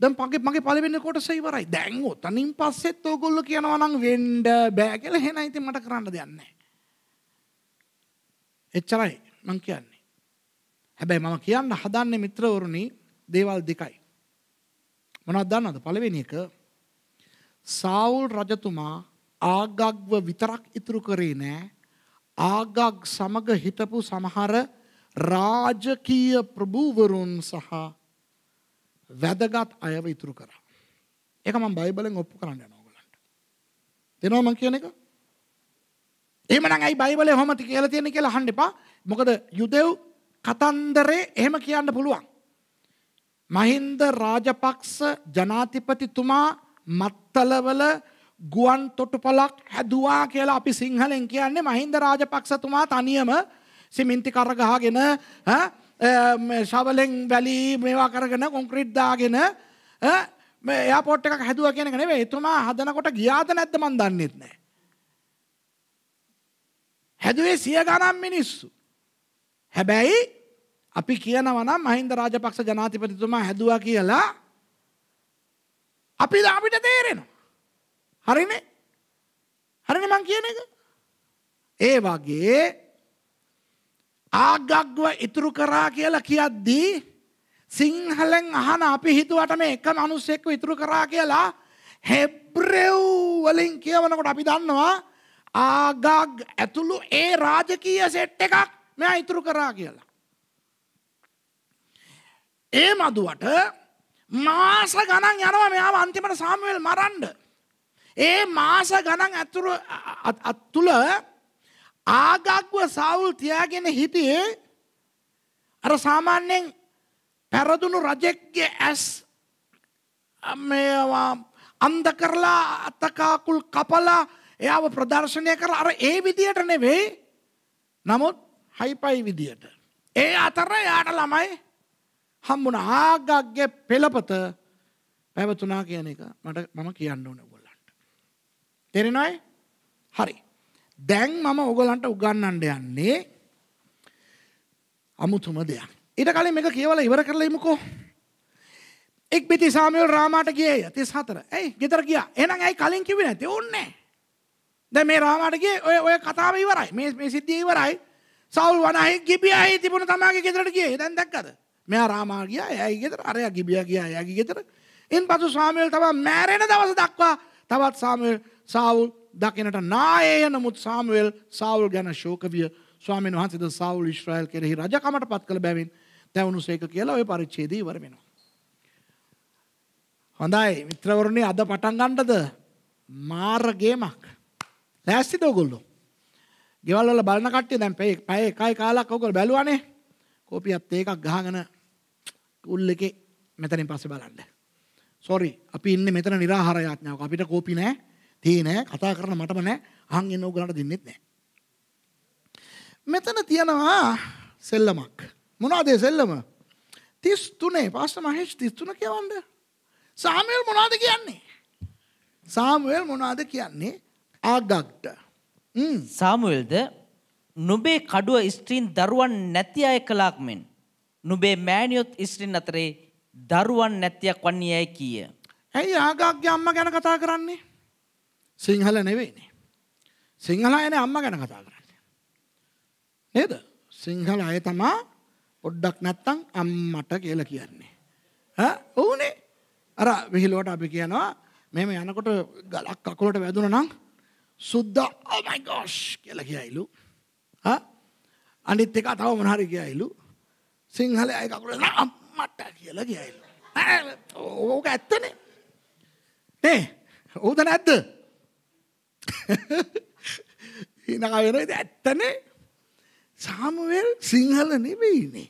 දැන් පගේ මගේ පළවෙනි කොටස ඉවරයි. දැන් ඔතනින් පස්සෙත් ඕගොල්ලෝ කියනවා නම් වෙන්න බෑ කියලා එහෙනම් ඉතින් මට කරන්න දෙයක් නැහැ. එච්චරයි මං කියන්නේ. හැබැයි මම කියන්න හදන්නේ මිත්‍රවරුනි දේවල් දෙකයි. මොනවද දන්නවද? පළවෙනි එක සාවුල් රජතුමා ආගග්ව විතරක් ඉතුරු කරේ නෑ ආගග් සමග හිටපු සමහර රාජකීය ප්‍රභූවරුන් සහ වැදගත් අයව ඉතුරු කරා. ඒක මම බයිබලෙන් ඔප්පු කරන්න යනවා ඔයගලන්ට. දෙනවා මම කියන එක? එහෙමනම් අයි බයිබලේ කොහොමද කියලා තියෙන්නේ කියලා අහන්න එපා. මොකද යුදෙව් කතන්දරේ එහෙම කියන්න පුළුවන්. මහින්ද රාජපක්ෂ ජනාධිපතිතුමා මත්තලවල ගුවන් තොටුපලක් හැදුවා කියලා අපි සිංහලෙන් කියන්නේ මහින්ද රාජපක්ෂතුමා තනියම සිමෙන්ති කර ගහගෙන ශවලෙන් වැලි මේවා කරගෙන කොන්ක්‍රීට් දාගෙන එයාපෝට් එකක් හැදුවා කියන එක නෙවෙයි එතුමා හදනකොට ගියාද නැද්ද මන් දන්නෙත් නැහැ. හැදුවේ සිය ගණන් මිනිස්සු. හැබැයි අපි කියනවා නම් මහින්ද රාජපක්ෂ ජනාධිපතිතුමා හැදුවා කියලා අපි අපිට තේරෙනවා. හරිනේ? හරිනේ මං කියන එක? ඒ වගේ ආගග්ව ඉතුරු කරා කියලා කියද්දී සිංහලෙන් අහන අපි හිතුවට මේ එක මිනිස්සෙක්ව ඉතුරු කරා කියලා හෙබ්‍රෙව් වලින් කියවනකොට අපි දන්නවා ආගග් ඇතුළු ඒ රාජකීය සෙට් එකක් මෙයා ඉතුරු කරා කියලා. ඒ මදුවට මාස ගණන් යනවා මෙයාව අන්තිමට සාමුවෙල් මරන්න. ඒ මාස ගණන් ඇතුර අත්තුල ආගක්ව සවුල් තියාගෙන හිටියේ අර සාමාන්‍යයෙන් පැරදුණු රජෙක්ගේ ඇස් මේවා අන්ද කරලා අත්තකාකුල් කපලා එයාව ප්‍රදර්ශනය කර අර ඒ විදියට නෙවෙයි නමුත් හයිපයි විදියට. ඒ අතර යාට ළමයි හම්බුණ ආගක්ගේ පෙළපත පැවතුනා කියන එක මට මම කියන්න ඕන. තෙරෙනයි හරි. දැන් මම ඔගලන්ට උගන්නන්ඩ යන්නේ අමුතුම දෙයක්. ඉට කලින් එක කියවල ඉවර කරලීමකෝ. එක් බිති සාමයල් රාමාට ගියය තිස් හතර ඇයි ගෙතර කියා එනම් ඇයි කලින් කිවි නැති ඔන්නේ. දැ මේ රාමාටගේ ඔය ඔය කතාව ඉවරයි මේ මේ සිද්ධිය ඉවරයි සවල් වනහි ගිබියයි තිබුණ තමාගේ ගෙතරට කියේ දැන් දැක්කද මෙයා රාමාගිය ඇයි ගෙතර අරය ගිබිය කියා යගේ ගෙතර එන් පසු සාමයල් තම මෑරෙන දවස දක්වා තවත් සාමයල් සාවුල් දකිනට නායය නමුත් සාමුවල් සාවල් ගැන ශෝකවිය ස්වාමන් වහන්සේද සාවල් ශ්‍රයිල් කෙරෙහි රජකමට පත් කළ බැවින් තැවුණු සේක කියලා ඔය පරිච්චේදී වරමෙනවා. හොඳයි මිත්‍රවරුණේ අද පටන් ගණ්ඩද මාර්ගේමක් ලෑස්තිද ඔගොල්ලු. ගෙවල්ල බලන කට්ටේ දැන් පේ පය එකයි කාලක් ඔකොල් බැලුවනේ කෝපියත් ඒකක් ගහගෙන උල්ල එක මෙතනින් පස්ස බලන්න. සොරි අපි ඉන්න මෙතන නිරාහරයාඥාව අපිට කෝපි නෑ තියේ නෑ කතා කරන මටම නෑ අහන් එන්න ඕගලන්ට දෙන්නෙත් නෑ. මෙතන තියෙනවා සෙල්ලමක්. මොනවද ඒ සෙල්ලම? 33 පාස්ටර් මහේෂ් 33 කියවන්න. සාමුවෙල් මොනවද කියන්නේ? සාමුවෙල් මොනවද කියන්නේ? ආගක්ට. හ්ම් සාමුවෙල්ද
නුඹේ කඩුව ස්ත්‍රීන් දරුවන් නැති අය කලක් මෙන් නුඹේ මෑණියොත් ස්ත්‍රීන් අතරේ දරුවන් නැතියක් වන්නේ යයි කීය. ඇයි ආගක්ගේ අම්මා ගැන කතා කරන්නේ?
සිංහල නෙවෙයිනේ. සිංහල අයනේ අම්මා ගැන කතා කරන්නේ. නේද? සිංහල අය තමා පොඩ්ඩක් නැත්තම් අම්මට කියලා කියන්නේ. ඈ ඕනේ. අර විහිළුවට අපි කියනවා මෙහෙම යනකොට ගලක් අකුලට වැදුණා නම් සුද්ද oh my gosh කියලා කියයිලු. ඈ අනිත් එක තව මොන හරි කියයිලු. සිංහල අය කකුලට අම්මට කියලා කියයිලු. ඕක ඇත්තනේ. නේ? ඕද නැද්ද? හිනකයනද ඇත්තනේ සාමුවල් සිංහල නෙවෙයිනේ.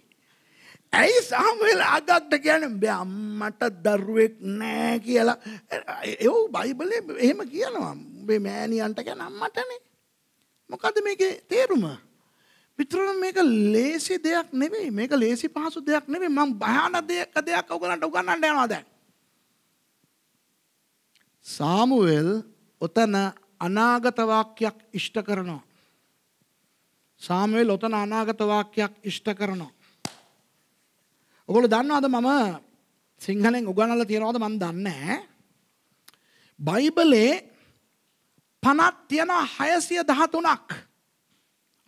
ඇයි සාමුවල් අදක්ට කියන බෑ අම්මට දරුවෙක් නෑ කියලා එව බයිබලේ එහෙම කියනවා මේ මෑණියන්ට ගැන අම්මටනේ. මොකද මේකේ තේරුම? මිත්‍රයන් මේක ලේසි දෙයක් නෙවෙයි. මේක ලේසි පහසු දෙයක් නෙවෙයි. මම භයානක දෙයක් දෙයක් ඔයගලන්ට උගන්වන්න යනවා දැන්. සාමුවෙල් ඔතන අනාගත වාක්‍යයක් ඉෂ්ට කරනවා. සාමුවෙල් ඔතන අනාගත වාක්‍යයක් ඉෂ්ට කරනවා. ඔගොල්ලෝ දන්නවද මම සිංහලෙන් උගන්වලා තියනවද මම දන්නේ නැහැ. බයිබලේ පනත් තියන 613ක්.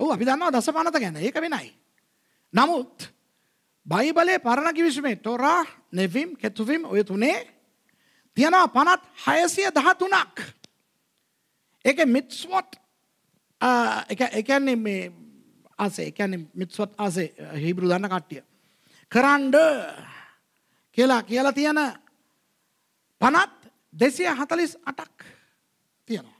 ඔව් අපි දන්නවා දස පනත ගැන. ඒක වෙනයි. නමුත් බයිබලේ පරණ කිවිසුමේ තොරා නෙවිම් කෙතුවිම් ඔය තුනේ තියනවා පනත් 613ක්. ඒක මිත්ස්වොට් එකන්නේ මේ ආසේ එකැන මිත්ස්වත් ආසේ හිබරු දන්න කට්ටිය. කරන්ඩ කියලා කියලා තියෙන පනත් දෙසිය හතලිස් අටක් තියෙනවා.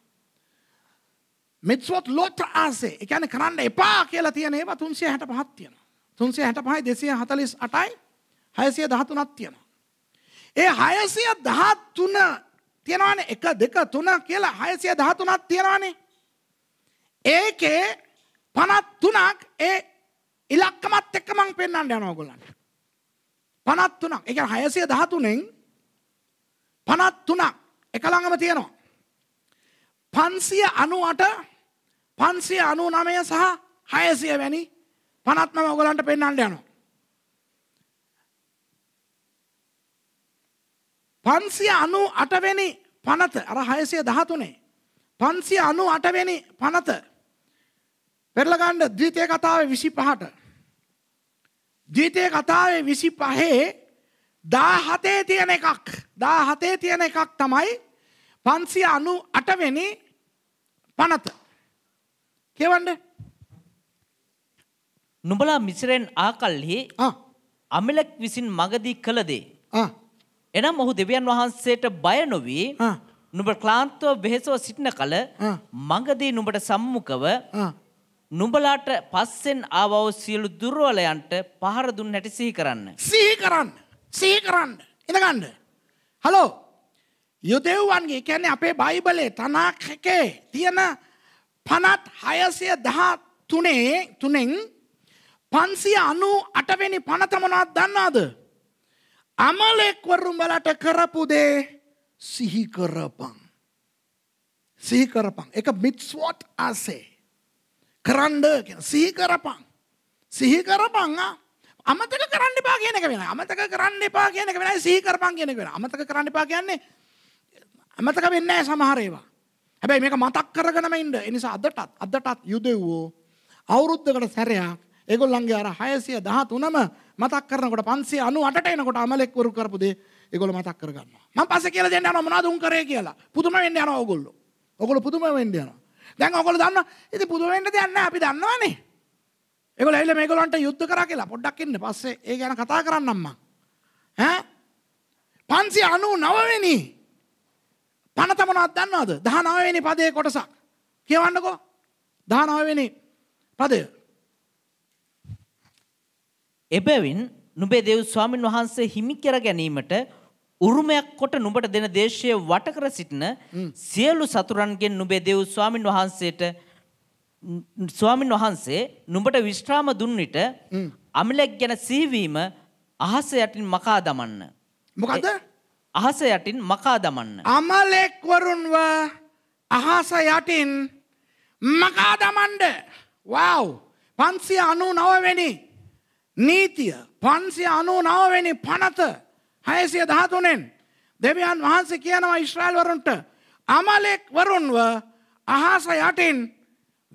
මිත්ස්වොත් ලොට ආසේ එකන කරන්න එපා කියලා තියෙන ඒවා තුන්සේ හැට පහත් තියෙන. තුන්සේ හැට පහයි දෙසිය හතලිස් අටයි හයසිය දහතුනත් තියෙනවා. ඒ හයසිය දහත්තුන තියෙනවානේ එක දෙක තුන කියලා හයසිය දහතුනක් තියෙනවානේ. ඒකේ පනත් තුනක් ඒ ඉලක්කමත් එක්ක මං පෙන්වන්න යනවා ඔයගොල්ලන්ට. පනත් තුනක්. ඒ කියන්නේ හයසිය දහතුනෙන් පනත් තුනක් එක ළඟම තියෙනවා. පන්සිය අනුවට පන්සිය අනු නමය සහ හයසිය වැනි පනත්මම ඔගලන්ට පෙන්න්නට යනවා. පන්සිය අනු අටවැනි පනත අර හයසය දහතුනේ. පන්සිය අනු අටවැනි පනත. පෙරලගණ්ඩ ද්‍රීතය කතාව විසි පහට. ජීතය කතාවේ විසි පහේ දාහතේ තියෙන එකක් දාහතේ තියෙන එකක් තමයි පන්සිය අනු අටවෙනි පනත. කියවන්ඩ
නුබලා මිසිරෙන් ආකල්හි අමිලෙක් විසින් මගදී කළදේ. එනම් ඔහු දෙවියන් වහන්සේට බය නොවී නුඹ ක්ලාන්තව බෙහෙසව සිටින කල මඟදී නුඹට සම්මුඛව නුඹලාට පස්සෙන් ආවව සියලු දුර්වලයන්ට පහර දුන් හැටි සිහි කරන්න. සිහි
කරන්න. සිහි කරන්න. ඉඳගන්න. හලෝ. යුදෙව්වන්ගේ කියන්නේ අපේ බයිබලේ තනාක් එකේ තියෙන පනත් 613 තුනෙන් 598 වෙනි පනත මොනවද දන්නවද? අමලෙක්වරුම්බලට කරපුදේ සිහිකරපං. සිහිකරපං එක මිත්ස්වොට් අසේ. කරන්ඩ සිහිකරපං. සිහිකරපං අමතක කරන්න එපා කියන එක වෙන අමතක කරන්න එපා කියන එක වෙනයි සිහිකරපං කියන එක වෙන අමතක කරන්න එපා කියන්නේ අමතක වෙන්නේ නැහැ සමහර ඒවා. හැබැයි මේක මතක් කරගෙනම ඉන්න. ඒ නිසා අදටත් අදටත් යුදෙව්වෝ අවුරුද්දකට සැරයක් ඒගොල්ලන්ගේ අර 613ම මතක් කරනකොට පන්සේ අනු අට එනකොට අමලෙක්වරු කරපුදේ එකොල මතක් කරගන්න ම පස කියල දෙන්න යන මනාදුම් කරේ කියලා පුතුම වෙන්න යන ඔගොල්ල ඔකොල පුතුම වෙන්න යන දැන් ඔකොල දන්න ඇති පුදුමෙන්ට දෙන්න අපි දන්නවානේ එකොල එල මේකොලන්ට යුද්ධ කර කියලා පොඩ්ඩක් ඉන්න පස්සේ ඒ ගැන කතා කරන්නම්ම පන්සි අනු නවවෙනි පනතමනත් දන්නවාද දහ නවවෙනි පදය කොටසක් කියවන්නකෝ දහ නවවෙනි
පදය එබැවින් නුඹේ දේව් ස්වාමින් වහන්සේ හිමි කර ගැනීමට උරුමයක් කොට නුඹට දෙන දේශය වටකර සිටින සියලු සතුරන්ගෙන් නුඹේ දේව් ස්වාමින් වහන්සේට ස්වාමින් වහන්සේ නුඹට විශ්‍රාම දුන් විට අමිලෙක් ගැන සිහිවීම අහස යටින් මකා දමන්න. මොකද? අහස යටින් මකා දමන්න.
අමලෙක් වරුන්ව අහස යටින් මකා දමන්න. වව්! 599 වෙනි නීතිය පන්සිය අනු නවවැනි පනත හයසිය දහතුනෙන් දෙවියන් වහන්සේ කියනවා ඉශ්‍රායිල්වරුන්ට අමලෙක් වරුන්ව අහස යටින්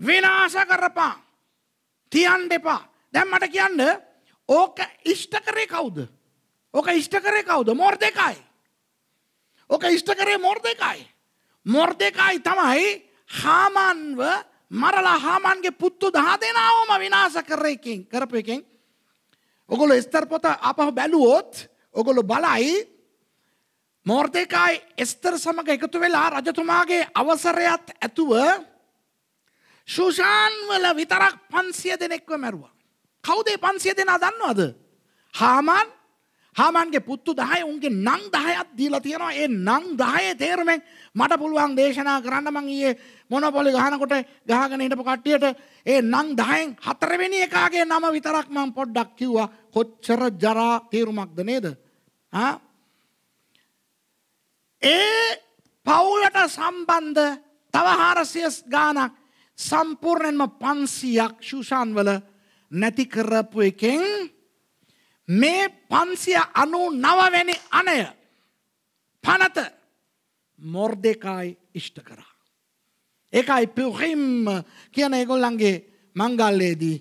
විනාශ කරපා තියන් දෙපා දැන් මට කියන්න ඕක ඉෂ්ට කරේ කවුද ඕක ඉෂ්ට කරේ කවුද මොර්දෙකයි ඕක ඉෂ්ට කරේ මොර්දෙකයි මොර්දෙකයි තමයි හාමන්ව මරලා හාමන්ගේ පුත්තු දහ දෙනාවම විනාශ කරේ එකෙන් කරපු එකෙන් ඔගොල එස්තර පොත අපහ බැලුවොත් ඔගොලු බලයි මෝර්දේකායි එස්තර සමඟ එකතු වෙලා රජතුමාගේ අවසරයත් ඇතුව ශුෂාන්වල විතරක් පන්සිය දෙනෙක්ව මැරුවා. කවුදේ පන්සිය දෙනා දන්නවද. හාමන් හාමන්ගේ පුත්තු දහය උන්ගේ නං දහයත් දීලා තියෙනවා ඒ නං දහයේ තේරුමෙන් මට පුළුවන් දේශනා කරන්න මං ඊයේ මොනොපොලි ගහනකොට ගහගෙන හිටපු කට්ටියට ඒ නං දහයෙන් හතරවෙනි එකාගේ නම විතරක් මං පොඩ්ඩක් කිව්වා කොච්චර ජරා තේරුමක්ද නේද ඒ පවුලට සම්බන්ධ තව හාරසියස් ගානක් සම්පූර්ණයෙන්ම පන්සියක් ශුෂාන්වල නැති කරපු එකෙන් මේ පන්සිය අනු නවවැනි අනය පනත මොර්දෙකායි ඉෂ්ට කරා. ඒකයි පිවහිම් කියන ඒගොල්ලන්ගේ මංගල්ලේදී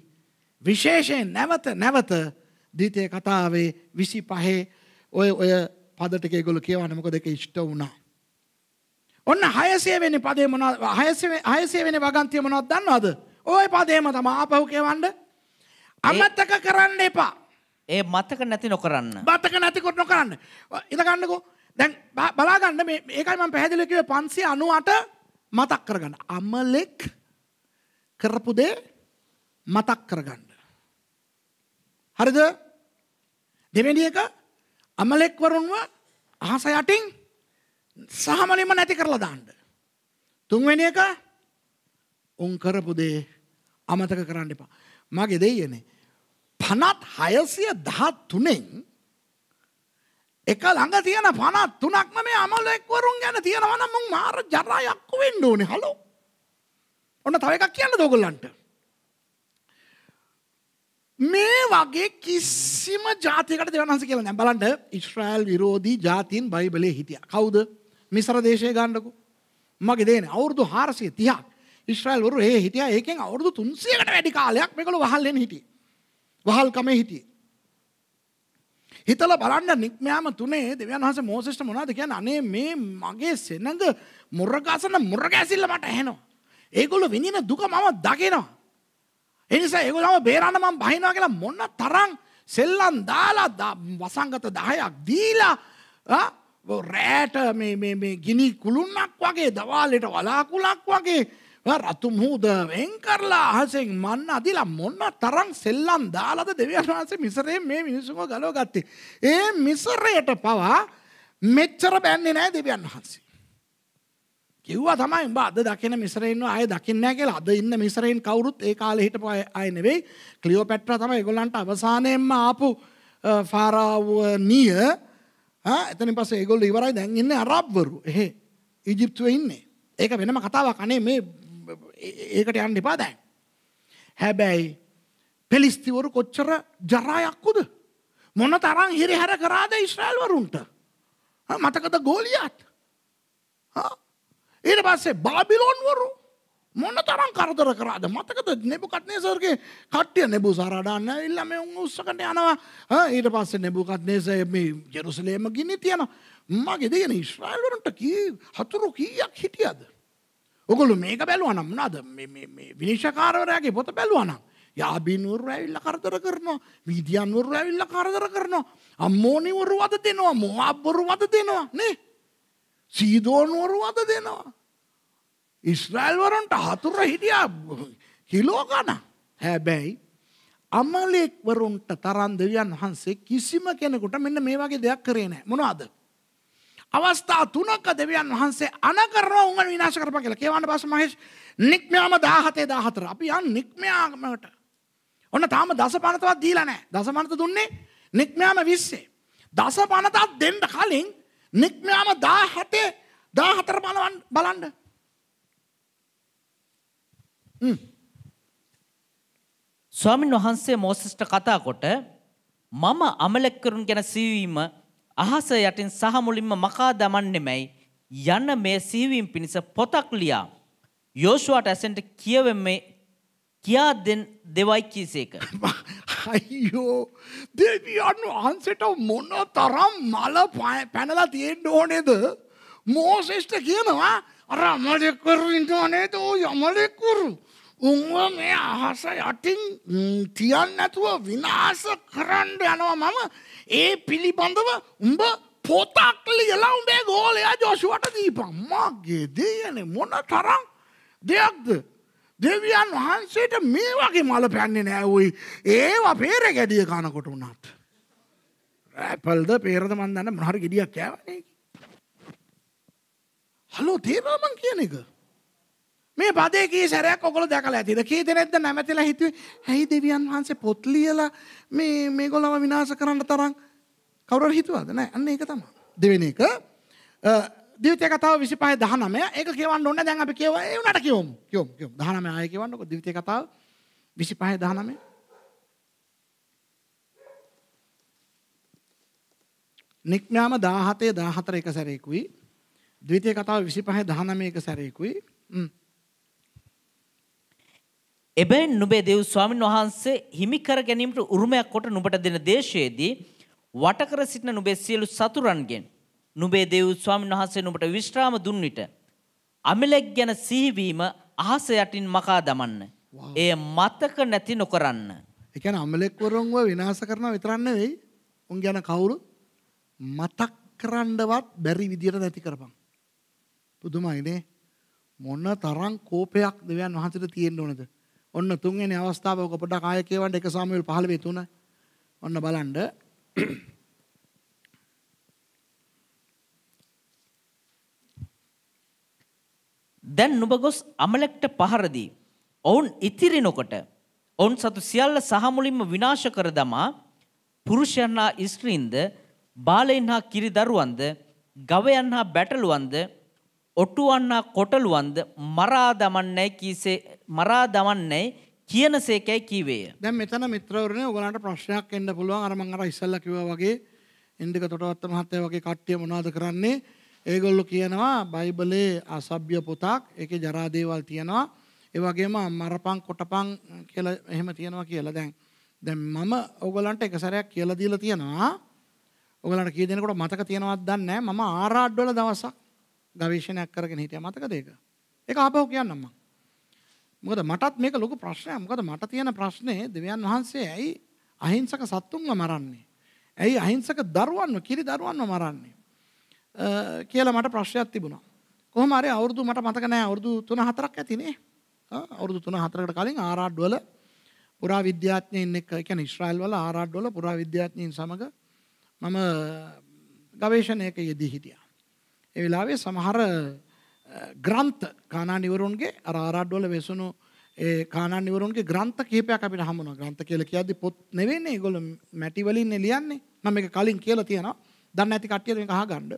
විශේෂයෙන් නැවත නැවත දීතය කතාවේ විසි පහේ ඔය ඔය පදටක ගොල කියවනමක දෙක ඉෂ්ට වුණා. ඔන්න හයසේවෙනි පදේ මොන හයසේවෙනි වගන්තිය මොනොත් දන්නවද. ඔය පදේම තම ආපහු කියවන්ඩ අමත්තක කරන්න එපා.
ඒ මතක නැති නොකරන්න.
මතක නැතිකොට නොකරන්න. ඉඳගන්නකෝ. දැන් බලාගන්න මේ ඒකයි මම පැහැදිලිව කිව්වේ 598 මතක් කරගන්න. අමලෙක් කරපු දේ මතක් කරගන්න. හරිද? දෙවෙනි එක අමලෙක් වරුන්ව අහස යටින් සාමනෙම නැති කරලා දාන්න. තුන්වෙනි එක උන් කරපු දේ අමතක කරන්න එපා. මගේ දෙයියනේ පනත් හයසිය දහත් තුනෙන් එක ළඟ තියෙන පනත් තුනක්ම මේ අමලෙක්වරුන් ගැන තියෙනවන මුං මාර ජරා යක්කු වෙන්න ඕනේ හලෝ ඔන්න තව එකක් කියන්න දෝගොල්ලන්ට මේ වගේ කිසිම ජාතිකට දෙවනස කියලා නැ බලන්ට ඉස්්‍රෑල් විරෝධී ජාතින් බයිබලේ හිටිය කවුද මිසර දේශය ගණ්ඩකු මගේ දේන අවුරදු හාරසිය තියක් ඉස්්‍රෑල් වරු ඒ හිටිය ඒකෙන් අවුරදු තුන්සියකට වැඩි කාලයක් මෙකළ වහල්ලෙන් හිටිය වහල්කමේ හිටියේ. හිතල බලන්න නික්මයාම තුනේ දෙවන් වහස මෝසෙෂ්ට මොනාද කියන්න අනේ මේ මගේ සෙනඟ මුරගාසන මුරගෑසිල්ල මට ඇහෙනවා. ඒගොල්ල විඳින දුක මම දකිනවා. එනිසා ඒගොල්ලම බේරන්න මම බහිනවා කියලා මොන තරම් සෙල්ලම් දාලා වසංගත 10ක් දීලා රෑට මේ මේ මේ ගිනි කුළුණක් වගේ දවාලෙට වලාකුලක් වගේ රතුමුහුද වෙන් කරලා අහසෙන් මන්න අදිලා මොන්න තරම් සෙල්ලම් දාලාද දෙවියන් වහන්සේ මිසරයෙන් මේ මිනිසුන්ව ගලව ගත්තේ. ඒ මිසරයට පවා මෙච්චර බැන්නේ නැහැ දෙවියන් වහන්සේ. කිව්වා තමයි උඹ අද දකින මිසරේ ඉන්නව ආයෙ දකින්නේ නැහැ කියලා. අද ඉන්න මිසරෙන් කවුරුත් ඒ කාලේ හිටපු අය නෙවෙයි. ක්ලියෝපැට්‍රා තමයි ඒගොල්ලන්ට අවසානයේම ආපු ෆාරාව නිය. ආ එතනින් පස්සේ ඒගොල්ලෝ ඉවරයි දැන් ඉන්නේ අරබ්වරු. එහෙ ඊජිප්තුවේ ඉන්නේ. ඒක වෙනම කතාවක් අනේ මේ ඒකට යන්න එපා දැන්. හැබැයි පෙලිස්තිවරු කොච්චර ජරායක්කුද. මොන තරං හිරි හැර කරාද ඉශ්‍රයිල්වරුන්ට. මතකද ගෝලියත්. ඊට පස්සේ බාබිලෝන්වරු මොන්න තරම් කරදර කරාද මතකද නෙබු කට්නේසර්ගේ කට්ටිය නෙබු සරඩන්න ඉල්ල මේ උන් උත්සකට යනවා ඊට පස්සේ නෙබු කට්නේසය මේ ජෙරුසලේම ගිනි තියෙන මගේ දෙන ඉස්රායිල්වරන්ට කී හතුරු කීයක් හිටියද ඔගොලු මේක බැලුවනම් මොනවාද විනිශ්චකාරවරයාගේ පොත බැලුවනම් යාබිනවරු ඇවිල්ලා කරදර කරනවා මීඩියන්වරු ඇවිල්ලා කරදර කරනවා අම්මෝනිවරු වද දෙනවා මොහාබ්වරු වද දෙනවා නේ සීදෝන්වරු වද දෙනවා ඉස්රායිල්වරුන්ට හතුර හිටියා කිලෝ ගණන් හැබැයි අමලෙක්වරුන්ට තරම් දෙවියන් වහන්සේ කිසිම කෙනෙකුට මෙන්න මේ වගේ දෙයක් කරේ නැහැ මොනවද අවස්ථා තුනක දෙවියන් වහන්සේ අනකරනවා උන්ව විනාශ කරපන් කියලා. කියවන්න පස්සේ මහේෂ් නික්මයාම 17 14. අපි යන් නික්මයාමට. ඔන්න තාම දස පනතවත් දීලා නැහැ. දස පනත දුන්නේ නික්මයාම 20. දස පනතක් දෙන්න කලින් නික්මයාම 17 14 බලන්න බලන්න.
ස්වාමීන් වහන්සේ මෝසස්ට කතා කොට මම අමලකරුන් ගැන සිවීම අහස යටින් සහ මුලින්ම මකා දමන්නෙමයි යන්න මේ සිහිවීම පිණිස පොතක් ලියා යෝෂුවාට ඇසෙන්ට කියවෙන්නේ කියා දෙවයි කීසේක.
අයියෝ දෙවියන් වහන්සට මොන තරම් මල පැනලා තියෙන්ට ඕනේද මෝසිෂ්ට කියනවා අර අමලෙක්කරුන්ට අනේද යමලෙක්කුරු උන්ව මේ අහස යටින් තියන් නැතුව විනාස කරන්න යනවා මම ඒ පිළිබඳව උඹ පොතක් ලියලා උඹේ ගෝලයා ජොෂුවට දීපන්. මගේ දෙයනේ මොන තරම් දෙයක්ද? දෙවියන් වහන්සේට මේ වගේ මල පැන්නේ නෑ ওই ඒවා peer ගැඩිය කනකොට උනත්. ඇපල්ද peerද මන් දන්නේ මොන හරි ගෙඩියක් කෑවනේ. හලෝ තේරෙනවා මං කියන එක. මේ පදේ කී සැරයක් ඔගොල්ලෝ දැකලා ඇතිද? කී දෙනෙක්ද නැමැතිලා හිතුවේ ඇයි දෙවියන් වහන්සේ පොත් ලියලා මේ මේගොල්ලව විනාශ කරන්න තරම් කවුරුහරි හිතුවද? නෑ. අන්න ඒක තමයි. දෙවෙනි එක දිවිතය කතාව 25 19 ඒක කියවන්න ඕනේ දැන් අපි කියව ඒ උනාට කියවමු. කියවමු. කියවමු. 19 ආයෙ කියවන්නකො දිවිතය කතාව 25 19 නික්මයාම දාහතේ දාහතර එක සැරෙකුයි. ද්විතය කතාව විසි පහ දහනම එක සැරෙකුයි එබැවින් නුබේ දෙව්
ස්වාමීන් වහන්සේ හිමිකර ගැනීමට උරුමයක් කොට නුඹට දෙන දේශයේදී වටකර සිටින නුබේ සියලු සතුරන්ගෙන් නුබේ දෙව් ස්වාමීන් වහන්සේ නුඹට විශ්‍රාම දුන් විට අමලෙක් ගැන සිහිවීම අහස යටින් මකා දමන්න. එය මතක නැති නොකරන්න.
ඒ කියන්නේ අමලෙක්වරුන්ව විනාශ කරනවා විතරක් නෙවෙයි උන් ගැන කවුරු මතක් කරන්නවත් බැරි විදියට නැති කරපන්. පුදුමයිනේ. මොන තරම් කෝපයක් දෙවියන් වහන්සේට තියෙන්න ඕනද? ඔන්න තුන්වෙනි අවස්ථාව ඔක පොඩක් ආයෙ කියවන්න 1 සාමුවෙල් 15 3 ඔන්න බලන්න
දැන් නුඹ ගොස් අමලෙක්ට පහර දී ඔවුන් ඉතිරි නොකොට ඔවුන් සතු සියල්ල සහ මුලින්ම විනාශ කර දමා පුරුෂයන් හා ස්ත්‍රීන්ද බාලයන් හා කිරි දරුවන්ද ගවයන් හා බැටළුවන්ද ඔටුවන්නා කොටලුවන්ද මරා දමන්නේ කීසේ මරා දමන්නේ කියනසේකයි
කිවේය. දැන් මෙතන මිත්‍රවරුනේ ඔයගලන්ට ප්‍රශ්නයක් එන්න පුළුවන් අර මම අර ඉස්සෙල්ලා කිව්වා වගේ ඉන්දික තොටවත්ත මහත්තයා වගේ කට්ටිය මොනවද කරන්නේ? ඒගොල්ලෝ කියනවා බයිබලේ අසභ්‍ය පොතක් ඒකේ ජරා දේවල් තියෙනවා. ඒ වගේම මරපන් කොටපන් කියලා එහෙම තියෙනවා කියලා දැන් දැන් මම ඔයගලන්ට එක සැරයක් කියලා දීලා තියෙනවා. ඔයගලන්ට කී දෙනෙකුට මතක තියෙනවද දන්නේ නැහැ. මම ආරාඩ් වල දවසක් ගවේශණයක් කරගෙන හිටිය මතකද ඒක? ඒක ආපහු කියන්නම් මම. මොකද මටත් මේක ලොකු ප්‍රශ්නයක්. මොකද මට තියෙන ප්‍රශ්නේ දෙවියන් වහන්සේ ඇයි අහිංසක සත්තුන්ව මරන්නේ? ඇයි අහිංසක දරුවන්ව, කිරි දරුවන්ව මරන්නේ? කියලා මට ප්‍රශ්නයක් තිබුණා. කොහොම හරි අවුරුදු මට මතක නෑ අවුරුදු 3-4ක් ඇතිනේ. අවුරුදු 3-4කට කලින් ආරාඩ්වල පුරා විද්‍යාඥයින් එක්ක, ඒ කියන්නේ ඊශ්‍රායල් වල ආරාඩ්වල පුරා විද්‍යාඥයින් සමග මම ගවේෂණයක යෙදී හිටියා. ඒ වෙලාවේ සමහර ග්‍රන්ථ කානානිවරුන්ගේ අර ආරාඩ්වල වෙසුණු ඒ කානානිවරුන්ගේ ග්‍රන්ථ කිහිපයක් අපිට හමුණා. ග්‍රන්ථ කියලා කියද්දි පොත් නෙවෙන්නේ. ඒගොල්ලෝ මැටි වලින් ලියන්නේ. මම මේක කලින් කියලා තියෙනවා. දන්නේ නැති කට්ටියට මේක අහගන්න.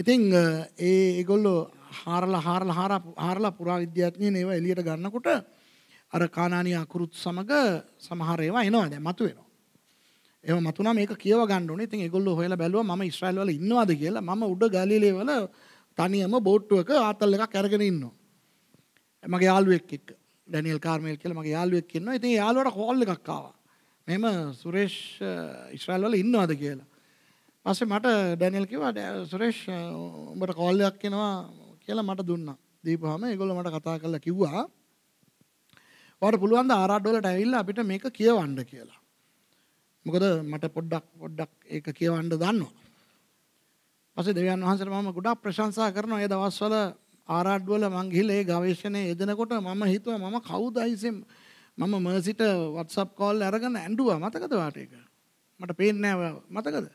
ඉතින් ඒ ඒගොල්ලෝ හාරලා හාරලා හාරා හාරලා පුරා විද්‍යාඥයන් ඒවා එළියට ගන්නකොට අර කානානි අකුරුත් සමග සමහර ඒවා එනවා දැන් මතුවෙනවා. එහම මතුනා මේක කියව ගන්න ඕනේ. ඉතින් ඒගොල්ලෝ හොයලා බැලුවා මම ඊශ්‍රායල් වල ඉන්නවද කියලා. මම උඩ ගාලිලේ වල තනියම බෝට්ටුවක ආතල් එකක් අරගෙන ඉන්නවා. මගේ යාළුවෙක් එක්ක. ඩැනියල් කාර්මෙල් කියලා මගේ යාළුවෙක් ඉන්නවා. ඉතින් යාළුවට කෝල් එකක් ආවා. මෙහෙම සුරේෂ් ඊශ්‍රායල් වල ඉන්නවද කියලා. පස්සේ මට ඩැනියල් කිව්වා සුරේෂ් උඹට කෝල් එකක් එනවා කියලා මට දුන්නා. දීපුවාම ඒගොල්ලෝ මට කතා කරලා කිව්වා ඔයාට පුළුවන් ද ආරාඩ් වලට ඇවිල්ලා අපිට මේක කියවන්න කියලා. මොකද මට පොඩ්ඩක් පොඩ්ඩක් ඒක කියවන්න දන්නවා. පස්සේ දෙවියන් වහන්සේට මම ගොඩාක් ප්‍රශංසා කරනවා ඒ දවස්වල ආරාඩ්වල මං ගිහලා ඒ ගවේෂණයේ යෙදෙනකොට මම හිතුවා මම කවුද අයිසෙන් මම මර්සිට WhatsApp call අරගෙන ඇඬුවා මතකද වාට ඒක? මට පේන්නේ නැහැ මතකද?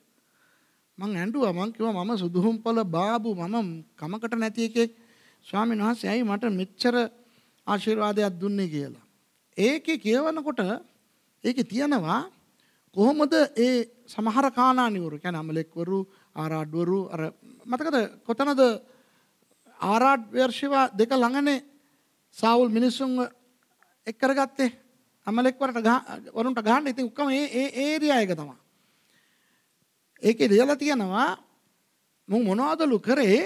මං ඇඬුවා මං කිව්වා මම සුදුහුම්පල බාබු මම කමකට නැති එකෙක් ස්වාමීන් වහන්සේ ඇයි මට මෙච්චර ආශිර්වාදයක් දුන්නේ කියලා. ඒකේ කියවනකොට ඒකේ තියනවා කොහොමද ඒ සමහර කානානිවරු කැන අමලෙක්වරු ආරාඩ්වරු අර මතකද කොතනද ආරාඩ් වර්ෂවා දෙක ළඟනේ සවුල් මිනිස්සුන් එක්කරගත්තේ අමලෙක්වරට වරුන්ට ගහන්න ඉතින් ඔක්කොම ඒ ඒරියා එක තමයි. ඒකේ ලියලා තියෙනවා මුන් මොනවදලු කරේ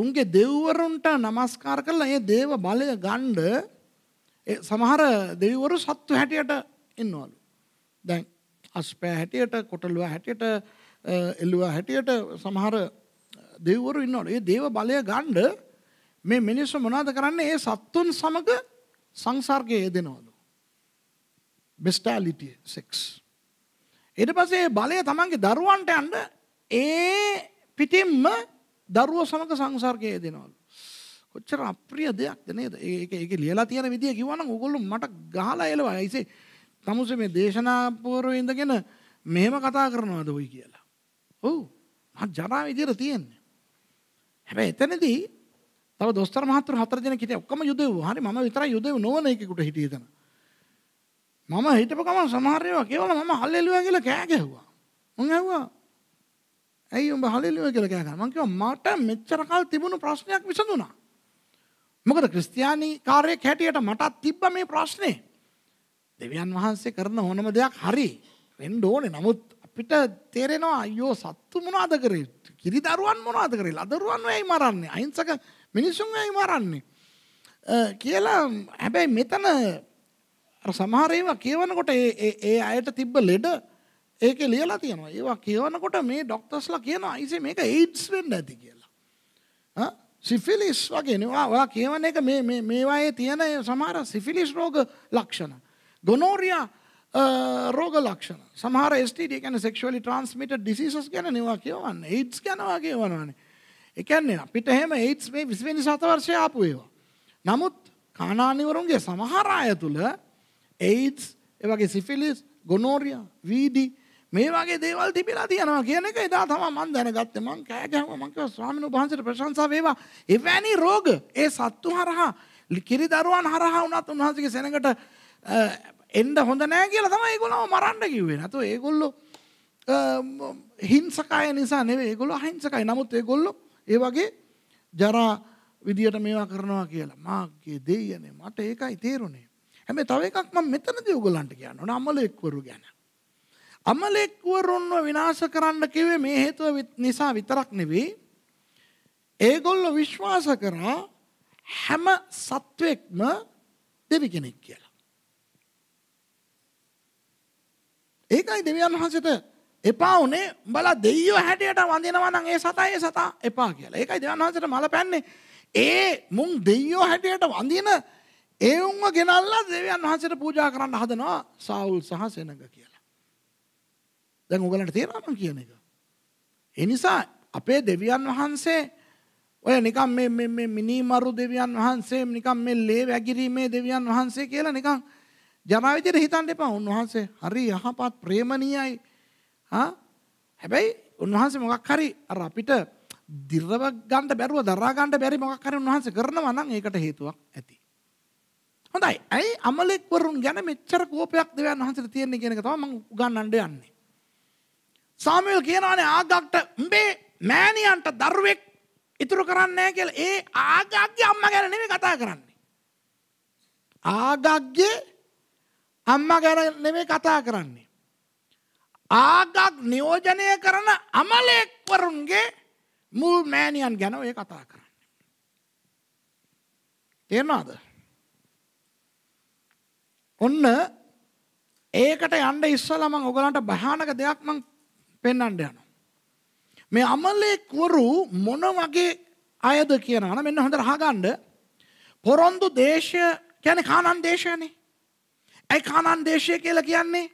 උන්ගේ දෙව්වරුන්ට নমස්කාර කරලා ඒ දේව බලය ගන්න සමහර දෙවිවරු සත්තු හැටියට ඉන්නවලු. දැන් අස්පෑ හැටියට කොටලුව හැටියට එල්ලුවා හැටියට සමහර දෙව්වරු ඉන්නවට ඒ දේව බලය ගණ්ඩ මේ මිනිස්සු මොනාද කරන්න ඒ සත්තුන් සමඟ සංසර්ගය යෙදෙනවලු. බෙස්ටාලිටිය සෙක්ස්. එට පසේ බලය තමන්ගේ දරුවන්ට අන්ඩ ඒ පිටිම්ම දරුව සමඟ සංසර්ගය යෙදෙනවලු. කොච්චර අප්‍රිය දෙයක් දනේද ඒ එක ලියලා තියෙන විදිිය කිවන උගොල්ලු මට ගහලා එලවා යිසේ තමුසේ මේ දේශනාපූර්ව ඉඳගෙන මෙහෙම කතා කරනවාද ඔයි කියලා. ඔව්. මම ජරා විදියට තියෙන්නේ. හැබැයි එතනදී තව දොස්තර මහත්තුරු හතර දෙනෙක් හිටියා. ඔක්කොම යුදෙව්. හරි මම විතරයි යුදෙව් නොවන එකෙකුට හිටියේ එතන. මම හිටපු ගමන් සමහර ඒවා කියවලා මම හල්ලෙලුවා කියලා කෑ ගැහුවා. මං ඇහුවා ඇයි උඹ හලෙලුව කියලා කෑ ගන්න. මං කිව්වා මට මෙච්චර කල් තිබුණු ප්‍රශ්නයක් විසඳුණා. මොකද ක්‍රිස්තියානි කාර්යයක් හැටියට මටත් තිබ්බ මේ ප්‍රශ්නේ. දෙවියන් වහන්සේ කරන ඕනම දෙයක් හරි වෙන්න ඕනේ. නමුත් අපිට තේරෙනවා අයියෝ සත්තු මොනවද කරේ? කිරිදරුවන් මොනවද කරේ? ලදරුවන් වෙයි මරන්නේ. අහිංසක මිනිසුන් වෙයි මරන්නේ. කියලා හැබැයි මෙතන සමහර ඒවා කියවනකොට ඒ ඒ අයට තිබ්බ ලෙඩ ඒකේ ලියලා තියෙනවා. ඒවා කියවනකොට මේ ડોක්ටර්ස්ලා කියනවා අයිසේ මේක AIDS වෙන්න ඇති කියලා. හා සිෆිලිස් වගේ නේ. ඔයා කියවන එක මේ මේ මේවායේ තියෙන සමහර සිෆිලිස් රෝග ලක්ෂණ. ගොනෝරයා රෝග ලක්ෂණ සමහර ස්ටඩ ගැන සෙක්ෂලි ට්‍රන්ස්මිට ඩිසිසස් ගැන නවා කියවන්න ඒස් ගැනවාගේ වනවානේ එකන්නේ අපිට එහෙම ඒස් මේ විස්වනි සතවර්ෂය ආපු ඒවා. නමුත් කානානිවරුන්ගේ සමහර අය තුළ ඒස් එවගේ සිෆිලිස් ගොනෝරිය වීඩි මේ වගේ දේවල් තිබිලා තියනවා කියන එක එදා තම මන් දැනගත්ත මං කෑගහම මංක ස්වාමිනු වහන්සට ප්‍රශංසා වේවා එවැනි රෝග ඒ සත්තු හරහා කිරි දරුවන් හරහා වනත් උන්වහන්සගේ සෙනකට එන්ඩ හොඳ නෑ කියලා තම ඒගොලව මරන්න කිවේ නතු ඒගොල්ලො හිංසකාය නිසා නෙවේ ඒගොලො අහිංසකයි නමුත් ඒගොල්ලො ඒ වගේ ජරා විදියට මේවා කරනවා කියලා මාගේ දෙයනේ මට ඒකයි තේරුණේ හැම තව එකක් ම මෙතනද ඔගොලන්ට කියන්න ඕන අමලෙක්වරු ගැන අමලෙක්වරුන්ව විනාශ කරන්න කිවේ මේ හේතුව නිසා විතරක් නෙවෙයි ඒගොල්ලො විශ්වාස කරා හැම සත්වෙක්ම දෙවි කෙනෙක් කියලා ඒකයි දෙවියන් වහන්සේට එපා උනේ උඹලා දෙයියෝ හැටියට වඳිනවා නම් ඒ සතා ඒ සතා එපා කියලා. ඒකයි දෙවියන් වහන්සේට මල පැන්නේ. ඒ මුන් දෙයියෝ හැටියට වඳින ඒ උන්ව ගෙනල්ලා දෙවියන් වහන්සේට පූජා කරන්න හදනවා සාවුල් සහ සෙනඟ කියලා. දැන් උගලන්ට තේරෙනවා මම කියන එක. ඒ නිසා අපේ දෙවියන් වහන්සේ ඔය නිකම් මේ මේ මිනිමරු දෙවියන් වහන්සේ නිකම් මේ ලේ වැගිරීමේ දෙවියන් වහන්සේ කියලා නිකම් ජරා විදියට හිතන්න එපා. උන්වහන්සේ හරි යහපත් ප්‍රේමණීයයි. ආ හැබැයි උන්වහන්සේ මොකක් හරි අර අපිට දිරව ගන්න බැරුව දරා ගන්න බැරි මොකක් හරි උන්වහන්සේ කරනවා නම් ඒකට හේතුවක් ඇති. හොඳයි. ඇයි අමලෙක් වරුන් ගැන මෙච්චර කෝපයක් දෙවියන් වහන්සේට තියෙන්නේ කියන එක තමයි මම උගන්වන්න යන්නේ. සාමුවෙල් කියනවානේ ආගක්ට උඹේ මෑණියන්ට දරුවෙක් ඉතුරු කරන්නේ නැහැ කියලා. ඒ ආගක්ගේ අම්මා ගැන නෙමෙයි කතා කරන්නේ. ආගක්ගේ අම්මා ගැන නෙමේ කතා කරන්නේ. ආගක් නියෝජනය කරන අමලෙක්වරුන්ගේ මුල් මෑණියන් ගැන ඔය කතා කරන්නේ. තේරෙනවද? ඔන්න ඒකට යන්න ඉස්සලා මම ඔයගලන්ට බහානක දෙයක් මම පෙන්වන්න යනවා. මේ අමලෙක්වරු මොන වගේ අයද කියනවා නම් මෙන්න හොඳට අහගන්න. පොරොන්දු දේශය කියන්නේ කානන් දේශයනේ. ඇයි කානන් දේශය කියලා කියන්නේ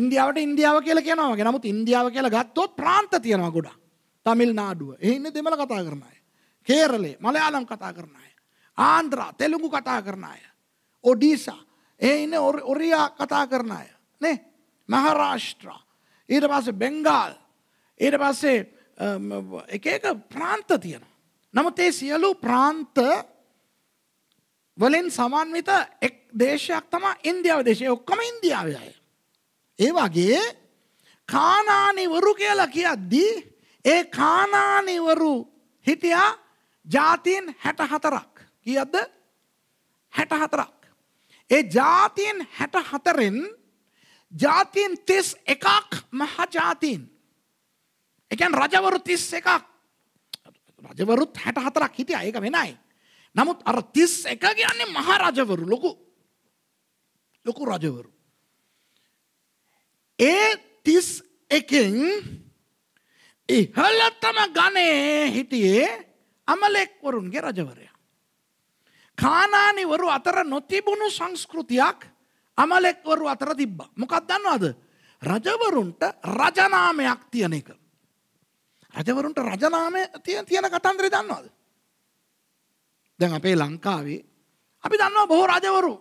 ඉන්දියාවට ඉන්දියාව කියලා කියනවාගේ නමුත් ඉන්දියාව කියලා ගත්තොත් ප්‍රාන්ත තියෙනවා ගොඩා තමිල් නාඩුව එහින්න දෙමළ කතා කරන අය කේරලේ මලයාලම් කතා කරන අය ආන්ද්‍රා තෙලුඟු කතා කරන අය ඔඩිසා ඒ ඉන්න ඔරයා කතා කරන අය නේ මහරාෂ්ට්‍ර ඊට පස්සේ බෙංගාල් ඊට පස්සේ එක එක ප්‍රාන්ත තියෙනවා නමුත් ඒ සියලු ප්‍රාන්ත වලින් සමන්විත එක් දේශයක් තම ඉන්දියාව දේශය ඔක්කම ඉන්දියාවය. ඒ වගේ කානානිවරු කියලා කියද්දී ඒ කානානිවරු හිටියා ජාතින් හැට හතරක් කියද්ද හැට හතරක්. ඒ ජාතින් හැට හතරෙන් ජාතින් තිස් එකක් මහජාතින්. එකන් රජවරු තිස් එකක් රජවරුත් හැට හතරක් හිටිය ඒක වෙනයි. නමුත් අර තිස් එක කියන්නේ මහරජවරු ලොකු ලොකු රජවරු. ඒ තිස් එකෙන් ඉහලතම ගණේ හිටියේ අමලෙක්වරුන්ගේ රජවරයා. කානානිවරු අතර නොතිබුණු සංස්කෘතියක් අමලෙක්වරු අතර තිබ්බ. මොකක් දන්නවාද. රජවරුන්ට රජනාමයක් තියන එක. රජවරුන්ට රජනාමය තියෙන කතන්දරේ දන්නවාද. දැන් අපේ ලංකාවේ අපි දන්නවා බොහෝ රජවරු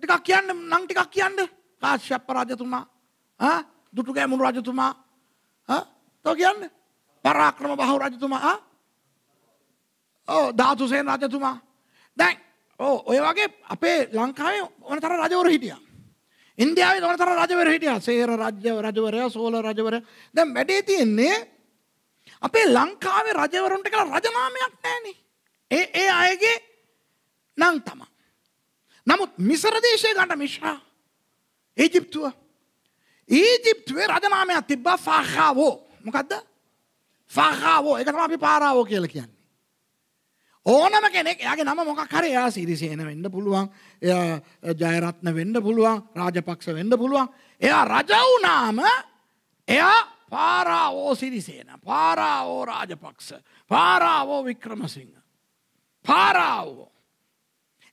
ටිකක් කියන්න නම් ටිකක් කියන්න කාශ්‍යප රජතුමා දුටුගෑමුණු රජතුමා තව කියන්න පරාක්‍රම බහු රජතුමා ඕ ධාතුසේන රජතුමා දැන් ඕ ඔය වගේ අපේ ලංකාවේ ඕන තර රජවරු හිටියා ඉන්දියාවේ ඕන තර රජවරු හිටියා සේර රජ්‍ය රජවරයා සෝල රජවරයා දැන් වැඩේ තියෙන්නේ අපේ ලංකාවේ රජවරුන්ට කියලා රජනාමයක් නැහනේ ඒ ඒ අයගේ නම් තමයි නමුත් මිසරදේශය ගන්න මිශ්‍රා ඒජිප්තුව ඊජිප්තුවේ රජනාමයක් තිබ්බ ෆාහාවෝ මොකක්ද ෆාහාවෝ එකතම අපි පාරාවෝ කියල කියන්නේ. ඕනම කෙනෙක් යාගේ නම මොකක් හරි එයා සිරිසේන වෙන්න පුළුවන් එය ජයරත්න වෙන්න පුළුවන් රාජපක්ෂ වෙන්න පුළුවන් එයා රජවුනාම එයා පාරාවෝ සිරිසේන පාරාවෝ රාජපක්ෂ පාරාවෝ වික්‍රමසිංහ පාරාවෝ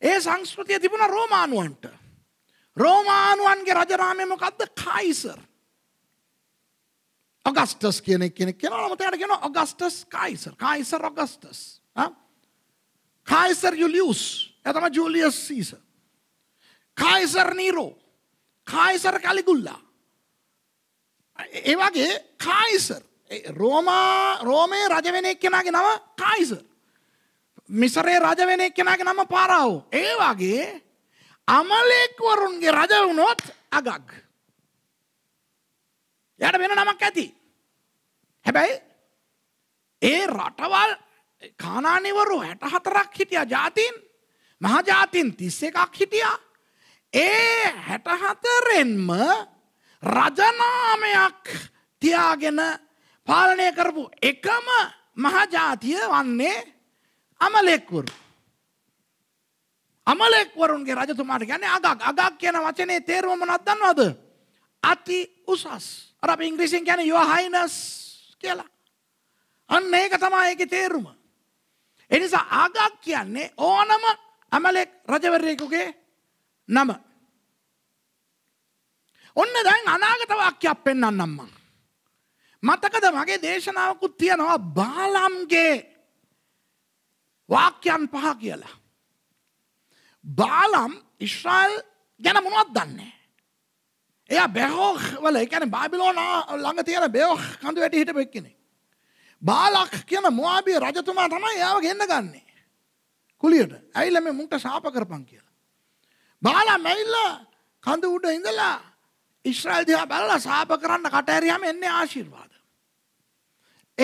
ඒ සංස්කෘතිය තිබුණ රෝමානුවන්ට. රෝමානුවන්ගේ රජනාමයමකක්ද කයිසර්. ඔගස්ටස් කියන කෙනෙක් කෙන නමතයට ගෙන ඔගස්ටස් කයිසර් කයිසර් ඔගස්ටස් කයිසර් යුලියස් ඇතම ජූලියස් සීස. කයිසර් නීරෝ කයිසර් කලිගුල්ලා. ඒවගේ කයිසර් රෝමා රෝමය රජවෙනෙක් කෙනගේ නව කයිසර්. මිසරේ රජ වෙන එක්කෙනාගේ නම පාරාවෝ. ඒ වගේ අමලෙක්වරුන්ගේ රජ වුණොත් අගක්. යට වෙන නමක් ඇති. හැබැයි ඒ රටවල් කානානිවරු හැට හතරක් හිටිය ජාතින් මහජාතින් තිස්ස එකක් හිටියා. ඒ හැටහතරෙන්ම රජනාමයක් තියාගෙන පාලනය කරපු එකම මහජාතිය වන්නේ අමලෙක්වරු. අමලෙක්වරුන්ගේ රජතුමාට ගැන අගක් අගක් කියන වචනේ තේරුවම නත්දන්නවද. අති උසස් අර ඉංග්‍රීසින් ගැන යොහයිනස් කියලා. අන්න ඒක තමා ඒක තේරුම. එනිසා ආගක් කියන්නේ ඕනම අමලෙක් රජවරයෙකුගේ නම. ඔන්න දැන් අනාගත වාක්‍යයක් පෙන්වන්නම් මම. මතකද මගේ දේශනාවකුත් තියෙනවා බාලම්ගේ වාක්‍යන් පහ කියලා. බාලම් ඉශ්‍රායිල් ගැන මොනවත් දන්නේ. එයා බැහෝ වල එකන බාබිලෝන ළඟ තියෙන බෙෝ කඳු වැට හිට පෙක්කෙනෙ. බාලක් කියන මවාබී රජතුමා තමයි යාව ගෙන්න්න ගන්නේ. කුලියට ඇයිල මේ මුට සාප කරපන් කියලා. බාල මැල්ල කඳු උඩ ඉඳලා ඉශ්‍රල් දිහා බලලා සාප කරන්න කටඇරයම එන්නේ ආශිර්වාද.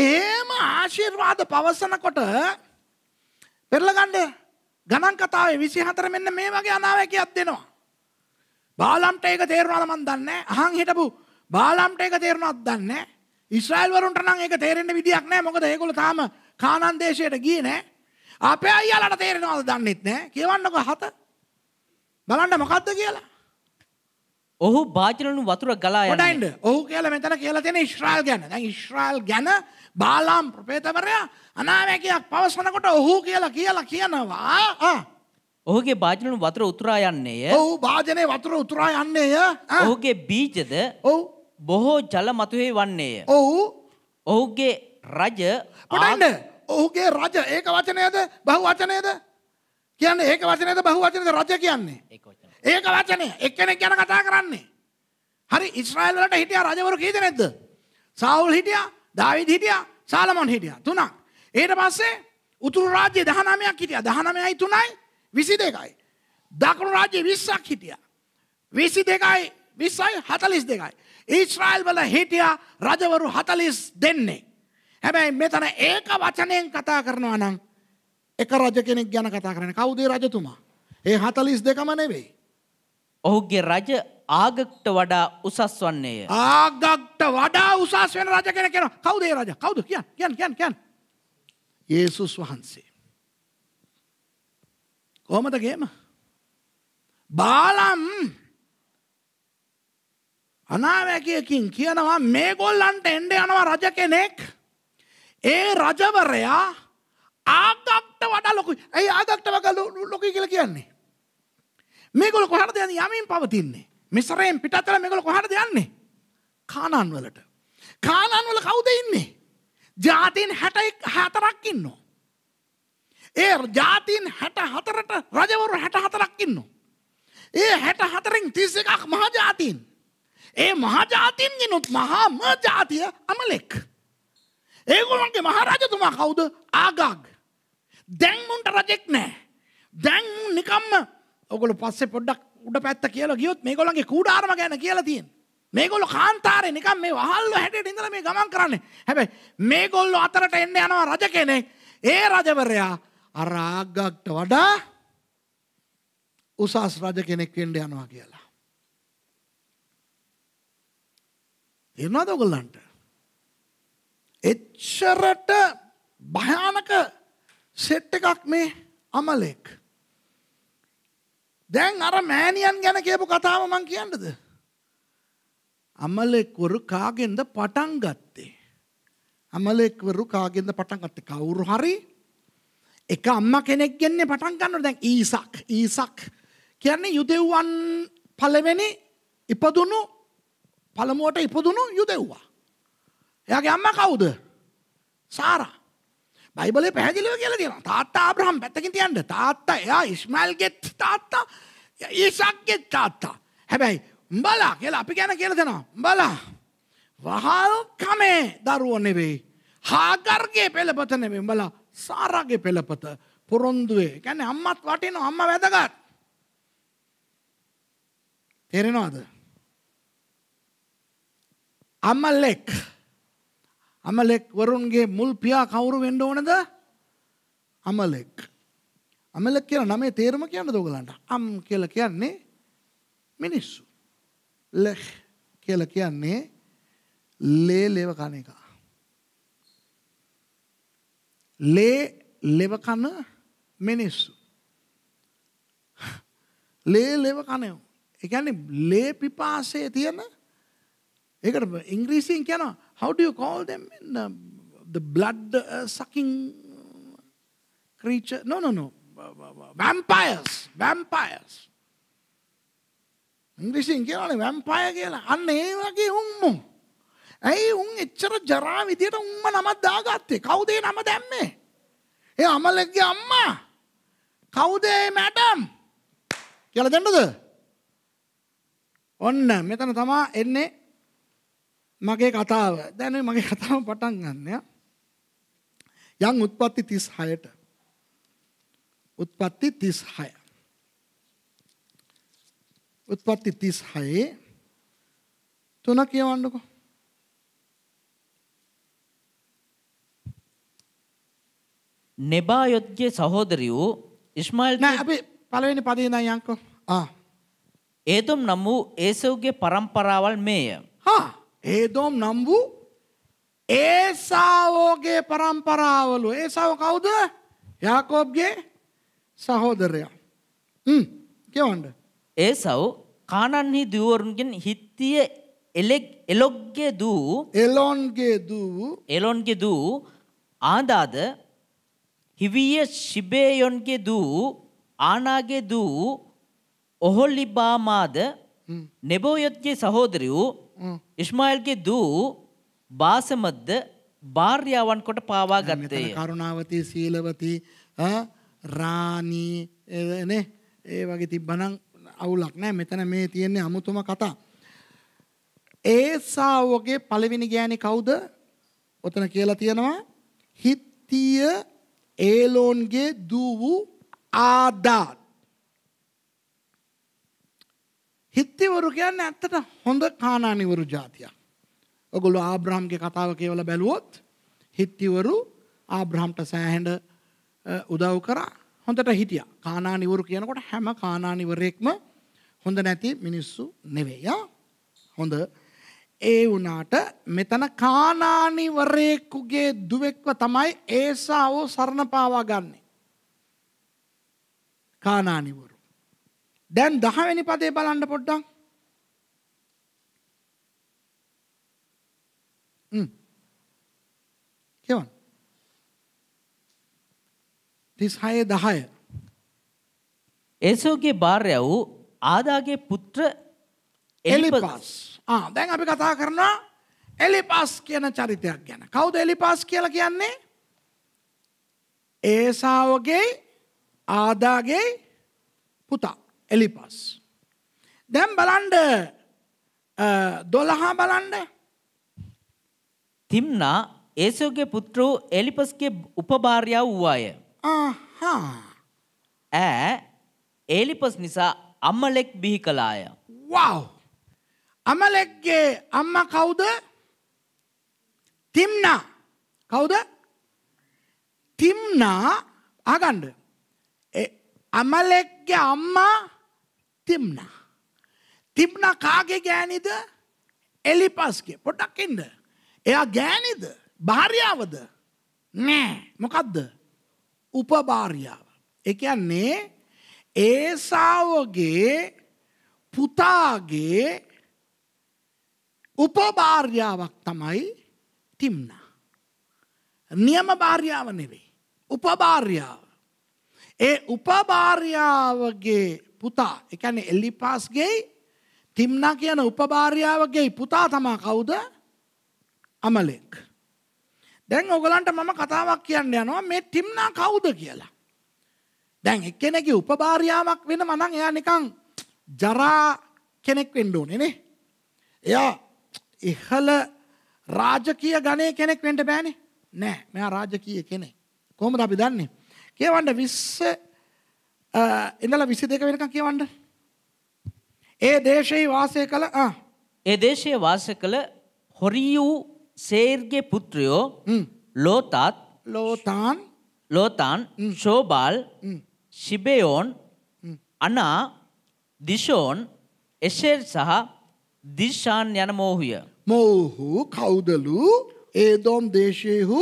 ඒම ආශිර්වාද පවසනකොට පෙරලගණ්ඩ ගණන් කතාවේ විසි හතර මෙන්න මේ වගේ අනාවැකයක් දෙනවා. බාලම්ට ඒක තේරුණද මන් දන්න අහන් හිටපු බාලම්ට ඒක තේරුණත් දන්න ඉස්්‍රයිල්වරුන්ට නම් ඒක තේරෙන්න්න විදිියක් නෑ මොකද ඒකුල තාම කානන්දේශයට ගිය නෑ අපේ අයියාලට තේරෙනවද දන්නෙත් නෑ කියවන්නක හත බලන්න මොකක්ද කියලා
ඔහු බාජලනු වතුර ගලා යටයින්ට
ඔහු කියල මෙතන කියලා තියෙන ශ්‍රාල් ගැන ශ්‍රාල් ගැන බාලාම් ප්‍රපේතවරයා අනාවැකයක් පවසනකොට ඔහු කියලා කියලා කියනවා
ඔහුගේ බාජලනු වතුර උතුරා යන්නේය ඔහු
භාජනය වතුර උතුරා
යන්නේය ඔහුගේ බීජද ඔවු බොහෝ ජල මතුහේ වන්නේය
ඔහු ඔහුගේ රජ පටන්ඩ ඔහුගේ රජ ඒක වචනයද බහු වචනයද කියන්න ඒක වචනයද බහු වචනද රජ කියන්නේ ඒක වචනය එක්කෙනෙක් ගැන කතා කරන්නේ. හරි ඉස්රායිල් වලට හිටියා රජවරු කීද නැද්ද? සාවුල් හිටියා, දාවිද හිටියා, සාලමොන් හිටියා. තුනක්. ඊට පස්සේ උතුරු රාජ්‍ය 19ක් හිටියා. 19යි 3යි 22යි. දකුණු රාජ්‍ය 20ක් හිටියා. 22යි 20යි 42යි. ඊශ්‍රායල් වල හිටියා රජවරු 40 දෙන්නේ. හැබැයි මෙතන ඒක වචනයෙන් කතා කරනවා නම් එක රජ කෙනෙක් ගැන කතා කරන්නේ. කවුද රජතුමා? ඒ 42ම නෙවෙයි. ඔහුගේ රජ
ආගක්ට වඩා උසස් වන්නේය.
ආගක්ට වඩා උසස් වෙන රජ කෙනෙක් කෙනවා. කවුද ඒ රජ? කවුද? කියන්න. කියන්න කියන්න කියන්න. යේසුස් වහන්සේ. කොහමද ගේම? බාලම් අනාවැකියකින් කියනවා මේගොල්ලන්ට එන්න යනවා රජ කෙනෙක්. ඒ රජවරයා ආගක්ට වඩා ලොකුයි. ඇයි ආගක්ට වඩා ලොකුයි කියලා කියන්නේ? මේගොල කොහට දෙයන යමින් පවතින්නේ මිසරයෙන් පිටත්තල මේගොල කොහට දෙයන්නේ කානන් වලට කානන් වල කවුද ඉන්නේ ජාතින් හැටයි හතරක් ඉන්නවා ඒ ජාතින් හැට හතරට රජවරු හැට හතරක් ඉන්නවා ඒ හැට හතරෙන් තිස් එකක් මහජාතින් ඒ මහජාතින් ගෙනුත් මහාම ජාතිය අමලෙක් ඒගොලන්ගේ මහරජතුමා කවුද ආගාග දැන්මුන්ට රජෙක් නෑ දැන් නිකම්ම ඔගොල පස්සේ පොඩ්ඩක් උඩ පැත්ත කියලා ගියොත් මේගොල්ලන්ගේ කූඩාරම ගැන කියලා තියෙන. මේගොල්ල කාන්තාරේ නිකන් මේ වහල්ල හැටියට ඉඳලා මේ ගමන් කරන්නේ. හැබැයි මේගොල්ලෝ අතරට එන්න යනවා රජ කෙනෙක්. ඒ රජවරයා අර ආග්ගක්ට වඩා උසස් රජ කෙනෙක් වෙන්න යනවා කියලා. එනවාද ඔගොල්ලන්ට? එච්චරට භයානක සෙට් එකක් මේ අමලෙක්. දැන් අර මෑනියන් ගැන කියපු කතාව මං කියන්නද? අමලෙක්වරු කාගෙන්ද පටන් ගත්තේ? අමලෙක්වරු කාගෙන්ද පටන් ගත්තේ? කවුරු හරි එක අම්මා කෙනෙක්ගෙන්නේ පටන් ගන්නවා දැන් ඊසක් ඊසක් කියන්නේ යුදෙව්වන් පළවෙනි ඉපදුණු පළමුවට ඉපදුණු යුදෙව්වා. එයාගේ අම්මා කවුද? සාරා. බයිබලේ පැහැදිලිව කියලා තියෙනවා. තාත්තා ආබ්‍රහම් පැත්තකින් තියන්න. තාත්තා එයා ඉස්මායිල්ගේ තාත්තා ඊසාක්ගේ තාත්තා. හැබැයි උඹලා කියලා අපි ගැන කියලා දෙනවා. උඹලා වහල් කමේ දරුවෝ නෙවෙයි. හාගර්ගේ පෙළපත නෙවෙයි. උඹලා සාරාගේ පෙළපත පොරොන්දුවේ. කියන්නේ අම්මත් වටිනවා. අම්මා වැදගත්. තේරෙනවද? අම්මා ලෙක් අමලෙක් වරුන්ගේ මුල් පියා කවුරු වෙන්න ඕනද? අමලෙක්. අමලෙක් කියන නමේ තේරුම කියන්නද ඔයගලන්ට? අම් කියලා කියන්නේ මිනිස්සු. ලෙක් කියලා කියන්නේ ලේ ලෙව කන එක. ලේ ලෙව කන මිනිස්සු. ලේ ලෙව කනෝ. ඒ කියන්නේ ලේ පිපාසයේ තියෙන ඒකට ඉංග්‍රීසියෙන් කියනවා how do you call them? The, uh, the blood uh, sucking uh, creature? No, no, no. Uh, vampires. Vampires. ඉංග්‍රීසියෙන් කියනවනේ වැම්පයර් කියලා. අන්න ඒ වගේ උන්මු. ඇයි උන් එච්චර ජරා විදියට උන්ම නමක් දාගත්තේ? කවුද ඒ නම දැම්මේ? ඒ අමලගේ අම්මා. කවුද ඒ මැඩම්? කියලා දෙන්නද? ඔන්න මෙතන තමයි එන්නේ මගේ කතාව දැන මගේ කතාව පටන් ගන්නය යං උත්පත්ති තිස් හයට උත්පත්ති තිස් හය උත්පත්ති තිස් හයේ තුන කියවන්නකෝ
නෙබා යොත්ගේ සහෝදරි වූ ඉස්මයිල් අපි පළවෙනි පදේ නම් යන්කෝ ආ ඒතුම් නම් වූ
ඒසව්ගේ පරම්පරාවල් මේය හා ඒදොම් නම් වූ ඒසාවෝගේ පරම්පරාවලු ඒසාව කවුද යාකෝබ්ගේ සහෝදරයා කියවන්ඩ ඒසව් කාණන්හි
දුවරුන්ගෙන් හිත්තිය එලෙක් එලොක්ගේ දූ එලොන්ගේ දූ එලොන්ගේ දූ ආදාද හිවිය ශිබේයොන්ගේ දූ ආනාගේ දූ ඔහොල්ලිබාමාද නෙබෝයොත්ගේ සහෝදරයූ ඉස්මායිල්ගේ දූ බාසමද්ද
භාර්යාවන් කොට පාවා ගත්තේ. කරුණාවති සීලවති රාණී එනේ ඒ වගේ තිබ්බනම් අවුලක් නෑ මෙතන මේ තියෙන්නේ අමුතුම කතා. ඒසාවගේ පළවෙනි ගෑණි කවුද? ඔතන කියලා තියෙනවා හිත්තිය ඒලෝන්ගේ දූ වූ ආදා හිත්තිවරු කියන්නේ ඇත්තට හොඳ කානානිවරු జాතියක්. ඔගොල්ලෝ ආබ්‍රහම්ගේ කතාව කියවලා බැලුවොත් හිත්තිවරු ආබ්‍රහම්ට සෑහෙන උදව් කරා. හොඳට හිටියා. කානානිවරු කියනකොට හැම කානානිවරයෙක්ම හොඳ නැති මිනිස්සු නෙවෙයි. හොඳ ඒ වුණාට මෙතන කානානිවරයෙකුගේ දුවෙක්ව තමයි ඒසාව සරණ පාවා ගන්නෙ. කානානිවරු දැන් දහවැනි පදේ බලන්න පොඩ්ඩක්. හ්ම්. කියවන්න. 36 10.
ඒසෝගේ භාර්ය වූ ආදාගේ පුත්‍ර
එලිපස්. ආ දැන් අපි කතා කරනවා එලිපස් කියන චරිතයක් ගැන. කවුද එලිපස් කියලා කියන්නේ? ඒසාවගේ ආදාගේ පුතා. එලිපස්. දැම් බලන්ඩ දොළහා බලන්ඩ තිම්නා
ඒසෝගේ පුත්‍රෝ එලිපස්ගේ උපභාරයාව වූවාය ඇ ඒලිපස් නිසා අම්මලෙක් බිහි කලාය
වව් අමලෙක්ගේ අම්ම කවුද තිම්නා කවුද තිම්නා ආගණ්ඩ අමලෙක්ගේ අම්මා තිම්න තිබ්න කාගේ ගෑනිද එලිපස්ගේ පොටක් එන්න එයා ගෑනිද භාරියාවද නෑ මොකක්ද උපභාරියාව එකන්නේ ඒසාාවගේ පුතාගේ උපභාර්යාවක් තමයි තිම්න නියම භාර්යාව නෙවෙයි උපභාර්යාව ඒ උපභාර්යාවගේ පුතා. ඒ කියන්නේ එලිපාස්ගේ තිම්නා කියන උපභාර්යාවගේ පුතා තමා කවුද? අමලෙක්. දැන් ඔයගලන්ට මම කතාවක් කියන්න යනවා මේ තිම්නා කවුද කියලා. දැන් එක්කෙනෙකුගේ උපභාර්යාවක් වෙනම නම් එයා නිකන් ජරා කෙනෙක් වෙන්න ඕනේ නේ. එයා ඉහළ රාජකීය ගණයේ කෙනෙක් වෙන්න බෑනේ. නෑ, මෙයා රාජකීය කෙනෙක්. කොහොමද අපි දන්නේ? කියවන්න 20 ඉඳලා 22 වෙනකම් කියවන්න. ඒ දේශයේ වාසය
කළ ආ ඒ දේශයේ වාසය කළ හොරියු සේර්ගේ පුත්‍රයෝ ලෝතත් ලෝතාන් ලෝතාන් ශෝබාල් ශිබේයෝන් අනා දිශෝන් එෂෙර් සහ දිශාන් යන මෝහුය.
මොවුහු කවුදලු ඒදොම්
දේශයහු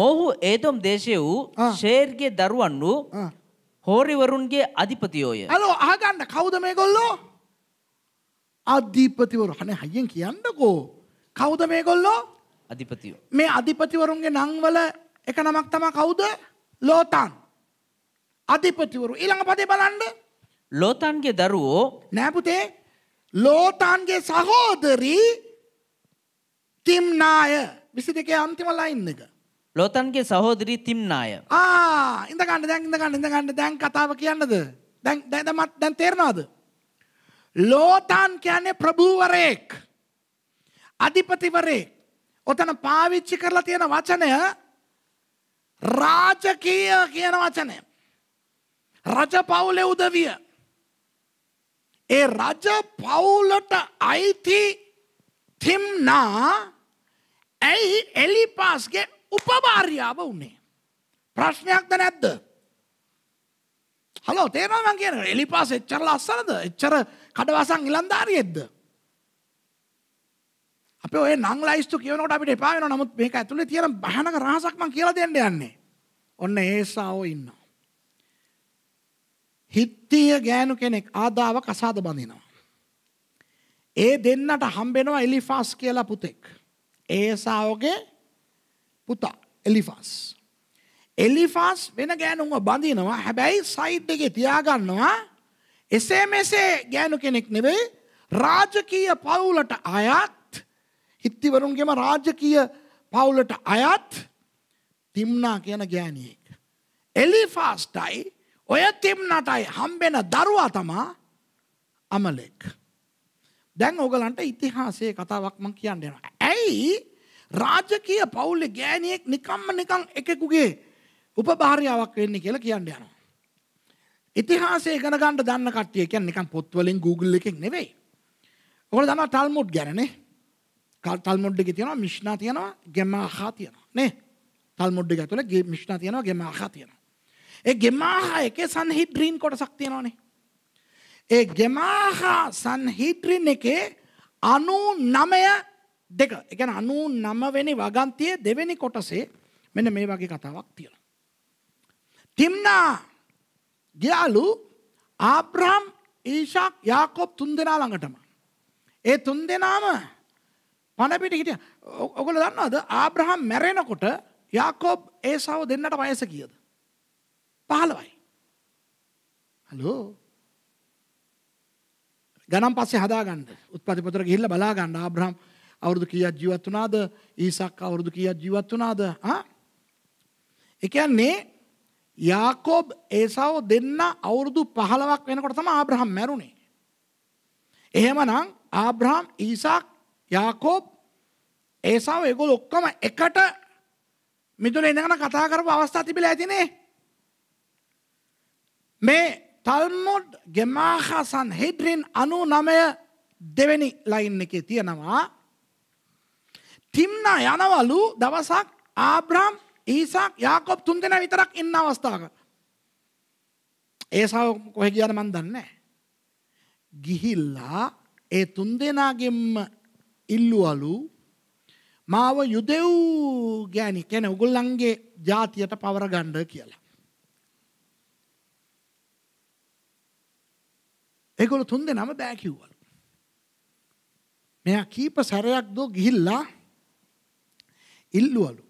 මොහු ඒදොම් දේශය වූ ශේර්ගේ දරුවන් වූ හෝරිවරුන්ගේ අධිපතියෝය.
ඇලෝ අහගන්න කවුද මේගොල්ලෝ? අධිපතිවරු. අනේ හයියෙන් කියන්නකෝ. කවුද මේගොල්ලෝ? අධිපතියෝ. මේ අධිපතිවරුන්ගේ නම් වල එක නමක් තමයි කවුද? ලෝතන්. අධිපතිවරු. ඊළඟ පදේ බලන්න. ලෝතන්ගේ දරුවෝ නෑ පුතේ. ලෝතන්ගේ සහෝදරි තිම්නාය 22 අන්තිම ලයින් එක.
ලොතන්ගේ සහෝදරී තිම්නාය.
ආ ඉඳ ගන්න දැන් ඉඳ ගන්න ඉඳ ගන්න දැන් කතාව කියන්නද? දැන් දැන් දැන් තේරෙනවද? ලෝතන් කියන්නේ ප්‍රභූවරයෙක්. අධිපතිවරයෙක්. ඔතන පාවිච්චි කරලා තියෙන වචනය රාජකීය කියන වචනය. රජ පවුලේ උදවිය. ඒ රජ පවුලට අයිති තිම්නා ඇයි එලිපාස්ගේ උපභාර්යාව වුණේ. ප්‍රශ්නයක්ද නැද්ද? හලෝ තේරෙනවද මං කියන්නේ? එලිපාස් එච්චර ලස්සනද? එච්චර කඩවසම් ඉලන්දාරියෙක්ද? අපි ඔය නං ලයිස්තු කියනකොට අපිට එපා වෙනවා. නමුත් මේක ඇතුලේ තියෙන බහනක රහසක් මං කියලා දෙන්න යන්නේ. ඔන්න ඒසාව ඉන්නවා. හිත්තිය ගෑනු කෙනෙක් ආදාව කසාද බඳිනවා. ඒ දෙන්නට හම්බෙනවා එලිෆාස් කියලා පුතෙක්. ඒසාවගේ පුතා එලිෆස්. එලිෆස් වෙන ගෑනුන්ව බඳිනවා හැබැයි සයිඩ් එකේ තියාගන්නවා එසේ මෙසේ ගෑනු කෙනෙක් නෙවෙයි රාජකීය පවුලට අයත් හිත්තිවරුන්ගේම රාජකීය පවුලට අයත් තිම්නා කියන ගෑණියෙක්. එලිෆාස්ටයි ඔය තිම්නටයි හම්බෙන දරුවා තමා අමලෙක්. දැන් ඔගලන්ට ඉතිහාසයේ කතාවක් මම කියන්න යනවා. ඇයි රාජකීය පවුලේ ගෑණියෙක් නිකම්ම නිකං එකෙකුගේ උපභාරයාවක් වෙන්න කියලා කියන්න යනවා. ඉතිහාසය ඉගෙන ගන්න දන්න කට්ටිය කියන්නේ නිකන් පොත්වලින් Google එකෙන් නෙවෙයි. ඔයගොල්ලෝ දන්නවා ටල්මුඩ් ගැනනේ. ටල්මුඩ් එකේ තියෙනවා මිෂ්නා තියෙනවා ගෙමාහා තියෙනවා නේ. ටල්මුඩ් එක ඇතුලේ මිෂ්නා තියෙනවා ගෙමාහා තියෙනවා. ඒ ගෙමාහා එකේ සන්හිඩ්‍රීන් කොටසක් තියෙනවානේ. ඒ ගෙමාහා සන්හිඩ්‍රීන් එකේ 99 දෙක එකන අනු නමවෙනි වගන්තිය දෙවෙනි කොටසේ මෙන මේ වගේ කතාවක් තියෙන. තිම්නා ගියාලු ආබ්‍රහම් ඊශක් යාකොප් තුන් දෙනා ළඟටම. ඒ තුන් දෙනාම පණපිට හිටිය ඔගොල දන්නවද ආබ්‍රහම් මැරෙනකොට යාකොබ් ඒ සව දෙන්නට වයස කියද. පහළවයි. හලෝ ගනම් පස්සේ හදාගන්න උත්පතිපතර ගිහිල්ල බලාගන්න ආබ්‍රහම් අවුරුදු කීයක් ජීවත් වුණාද? ඊසාක් අවුරුදු කීයක් ජීවත් වුණාද? ආ? ඒ කියන්නේ යාකෝබ් ඒසාව දෙන්න අවුරුදු 15ක් වෙනකොට තමයි ආබ්‍රහම් මැරුණේ. එහෙමනම් ආබ්‍රහම් ඊසාක් යාකෝබ් ඒසාව ඒගොල්ලෝ ඔක්කොම එකට මිදුලේ ඉඳගෙන කතා කරපු අවස්ථා තිබිලා ඇතිනේ. මේ තල්මුඩ් ගෙමාහසන් හෙඩ්රින් 99 දෙවෙනි ලයින් එකේ තියෙනවා තිම්නා යනවලු දවසක් ආබ්‍රහම් ඊසාක් යාකොබ් තුන්දෙනා විතරක් ඉන්න අවස්ථාවක. ඒසාව කොහෙ ගියද මන් දන්නේ ගිහිල්ලා ඒ තුන්දෙනාගෙම ඉල්ලුවලු මාව යුදෙව් ගෑනි කෙන උගුල්ලන්ගේ ජාතියට පවර ගණ්ඩ කියලා. ඒගොලු තුන් දෙනම බෑකිව්වලු. මෙයා කීප සැරයක් දෝ ගිහිල්ලා ඉල්ලුවලු.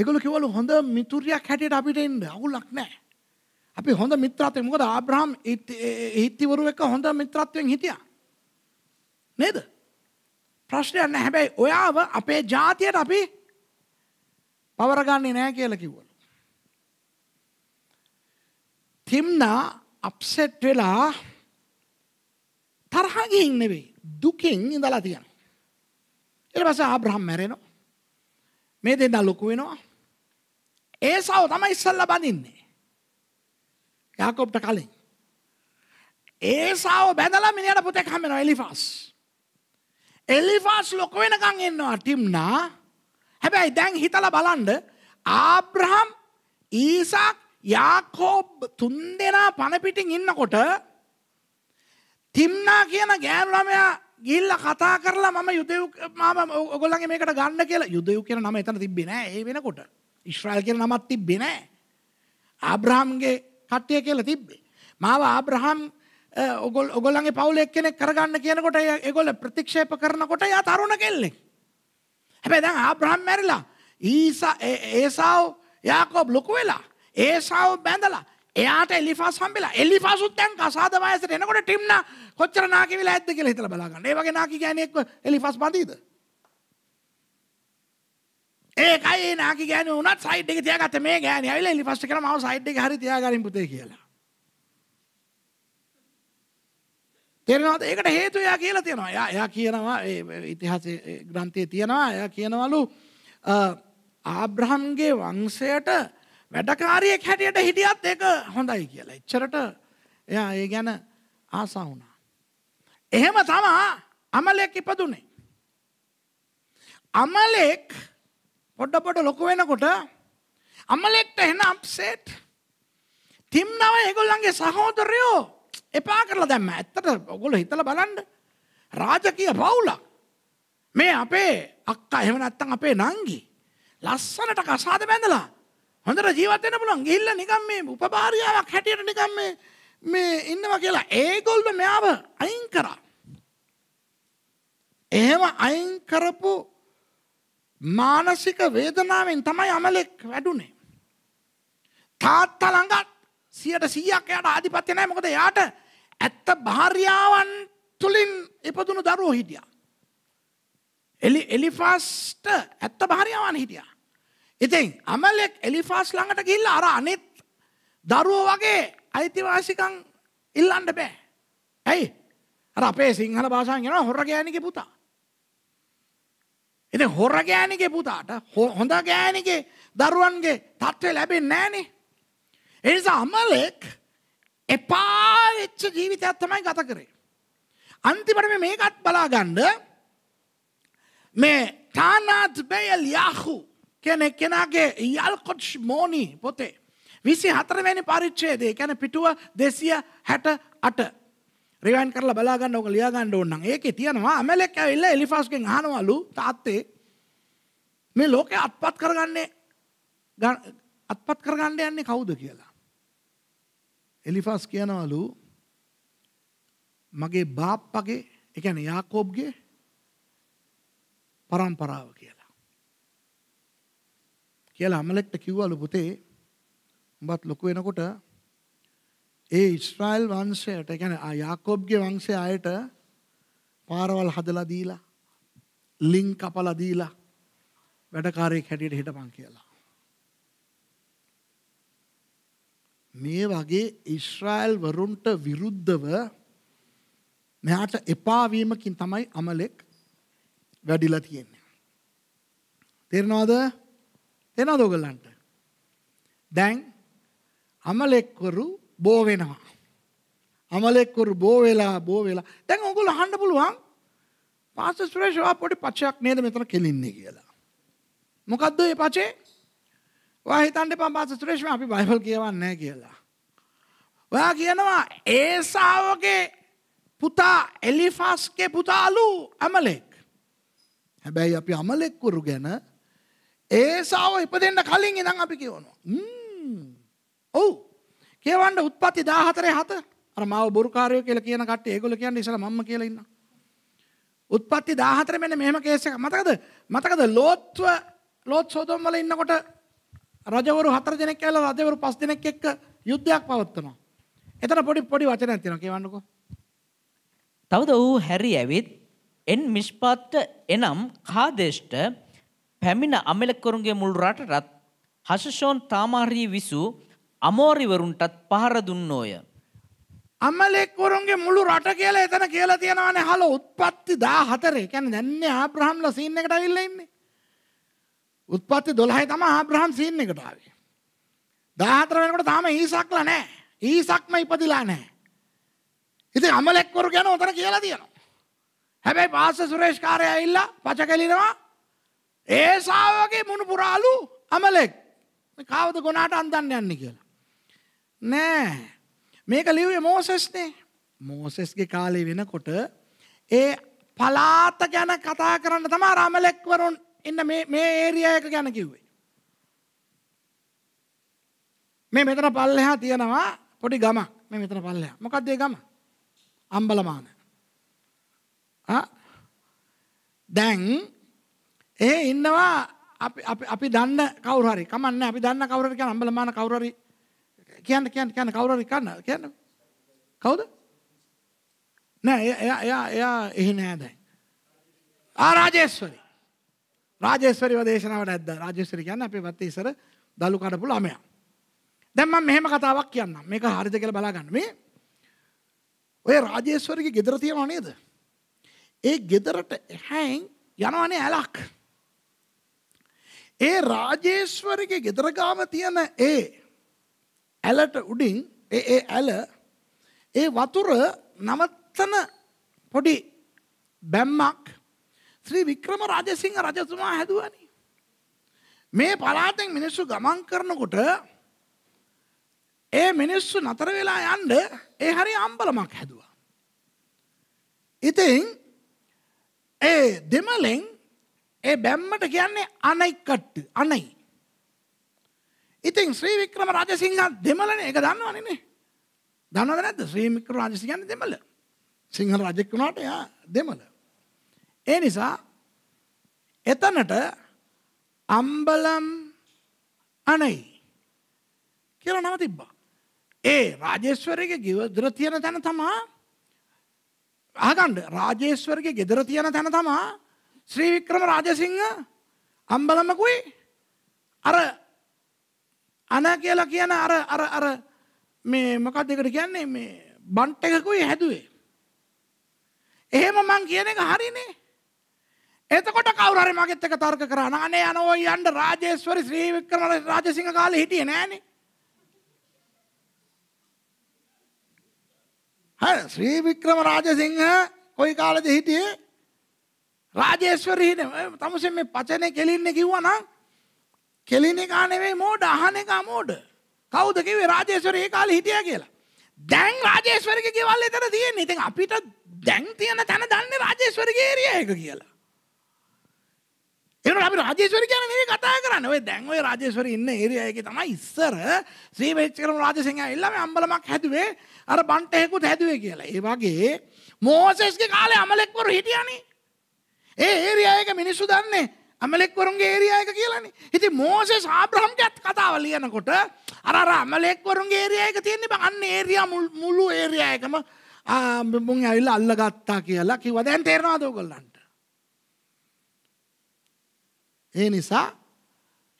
එකලු කිවලු හොඳ මිතුරයක් හැටියට අපිට එන්න අවුලක් නෑ. අපි හොඳ මිත්‍රත්වය මොකද ආබ්‍රහම් හිත්තිවරු එක හොඳ මිත්‍රත්වයෙන් හිටිය. නේද. ප්‍රශ්නයන්න හැබැයි ඔයාව අපේ ජාතියට අපි පවරගන්නේ නෑ කියල කිව්වලු. තිම්නා අප්සෙට් වෙලා තරහගින් නෙවෙයි දුකින් ඉඳලා තියෙන. ඊට පස්සේ ආබ්‍රහම් මැරෙනවා. මේ දෙන්නා ලොකු වෙනවා. ඒසාව තමයි ඉස්සල්ලා බඳින්නේ. යාකෝබ්ට කලින්. ඒසාව බැඳලා මිනිහට පුතෙක් හම්බෙනවා එලිෆාස්. එලිෆාස් ලොකු වෙනකන් ඉන්නවා ටිම්නා. හැබැයි දැන් හිතලා බලන්න ආබ්‍රහම් ඊසාක් යාකෝබ් තුන්දෙනා පණ පිටින් ඉන්නකොට තිම්නා කියන ගෑනු ළමයා ගිල්ල කතා කරලා මම යුදෙව් මම ඔගොල්ලන්ගේ මේකට ගන්න කියලා යුදෙව් කියන නම එතන තිබ්බේ නෑ ඒ වෙනකොට ඉස්රායල් කියන නමක් තිබ්බේ නෑ ආබ්‍රහම්ගේ කට්ටිය කියලා තිබ්බේ මාව ආබ්‍රහම් ඔගොල් ඔගොල්ලන්ගේ පවුල එක්කෙනෙක් කරගන්න කියනකොට ඒගොල්ල ප්‍රතික්ෂේප කරනකොට යා තරුණ කෙල්ලෙක් හැබැයි දැන් ආබ්‍රහම් මැරිලා ඊසා ඒසාව යාකොබ් ලොකු වෙලා ඒසාව බැඳලා එයාට එලිෆස් හම්බෙලා එලිෆසුත් දැන් කසාද වයසට එනකොට ටිම්න කොච්චර නාකි වෙලා ඇද්ද කියලා හිතලා බලාගන්න. ඒ වගේ නාකි ගෑණි එක්ක එලිෆස් බඳීද? ඒකයි ඒ නාකි ගෑණි උනත් සයිඩ් එකේ තියාගත්තේ මේ ගෑණි ඇවිල්ලා එලිෆස් කරා මාව සයිඩ් එකේ හරි තියාගනින් පුතේ කියලා. තේරෙනවද? ඒකට හේතුව එයා කියලා තියෙනවා. එයා එයා කියනවා ඒ ඉතිහාසයේ ග්‍රන්ථයේ තියෙනවා. එයා කියනවලු ආබ්‍රහම්ගේ වංශයට වැඩකාරයෙක් හැටියට හිටියත් ඒක හොඳයි කියලා. එච්චරට එයා ඒ ගැන ආසා වුණා. එහෙම තමා අමලෙක් ඉපදුනේ. අමලෙක් පොඩ පොඩ ලොකු වෙනකොට අමලෙක්ට එන අප්සෙට් තිම්නව ඒගොල්ලන්ගේ සහෝදරයෝ එපා කරලා දැම්ම. ඇත්තට ඔයගොල්ලෝ හිතලා බලන්න. රාජකීය පවුලක්. මේ අපේ අක්කා එහෙම නැත්තම් අපේ නංගි ලස්සනට කසාද බැඳලා හොඳට ජීවත්වෙන පුළන් ගිල්ල නිකම් මේ උපභාරියාවක් හැටියට නිකම් මේ මේ ඉන්නවා කියලා ඒගොල්ල මෙයාව අයින් කරා. එහෙම අයින් කරපු මානසික වේදනාවෙන් තමයි අමලෙක් වැඩුනේ. තාත්තා ළඟත් සියට සීයක් එයට ආධිපත්‍ය නෑ මොකද යාට ඇත්ත භාර්යාවන් තුළින් ඉපදුණු දරුවෝ හිටිය. එලි එලිෆාස්ට ඇත්ත භාරියාවන් හිටිය. ඉතින් අමලෙක් එලිෆාස් ළඟට ගිහිල්ලා අර අනිත් දරුවෝ වගේ අයිතිවාසිකම් ඉල්ලන්න බෑ. ඇයි? අර අපේ සිංහල භාෂාවෙන් කියනවා හොර ගෑණිගේ පුතා. ඉතින් හොර ගෑණිගේ පුතාට හොඳ ගෑණිගේ දරුවන්ගේ තත්ත්වය ලැබෙන්නේ නෑනේ. ඒ නිසා අමලෙක් එපා වෙච්ච ජීවිතයක් තමයි ගත කරේ. අන්තිමට මේකත් බලා ගන්න මේ තානාත් බේල් යාහූ කියන එක්කෙනගේ යල්කොට් මෝනී පොතේ. විසි හතරවැනි පරිච්චේදේ ගැන පිටුව දෙසිය හැට අට. රිවන් කරලා බලාගන්න ඕක ලියාගන්න ඕන්න ඒක තියෙනවා ඇමලෙක් ඇවිල්ල එලිෆස්ගෙන් හනවලු තාත්තේ මේ ලෝකෙ අත්පත් කරගන්නේ අත්පත් කරගන්න යන්නේ කවුද කියලා. එලිෆස් කියනවලු මගේ බාප්පගේ එකන යාකෝබ්ගේ පරම්පරාවක. කියලා අමලෙක්ට කිව්වලු පුතේ උඹත් ලොකු වෙනකොට ඒ ඉස්රායිල් වංශයට කියන්නේ ආ යාකෝබ්ගේ වංශය ආයට පාරවල් හදලා දීලා ලින් කපලා දීලා වැඩකාරයෙක් හැටියට හිටපන් කියලා. මේ වගේ ඉස්රායිල් වරුන්ට විරුද්ධව මෙයාට එපාවීමකින් තමයි අමලෙක් වැඩිලා තියෙන්නේ. තේරෙනවද? එනවද ඔයගලන්ට? දැන් අමලෙක්වරු බෝ වෙනවා. අමලෙක්වරු බෝ වෙලා බෝ වෙලා දැන් ඔයගොල්ලෝ අහන්න පුළුවන් පාස්ටර් සුරේෂ් ඔයා පොඩි පචයක් නේද මෙතන කෙලින්නේ කියලා. මොකද්ද ඒ පචේ? ඔයා හිතන්න එපා පාස්ටර් සුරේෂ් අපි බයිබල් කියවන්නේ නැහැ කියලා. ඔයා කියනවා ඒසාවගේ පුතා එලිෆාස්ගේ පුතාලු අමලෙක්. හැබැයි අපි අමලෙක්වරු ගැන ඒසාව ඉපදෙන්ට කලින් ඉඳන් අපි කියවනවා. ඔව් කියවන්න උත්පත්ති 14 7 අර මාව බොරුකාරයෝ කියලා කියන කට්ටිය ඒගොල්ලෝ කියන්නේ ඉස්සලා මම්ම කියලා ඉන්නවා. උත්පත්ති 14 මෙන්න මෙහෙම කේස් එක මතකද? මතකද ලෝත්ව ලෝත් සොදොම් වල ඉන්නකොට රජවරු හතර දෙනෙක් ඇවිල්ලා රජවරු පස් දෙනෙක් එක්ක යුද්ධයක් පවත්වනවා. එතන පොඩි පොඩි වචනයක් තියෙනවා කියවන්නකෝ. තවද
ඌ හැරි ඇවිත් එන් මිෂ්පාත්ට එනම් කාදේෂ්ට පැමිණ අමෙලකරුන්ගේ මුල් රටටත් හෂෂෝන් තාමාරී විසූ අමෝරිවරුන්ටත් පහර දුන්නෝය.
අමලෙක්වරුන්ගේ මුළු රට කියලා එතන කියලා තියෙනවානේ හල උත්පත්ති 14. කියන්නේ දැන්නේ ආබ්‍රහම්ලා සීන් එකට අවිල්ලා ඉන්නේ. උත්පත්ති 12 තමයි ආබ්‍රහම් සීන් එකට ආවේ. 14 වෙනකොට තාම ඊසක්ලා නැහැ. ඊසක්ම ඉපදිලා නැහැ. ඉතින් අමලෙක්වරු ගැන උතන කියලා තියෙනවා. හැබැයි පාස්ස සුරේෂ් කාර්යය ඇවිල්ලා පචකලිනවා ඒසාාවගේ මුණු පුරාලු අමලෙක් කාවද ගොනාට අන්දන්න යන්න කියලා. නෑ මේක ලිවේ මෝසෙස්නේ මෝසෙස්ගේ කාලේ වෙනකොට ඒ පලාත ගැන කතා කරන්න තමා රාමලෙක්වරුන් එන්න මේ ඒරියයක ගැන කිව්වේ. මේ මෙතන පල්ලෙහා තියෙනවා පොඩි ගම මේ මෙතන පල්ලයා මොකක්දේ ගම අම්බලමාන දැන් එහෙ ඉන්නවා අපි දන්න කවුරහරි කමන්න අපි දන්න කවුරරි කියන අම්බලමාන කවුරරි කියන්න කියන්න කියන්න කවුරරි කන්න කියන්න කවුද නෑ එයා එයා එයා එහි නෑ දැන් ආ රාජේස්වරි රාජේස්වරිව දේශනාවට ඇද්ද රාජේස්වරි කියන්නේ අපේ වත්තේ ඉස්සර දලු කඩපු ළමයා දැන් මම මෙහෙම කතාවක් කියන්නම් මේක හරිද කියලා බලා ගන්න මේ ඔය රාජේස්වරිගේ ගෙදර තියෙනව නේද ඒ ගෙදරට හැයින් යනවනේ ඇලක් ඒ රාජේශ්වරගේ ගෙදරගාම තියෙන ඒ ඇලට උඩින් ඒ ඇල ඒ වතුර නවත්තන පොඩි බැම්මක් ශ්‍රී වික්‍රම රාජසිංහ රජතුමා හැදුවනි. මේ පලාතෙන් මිනිස්සු ගමන් කරනකොට ඒ මිනිස්සු නතර වෙලා යන්ඩ ඒ හරි අම්බලමක් හැදවා. ඉතින් ඒ දෙමලෙන් ඒ බැම්මට කියන්නේ අනයිකට්ට අනයි. ඉතින් ශ්‍රී වික්‍රම රජසිංහ දෙමළනේ ඒක දන්නවනේ නේ. දන්නවද නැද්ද? ශ්‍රී වික්‍රම රජසිංහ කියන්නේ දෙමළ. සිංහල රජෙක් වුණාට එයා දෙමළ. ඒ නිසා එතනට අම්බලම් අනයි කියලා නම තිබ්බා. ඒ රාජේශ්වරගේ ගෙදර තියෙන තැන තමා අහගන්න රාජේශ්වරගේ ගෙදර තියෙන තැන තමා ශ්‍රී වික්‍රම රාජසිංහ අම්බලමකුයි අර අන කියලා කියන අර අර අර මේ මොකක්ද එකට කියන්නේ මේ බන්ට් එකකුයි හැදුවේ. එහෙම මං කියන එක හරිනේ. එතකොට කවුරු හරි මගෙත් එක තර්ක කරා නම් අනේ අනෝ යන්න රාජේශ්වරි ශ්‍රී වික්‍රම රාජසිංහ කාලේ හිටියේ නෑනේ. හරි ශ්‍රී වික්‍රම රාජසිංහ කොයි කාලෙද හිටියේ? රාජේශ්වරහින තමුසෙන් මේ පචනය කෙලින්න කිව්වනම් කෙලින එකා නෙවෙයි මෝඩ අහන එක මෝඩ කවුද කිව්වේ රාජේශ්වර ඒ කාලේ හිටියා කියලා දැන් රාජේශ්වරගේ ගෙවල් එතන තියෙන්නේ. ඉතින් අපිට දැන් තියෙන තැන දන්නේ රාජේශ්වරගේ ඒරියා එක කියලා. ඒනොට අපි රාජේශ්වර කියන නෙවෙයි කතා කරන්නේ. ඔය දැන් ඔය රාජේශ්වර ඉන්න ඒරියා එකේ තමයි ඉස්සර ශ්‍රී වෙච්චකරම රාජසිංහයා එල්ලා මේ අම්බලමක් හැදුවේ අර බන්ටේකුත් හැදුවේ කියලා. ඒ වගේ මෝසෙස්ගේ කාලේ අමලෙක්වරු හිටියානේ. ඒ ඒරියායක මිනිස්සු දන්නේ අමලෙක්වරුන්ගේ ඒරියායක කියලන්නේ. ඉති මෝසේ සාබ්‍රහම්ටත් කතාව ලියනකොට අර අමලෙක්වරුන්ගේ ඒරියායක තියෙන්නේ බන්න ඒරයා මුළු ඒරියායකම මුන් ඇවිල්ල අල්ලගත්තා කියලා කිව දැන් තේරවාදෝ කොල්ලන්ට. ඒ නිසා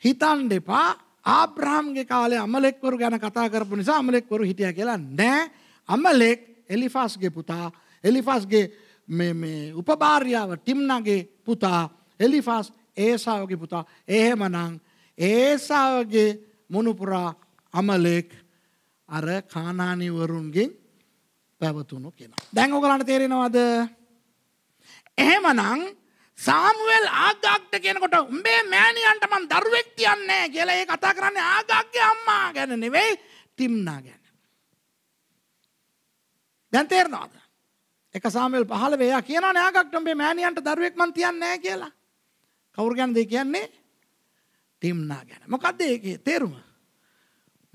හිතන් දෙපා ආබ්‍රහම්ගේ කාලේ අමලෙක්වරු ගැන කතා කරපු නිසා අමලෙක්වරු හිටිය කියලා නෑ අමලෙක් එලිෆාස්ගේ පුතා එලිෆාස්ගේ උපභාර්යාව ටිම්නගේ පුතා එලිෆාස් ඒසාාවගේ පුතා එහෙමනං ඒසාාවගේ මොනුපුරා අමලෙක් අර කානානිවරුන්ගෙන් පැවතුණු කෙනා. දැන් ඔගලන්ට තේරෙනවද? එහෙමනම් සාමුවෙල් ආගාක්ට කියනකොට උඹේ මෑණියන්ට මම දරුවෙක් තියන්නේ කියලා ඒ කතා කරන්නේ ආගාක්ගේ අම්මා ගැන නෙවෙයි ටිම්නා ගැන. දැන් තේරෙනවද? එක සාමල් පහලව එයා කියන නෑගක්ට මේ මෑණියන්ට දරුවෙක් මන් තියන්නේ නෑ කියලා. කවුරු ගැනද කියන්නේ? ටිම්නා ගැන. මොකද්ද ඒකේ තේරුම?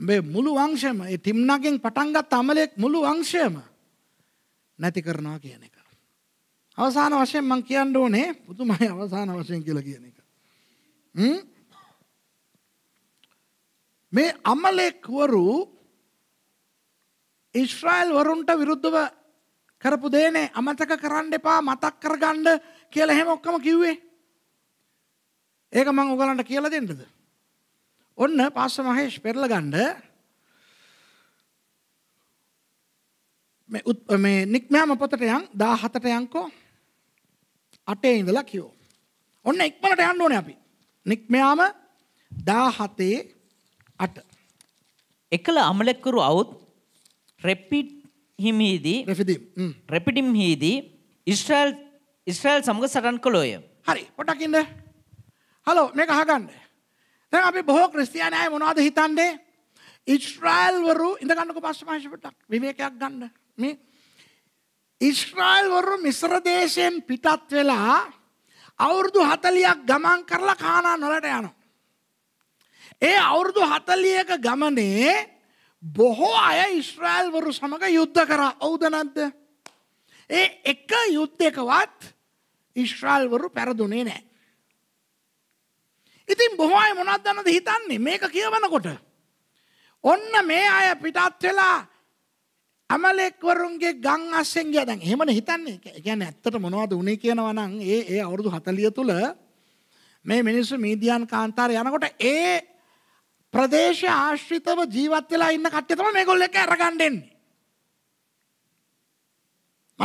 මේ මුළු වංශයම ඒ ටිම්නාගෙන් පටන් ගත් අමලෙක් මුළු වංශයම නැති කරනවා කියන එක. අවසාන වශයෙන් මම කියන්න ඕනේ පුදුමයි අවසාන වශයෙන් කියලා කියන එක. මේ අමලෙක්වරු ඉස්රායිල් වරුන්ට විරුද්ධව කරපු දේනේ අමතක කරන්න එපා මතක් කරගන්න කියලා එහෙම ඔක්කොම කිව්වේ. ඒක මම ඔයගලන්ට කියලා දෙන්නද? ඔන්න පාස්ස මහේෂ් පෙරලගන්න මේ මේ නික්මෑම පොතට යන් 17ට යන්කෝ. 8 ඉඳලා කියෝ. ඔන්න ඉක්මනට යන්න ඕනේ අපි. නික්මෑම 17 8 එකල අමලකරු
අවුත් රෙපිට් හිමිහිදී රැපිටිම් හිදී ඉස්්‍රල් ඉස්්‍රල් සමඟ සටන් කළෝය
හරි පොටකින්න හලෝ මේ අහගන්න දැ අපි බොහෝ ක්‍රස්තියානය මොනවාද හිතන්ඩේ ඉස්්‍රයිල්වරු ඉඳගන්නක පස්සමාශපටක් විවේකයක් ගන්න මේ ඉස්්‍රයිල්වරු මිස්රදේශයෙන් පිටත් වෙලා අවුරුදු හතලියක් ගමන් කරලා කානා නොලට යනු. ඒ අවුරුදු හතලියක ගමනේ බොහෝ අය ඉස්්‍රායිල්වරු සමඟ යුද්ධ කරා ඔවුද නද්ද. ඒ එක යුද්ධකවත් ඉශ්‍රාල්වරු පැරදුනේ නෑ. ඉතින් බොහෝයි මොනත් දන්නද හිතන්නේ මේක කියවනකොට. ඔන්න මේ අය පිටත් වෙලා ඇමලෙක්වරුන්ගේ ගං අස්සෙන් ගියදන් එහෙමන හිතන්නේ ගැන ඇත්තට මොනවද උනේ කියනවනං ඒ ඒ අවුරුදු හතලිය තුළ මේ මිනිස්සු මීදියන් කාන්තාර යනකොට ඒ ප්‍රදේශ ආශ්‍රිතව ජීවත් වෙලා ඉන්න කට්ටිය තමයි මේගොල්ලෝ එක අරගන්න එන්නේ.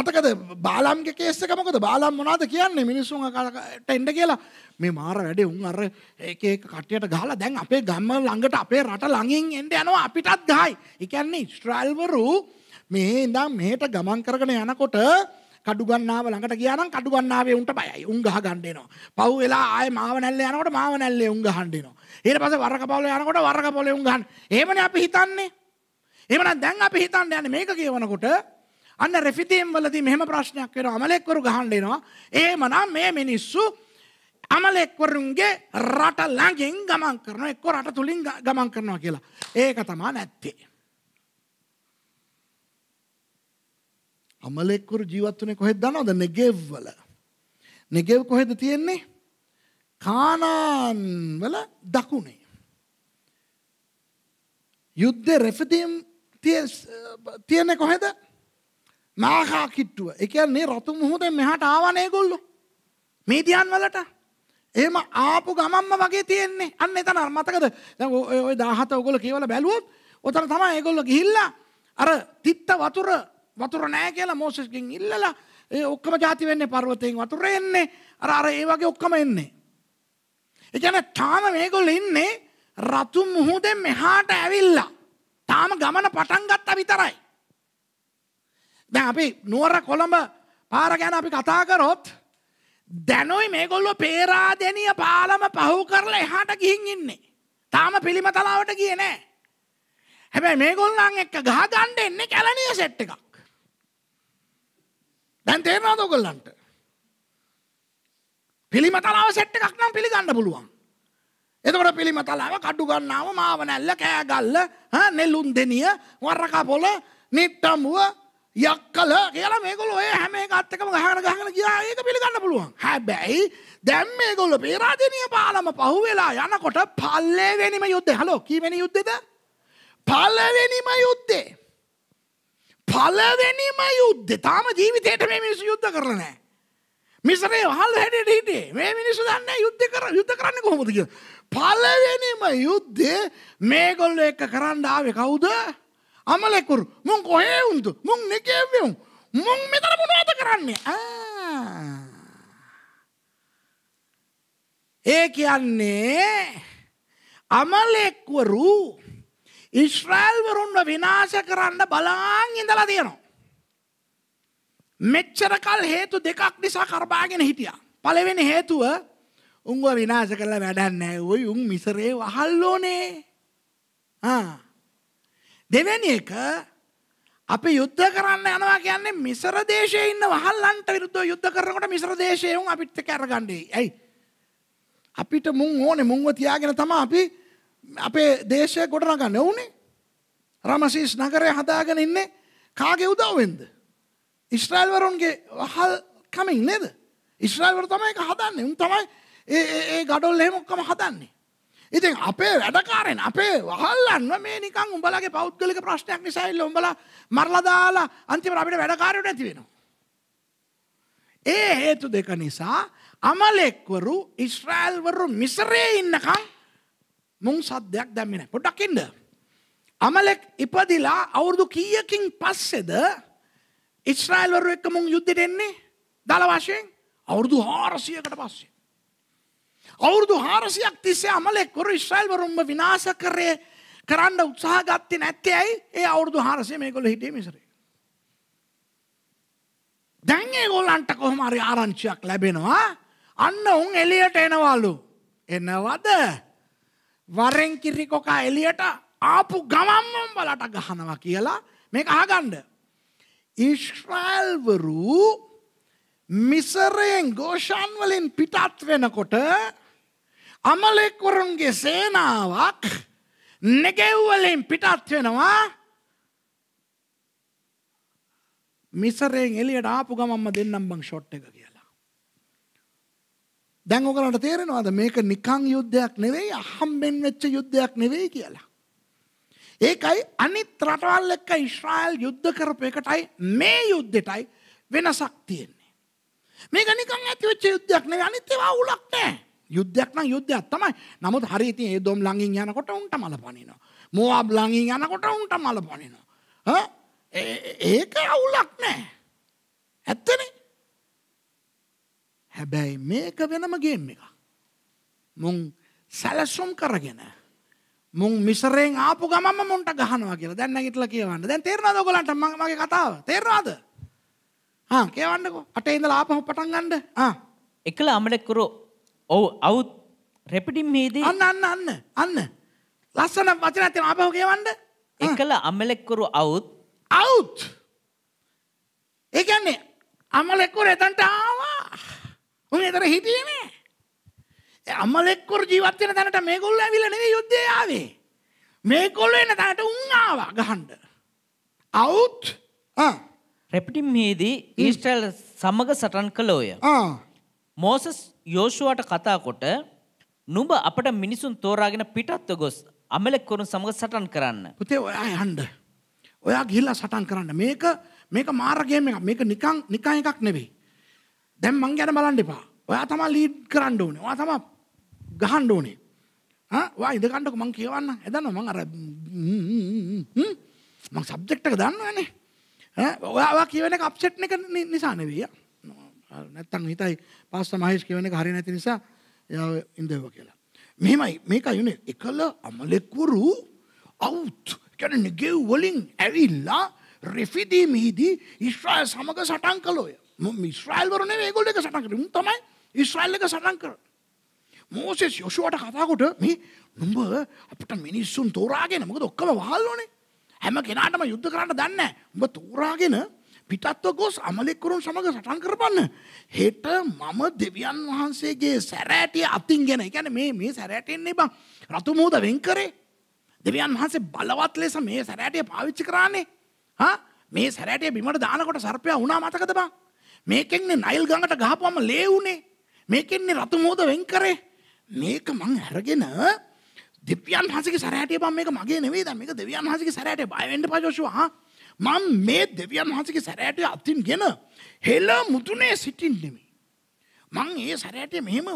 මතකද බාලම්ගේ කේස් එක මොකද බාලම් මොනවද කියන්නේ මිනිස්සුන්ට එන්න කියලා මේ මාර වැඩේ උන් අර එක එක කට්ටියට ගහලා දැන් අපේ ගම ළඟට අපේ රට ළඟින් එන්න යනවා අපිටත් ගහයි. ඒ කියන්නේ ඉස්රායල්වරු මේ ඉඳන් මෙහෙට ගමන් කරගෙන යනකොට කඩු ගන්නාව ළඟට ගියා නම් කඩු ගන්නාවේ උන්ට බයයි. උන් ගහ ගන්න එනවා. පව් වෙලා ආයේ මාව නැල්ලේ යනකොට මාව නැල්ලේ උන් ගහන්න එනවා. ඊට පස්සේ වරකපවල යනකොට වරකපවල උන් ගන්න. එහෙමනේ අපි හිතන්නේ. එහෙමනම් දැන් අපි හිතන්න යන්නේ මේක කියවනකොට අන්න රෙෆිදීම් වලදී මෙහෙම ප්‍රශ්නයක් වෙනවා. අමලෙක්වරු ගහන්න එනවා. එහෙමනම් මේ මිනිස්සු අමලෙක්වරුන්ගේ රට ළඟින් ගමන් කරනවා. එක්ක රට තුලින් ගමන් කරනවා කියලා. ඒක තමයි නැත්තේ. අමලෙක්වරු ජීවත් වුණේ කොහෙද දන්නවද? නෙගෙව් වල. නෙගෙව් කොහෙද තියෙන්නේ? කානාන් වල දකුණේ. යුද්ධ රැපදීම් තියනෙ කොහෙද නාහා කිට්ටුව එකන්නේ රතු මුහුද මෙහට ආවනය ගොල්ලු මීඩියන් වලට එම ආපු ගමම්ම වගේ තියෙන්නේ අන්න එතන අර්මතකද ඔය දාහත ඔගොල කියවල බැලුවොත් ඔතන තම ඒගොල්ල ගිහිල්ලා අර තිත්ත වතුර වතුර නෑ කියලා මෝසස්කින් ඉල්ලලා ඒ ඔක්කම ජාති වෙන්නේ පර්වතයෙන් වතුර එන්නේ අර අර ඒ වගේ ඔක්කම එන්නේ එකන තාම මේගොල් ඉන්නේ රතු මුහුදෙන් මෙහාට ඇවිල්ලා. තාම ගමන පටන්ගත්ත විතරයි. දැ අපි නුවර කොළඹ පාර ගැන අපි කතාකරොත් දැනුයි මේගොල්ලො පේරාදනිය පාලම පහු කරලා එහාට ගිහින් ඉන්නේ. තාම පිළිම තලාවට කිය නෑ. හැබැයි මේගොල්ලන් එක්ක ගහගණ්ඩ එන්නේ කැලනිය සෙට් එකක්. දැන් තේරවාදෝගොල්ලන්ට පිළිමතලාව සෙට් එකක් නම් පිළිගන්න පුළුවන්. එතකොට පිළිමතලාව කඩු ගන්නාව මාව නැල්ල කෑගල්ල නෙල්ලුම් දෙනිය වරකපොල නිට්ටම්බුව යක්කල කියලා මේගොල්ලෝ ඔය හැම එකත් එකම ගහගෙන ගහගෙන ගියා ඒක පිළිගන්න පුළුවන්. හැබැයි දැන් මේගොල්ලෝ පේරාදෙනිය පාලම පහුවෙලා යනකොට පල්ලේවෙනිම යුද්ධේ. හලෝ කීවෙනි යුද්ධේද? පළවෙනිම යුද්ධේ. පළවෙනිම යුද්ධේ. තාම ජීවිතේට මේ මිනිස්සු යුද්ධ කරලා නැහැ. මිසරේ හල් හැඩට හිටේ මේ මිනිස්සු දන්න යුද්ධ කර යුද්ධ කරන්න කොහොමද කිය. පලවෙනිම යුද්ධය මේගොල්ල එක කරන්න ආවේ කවුද අමලෙකුරු මුන් කොහේ උන්තු මුන් නෙකවුම් මුන් මෙතර මොනවද කරන්නේ ඒ කියන්නේ අමලෙක්වරු ඉස්්‍රාල්වරුන්ව විනාශ කරන්න බලාං ඉඳලා තියෙනවා. මෙච්චර කල් හේතු දෙකක් නිසා කරබාගෙන හිටියා. පළවෙනි හේතුව උංගව විනාශ කරලා වැඩක් නැහැ. ওই උන් මිසරේ වහල් ඕනේ. ආ. දෙවෙනි එක අපි යුද්ධ කරන්න යනවා කියන්නේ මිසර දේශයේ ඉන්න වහල්ලන්ට විරුද්ධව යුද්ධ කරනකොට මිසර දේශයේ උන් අපිත් එක්ක අරගන්නේ. ඇයි? අපිට මුන් ඕනේ මුන්ව තියාගෙන තමයි අපි අපේ දේශය ගොඩනගන්නේ. උනේ. රමසීස් නගරය හදාගෙන ඉන්නේ කාගේ උදව්වෙන්ද? ඉස්්‍රයිල්වරුන්ගේ වහල් කමින් නේද ඉස්්‍රයිල්වර තමයි එක හදන්නේ උන් තමයි ඒ ගඩොල් එහෙමොක්කම හදන්නේ ඉතින් අපේ වැඩකාරෙන් අපේ වහල්ලන්න මේ නිකං උඹලගේ පෞද්ගලික ප්‍රශ්නයක් නිසායිල්ල උඹල මරලදාලා අන්තිමට අපිට වැඩකාරයට ඇති වෙනවා ඒ හේතු දෙක නිසා අමලෙක්වරු ඉස්්‍රෑල්වරු මිසරේ ඉන්නකං මුං සද්‍යයක් දැම්මින පොඩ්ඩක්ඉන්න. අමලෙක් ඉපදිලා අවුරුදු කියකින් පස්සෙද ඉස්්‍රයිල්වරු එක්ක මුං යුද්ධට එන්නේ දළ වශයෙන් අවුරුදු හාරසියකට පස්සේ. අවුරුදු හාරසියක් තිස්සේ අමලෙක්කොර ඉස්්‍රයිල්වරුම්ම විනාශ කරේ කරන්න උත්සාහ ගත්තේ නැත්තේ ඇයි ඒ අවුරුදු හාරසය මේ කොළ හිටේ මිසරේ. දැන් ඒ ගොල්ලන්ට කොහොමරි ආරංචියක් ලැබෙනවා අන්න උන් එලියට එනවලු. එනවද වරෙන් කිරිකොකා එලියට ආපු ගමම්මම් බලට ගහනවා කියලා මේ අහගණ්ඩ ඉශ්‍රාල්වරු මිසරයෙන් ගෝෂාන්වලින් පිටත් වෙනකොට අමලෙක්වරුන්ගේ සේනාවක් නෙගෙව්වලින් පිටත් වෙනවා මිසරයෙන් එලියට ආපු ගමම්ම දෙන්නම් බං ෂොට් එක කියලා. දැන් ඔයගලන්ට තේරෙනවද මේක නිකං යුද්ධයක් නෙවෙයි අහම්බෙන් වෙච්ච යුද්ධයක් නෙවෙයි කියලා. ඒකයි අනිත් රටවල් එක්ක ඉස්රායිල් යුද්ධ කරපු එකටයි මේ යුද්ධෙටයි වෙනසක් තියෙන්නේ. මේක නිකන් ඇති වෙච්ච යුද්ධයක් නෙවෙයි අනිත් ඒවා උලක් නෑ. යුද්ධයක් නම් යුද්ධයක් තමයි. නමුත් හරි ඉතින් ඒ දොම් ළඟින් යනකොට උන්ට මල පනිනවා. මෝවාබ් ළඟින් යනකොට උන්ට මල පනිනවා. ඈ ඒක අවුලක් නෑ. ඇත්තනේ. හැබැයි මේක වෙනම ගේම් එකක්. මුන් සැලසුම් කරගෙන මුන් මිසරෙන් ආපු ගමම මුන්ට ගහනවා කියලා දැන් නැගිටලා කියවන්න. දැන් තේරෙනවද ඔයගලන්ට මගේ කතාව? තේරෙනවද? ආ කියවන්නකෝ. අටේ ඉඳලා
ආපහු පටන් ගන්නද? ආ. එකල අමලකරෝ. ඔව් අවුත් රෙපිටිම් මේදී.
අන්න අන්න අන්න අන්න. ලස්සන වචනයක් තියෙනවා ආපහු කියවන්න. එකල අමලකරෝ අවුත්. අවුත්. ඒ කියන්නේ අමලකරෝ එතනට ආවා. උන් එතන හිටියේ නෑ. අමලෙක්කොර ජීවත් වෙන තැනට මේගොල්ලෝ ඇවිල්ලා නෙවෙයි යුද්ධය ආවේ. මේගොල්ලෝ එන තැනට උන් ආවා ගහන්න. අවුත්
ආ රෙපටිම්හිදී ඊස්ට්‍රයිල් සමග සටන් කළෝය. මෝසස් යෝෂුවට කතාකොට නුඹ අපට මිනිසුන් තෝරාගෙන පිටත්ව ගොස් අමලෙක්කරුන් සමඟ සටන් කරන්න.
පුතේ ඔයා යන්න. ඔයා ගිහිල්ලා සටන් කරන්න. මේක මේක මාර්ගයම එකක්. මේක නිකන් නිකන් එකක් නෙවෙයි. දැන් මං ගැන බලන්න එපා. ඔයා තමයි ලීඩ් කරන්න ඕනේ. ඔයා තමයි ගහන්ඩ ඕනේ වා ඉදකණ්ඩක මං කියවන්න ඇදන්න මං අර මං සබ්ජෙක්්ටක දන්නවනේ ඔයාවා කියවන අප්සෙට් එක නිසා නෙවිය නැත්තන් හිතයි පස්ස මහේෂ් කියවන එක හරි නැති නිසා ය ඉන්දව කියලා මෙමයි මේක යුනේ එකල අමලෙක්වරු අවුත් කැන නිගෙව් වලින් ඇවිල්ලා රෙෆිදී මිහිදී ඉශ්‍රාය සමඟ සටන් කලෝය මිස්්‍රයිල්වරන ගොල්ල එක සටන්කර තමයි ඉස්්‍රයිල්ලක සටන් කරන මෝසෙස් යොෂුවට කතාකොට මේ නුඹ අපට මිනිස්සුන් තෝරාගෙන මොකද ඔක්කම වහල්ලෝනේ හැම කෙනාටම යුද්ධ කරන්න දන්න උඹ තෝරාගෙන පිටත්ව ගොස් අමලෙක්කරුන් සමඟ සටන් කරපන්න හෙට මම දෙවියන් වහන්සේගේ සැරෑටිය අතින් ගෙන ගැන මේ මේ සැරෑටෙන්නේ බං රතු මෝද වෙන් කරේ දෙවියන් වහන්සේ බලවත් ලෙස මේ සැරෑටය පාවිච්චි කරන්නේ මේ සැරෑටය බිමට දානකොට සර්පය වුණා මතකද බං මේකෙන්නේ නයිල් ගඟට ගහපුවම ලේවුනේ මේකෙන්නේ රතු මෝද වෙන් කරේ මේක මං හැරගෙන දෙවියන් වහන්සේගේ සරහටේ මම මේක මගේ නෙවෙයි දැන් මේක දෙවියන් වහන්සේගේ සරහටේ බය වෙන්න එපා ජොෂුවා මම මේ දෙවියන් වහන්සේගේ සරහටේ අතින්ගෙන හෙළ මුතුනේ සිටින්නේ මං ඒ සරහටේ මෙහෙම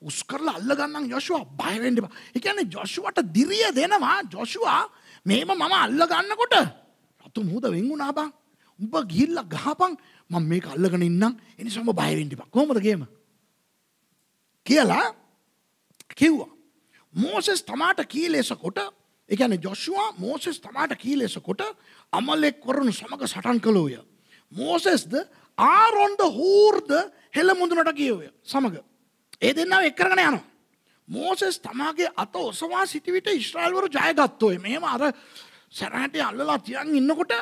උස් කරලා අල්ල ගන්නම් ජොෂුවා බය වෙන්න එපා. ඒ කියන්නේ ජොෂුවාට දිරිය දෙනවා ජොෂුවා මෙහෙම මම අල්ල ගන්නකොට රතු මුහුද වෙන් වුණා බං. උඹ ගිහිල්ලා ගහපන් මම මේක අල්ලගෙන ඉන්නම්. එනිසා උඹ බය වෙන්න එපා. කොහොමද ගේම? කියලා කිව්වා. මෝසෙස් තමාට කීලෙසකොට එකන ජොස්වා මෝසෙස් තමාට කීලෙසකොට අමල්ලෙක් කරනු සමඟ සටන් කළෝය. මෝසෙස්ද ආරොන්ඩ හූර්ද හෙළ මුදුනට කියවය සමඟ. ඒ දෙන්නාව එක්කරගෙන යනවා. මෝසෙස් තමාගේ අත ඔසවා සිටිවිට ඉස්්‍රාල්වරු ජයගත්තෝය මෙම අර සැරහට අල්ලලා තියන් ඉන්නකොට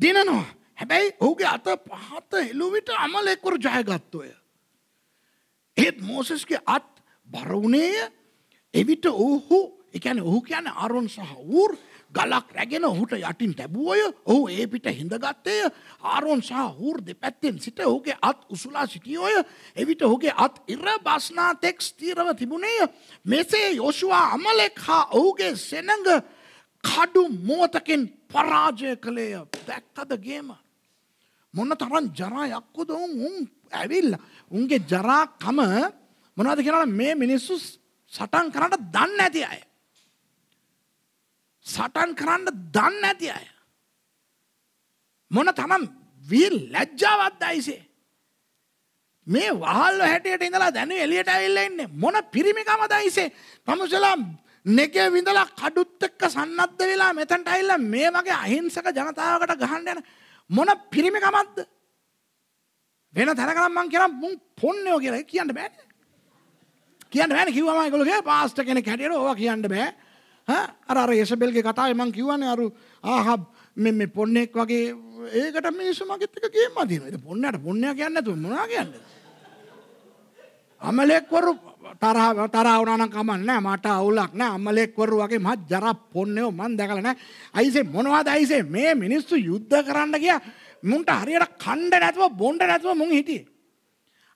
දිනනවා. හැබැයි ඔහුගේ අත පහත හෙළුවිට අමලෙක්වරු ජයගත්තෝය. ඒත් මෝසෙස්ගේ අත් බර වුණේය එවිට ඔහු එකන ඔහු කියන අරුන් සහ ඌර් ගලක් රැගෙන ඔහුට යටින් තැබුවය ඔහු ඒ පිට හිඳගත්තය ආරෝන් සහ හූර් දෙපැත්තෙන් සිට ඔහුගේ අත් උසුලා සිටියෝය එවිට ඔහුගේ අත් ඉර බස්නාතෙක් ස්තීරව තිබුණේය මෙසේ යොෂවා අමලෙක් හා ඔහුගේ සෙනඟ කඩු මෝතකින් පරාජය කළේය දැක්කදගේම. මොන්න තරන් ජරා යක්කුද උන් ඇවිල්ල උන්ගේ ජරාකම මොනවද කියනවනම් මේ මිනිස්සු සටන් කරන්න දන්නේ නැති අය. සටන් කරන්න දන්නේ නැති අය. මොන තරම් වී ලැජ්ජාවක්ද අයිසේ. මේ වහල්ව හැටියට ඉඳලා දැනු එළියට ඇවිල්ලා ඉන්නේ මොන පිරිමිකමද අයිසේ. පමුසලා නෙගේ විඳලා කඩුත් එක්ක සන්නද්ධ වෙලා මෙතනට ඇවිල්ලා මේ වගේ අහිංසක ජනතාවකට ගහන්න යන මොන පිරිමිකමක්ද? වෙන තැනක නම් මං කියනවා මුන් පොන්නෝ කියලා කියන්න බෑනේ. කියන්න බෑනේ කිව්වම ඒගොල්ලෝ පාස්ටර් කෙනෙක් හැටියට ඕවා කියන්න බෑ. හා අර අර ඒසබෙල්ගේ කතාවේ මං කිව්වනේ අර ආහබ් මේ මේ පොන්නෙක් වගේ ඒකට මිනිස්සු මගෙත් එක ගේම් අදිනවා. ඒක පොන්නට පොන්නයා කියන්නේ නැතුව මොනවා කියන්නේ? අමලෙක්වරු තරහ තරහ වුණා නම් කමක් නැහැ. මට අවුලක් නැහැ. අමලෙක්වරු වගේ මහ ජරා පොන්නේව මං දැකලා නැහැ. අයිසේ මොනවද අයිසේ මේ මිනිස්සු යුද්ධ කරන්න ගියා. මුන්ට හරියට කණ්ඩ නැතුව බොණ්ඩ නැතුව මුන් හිටියේ.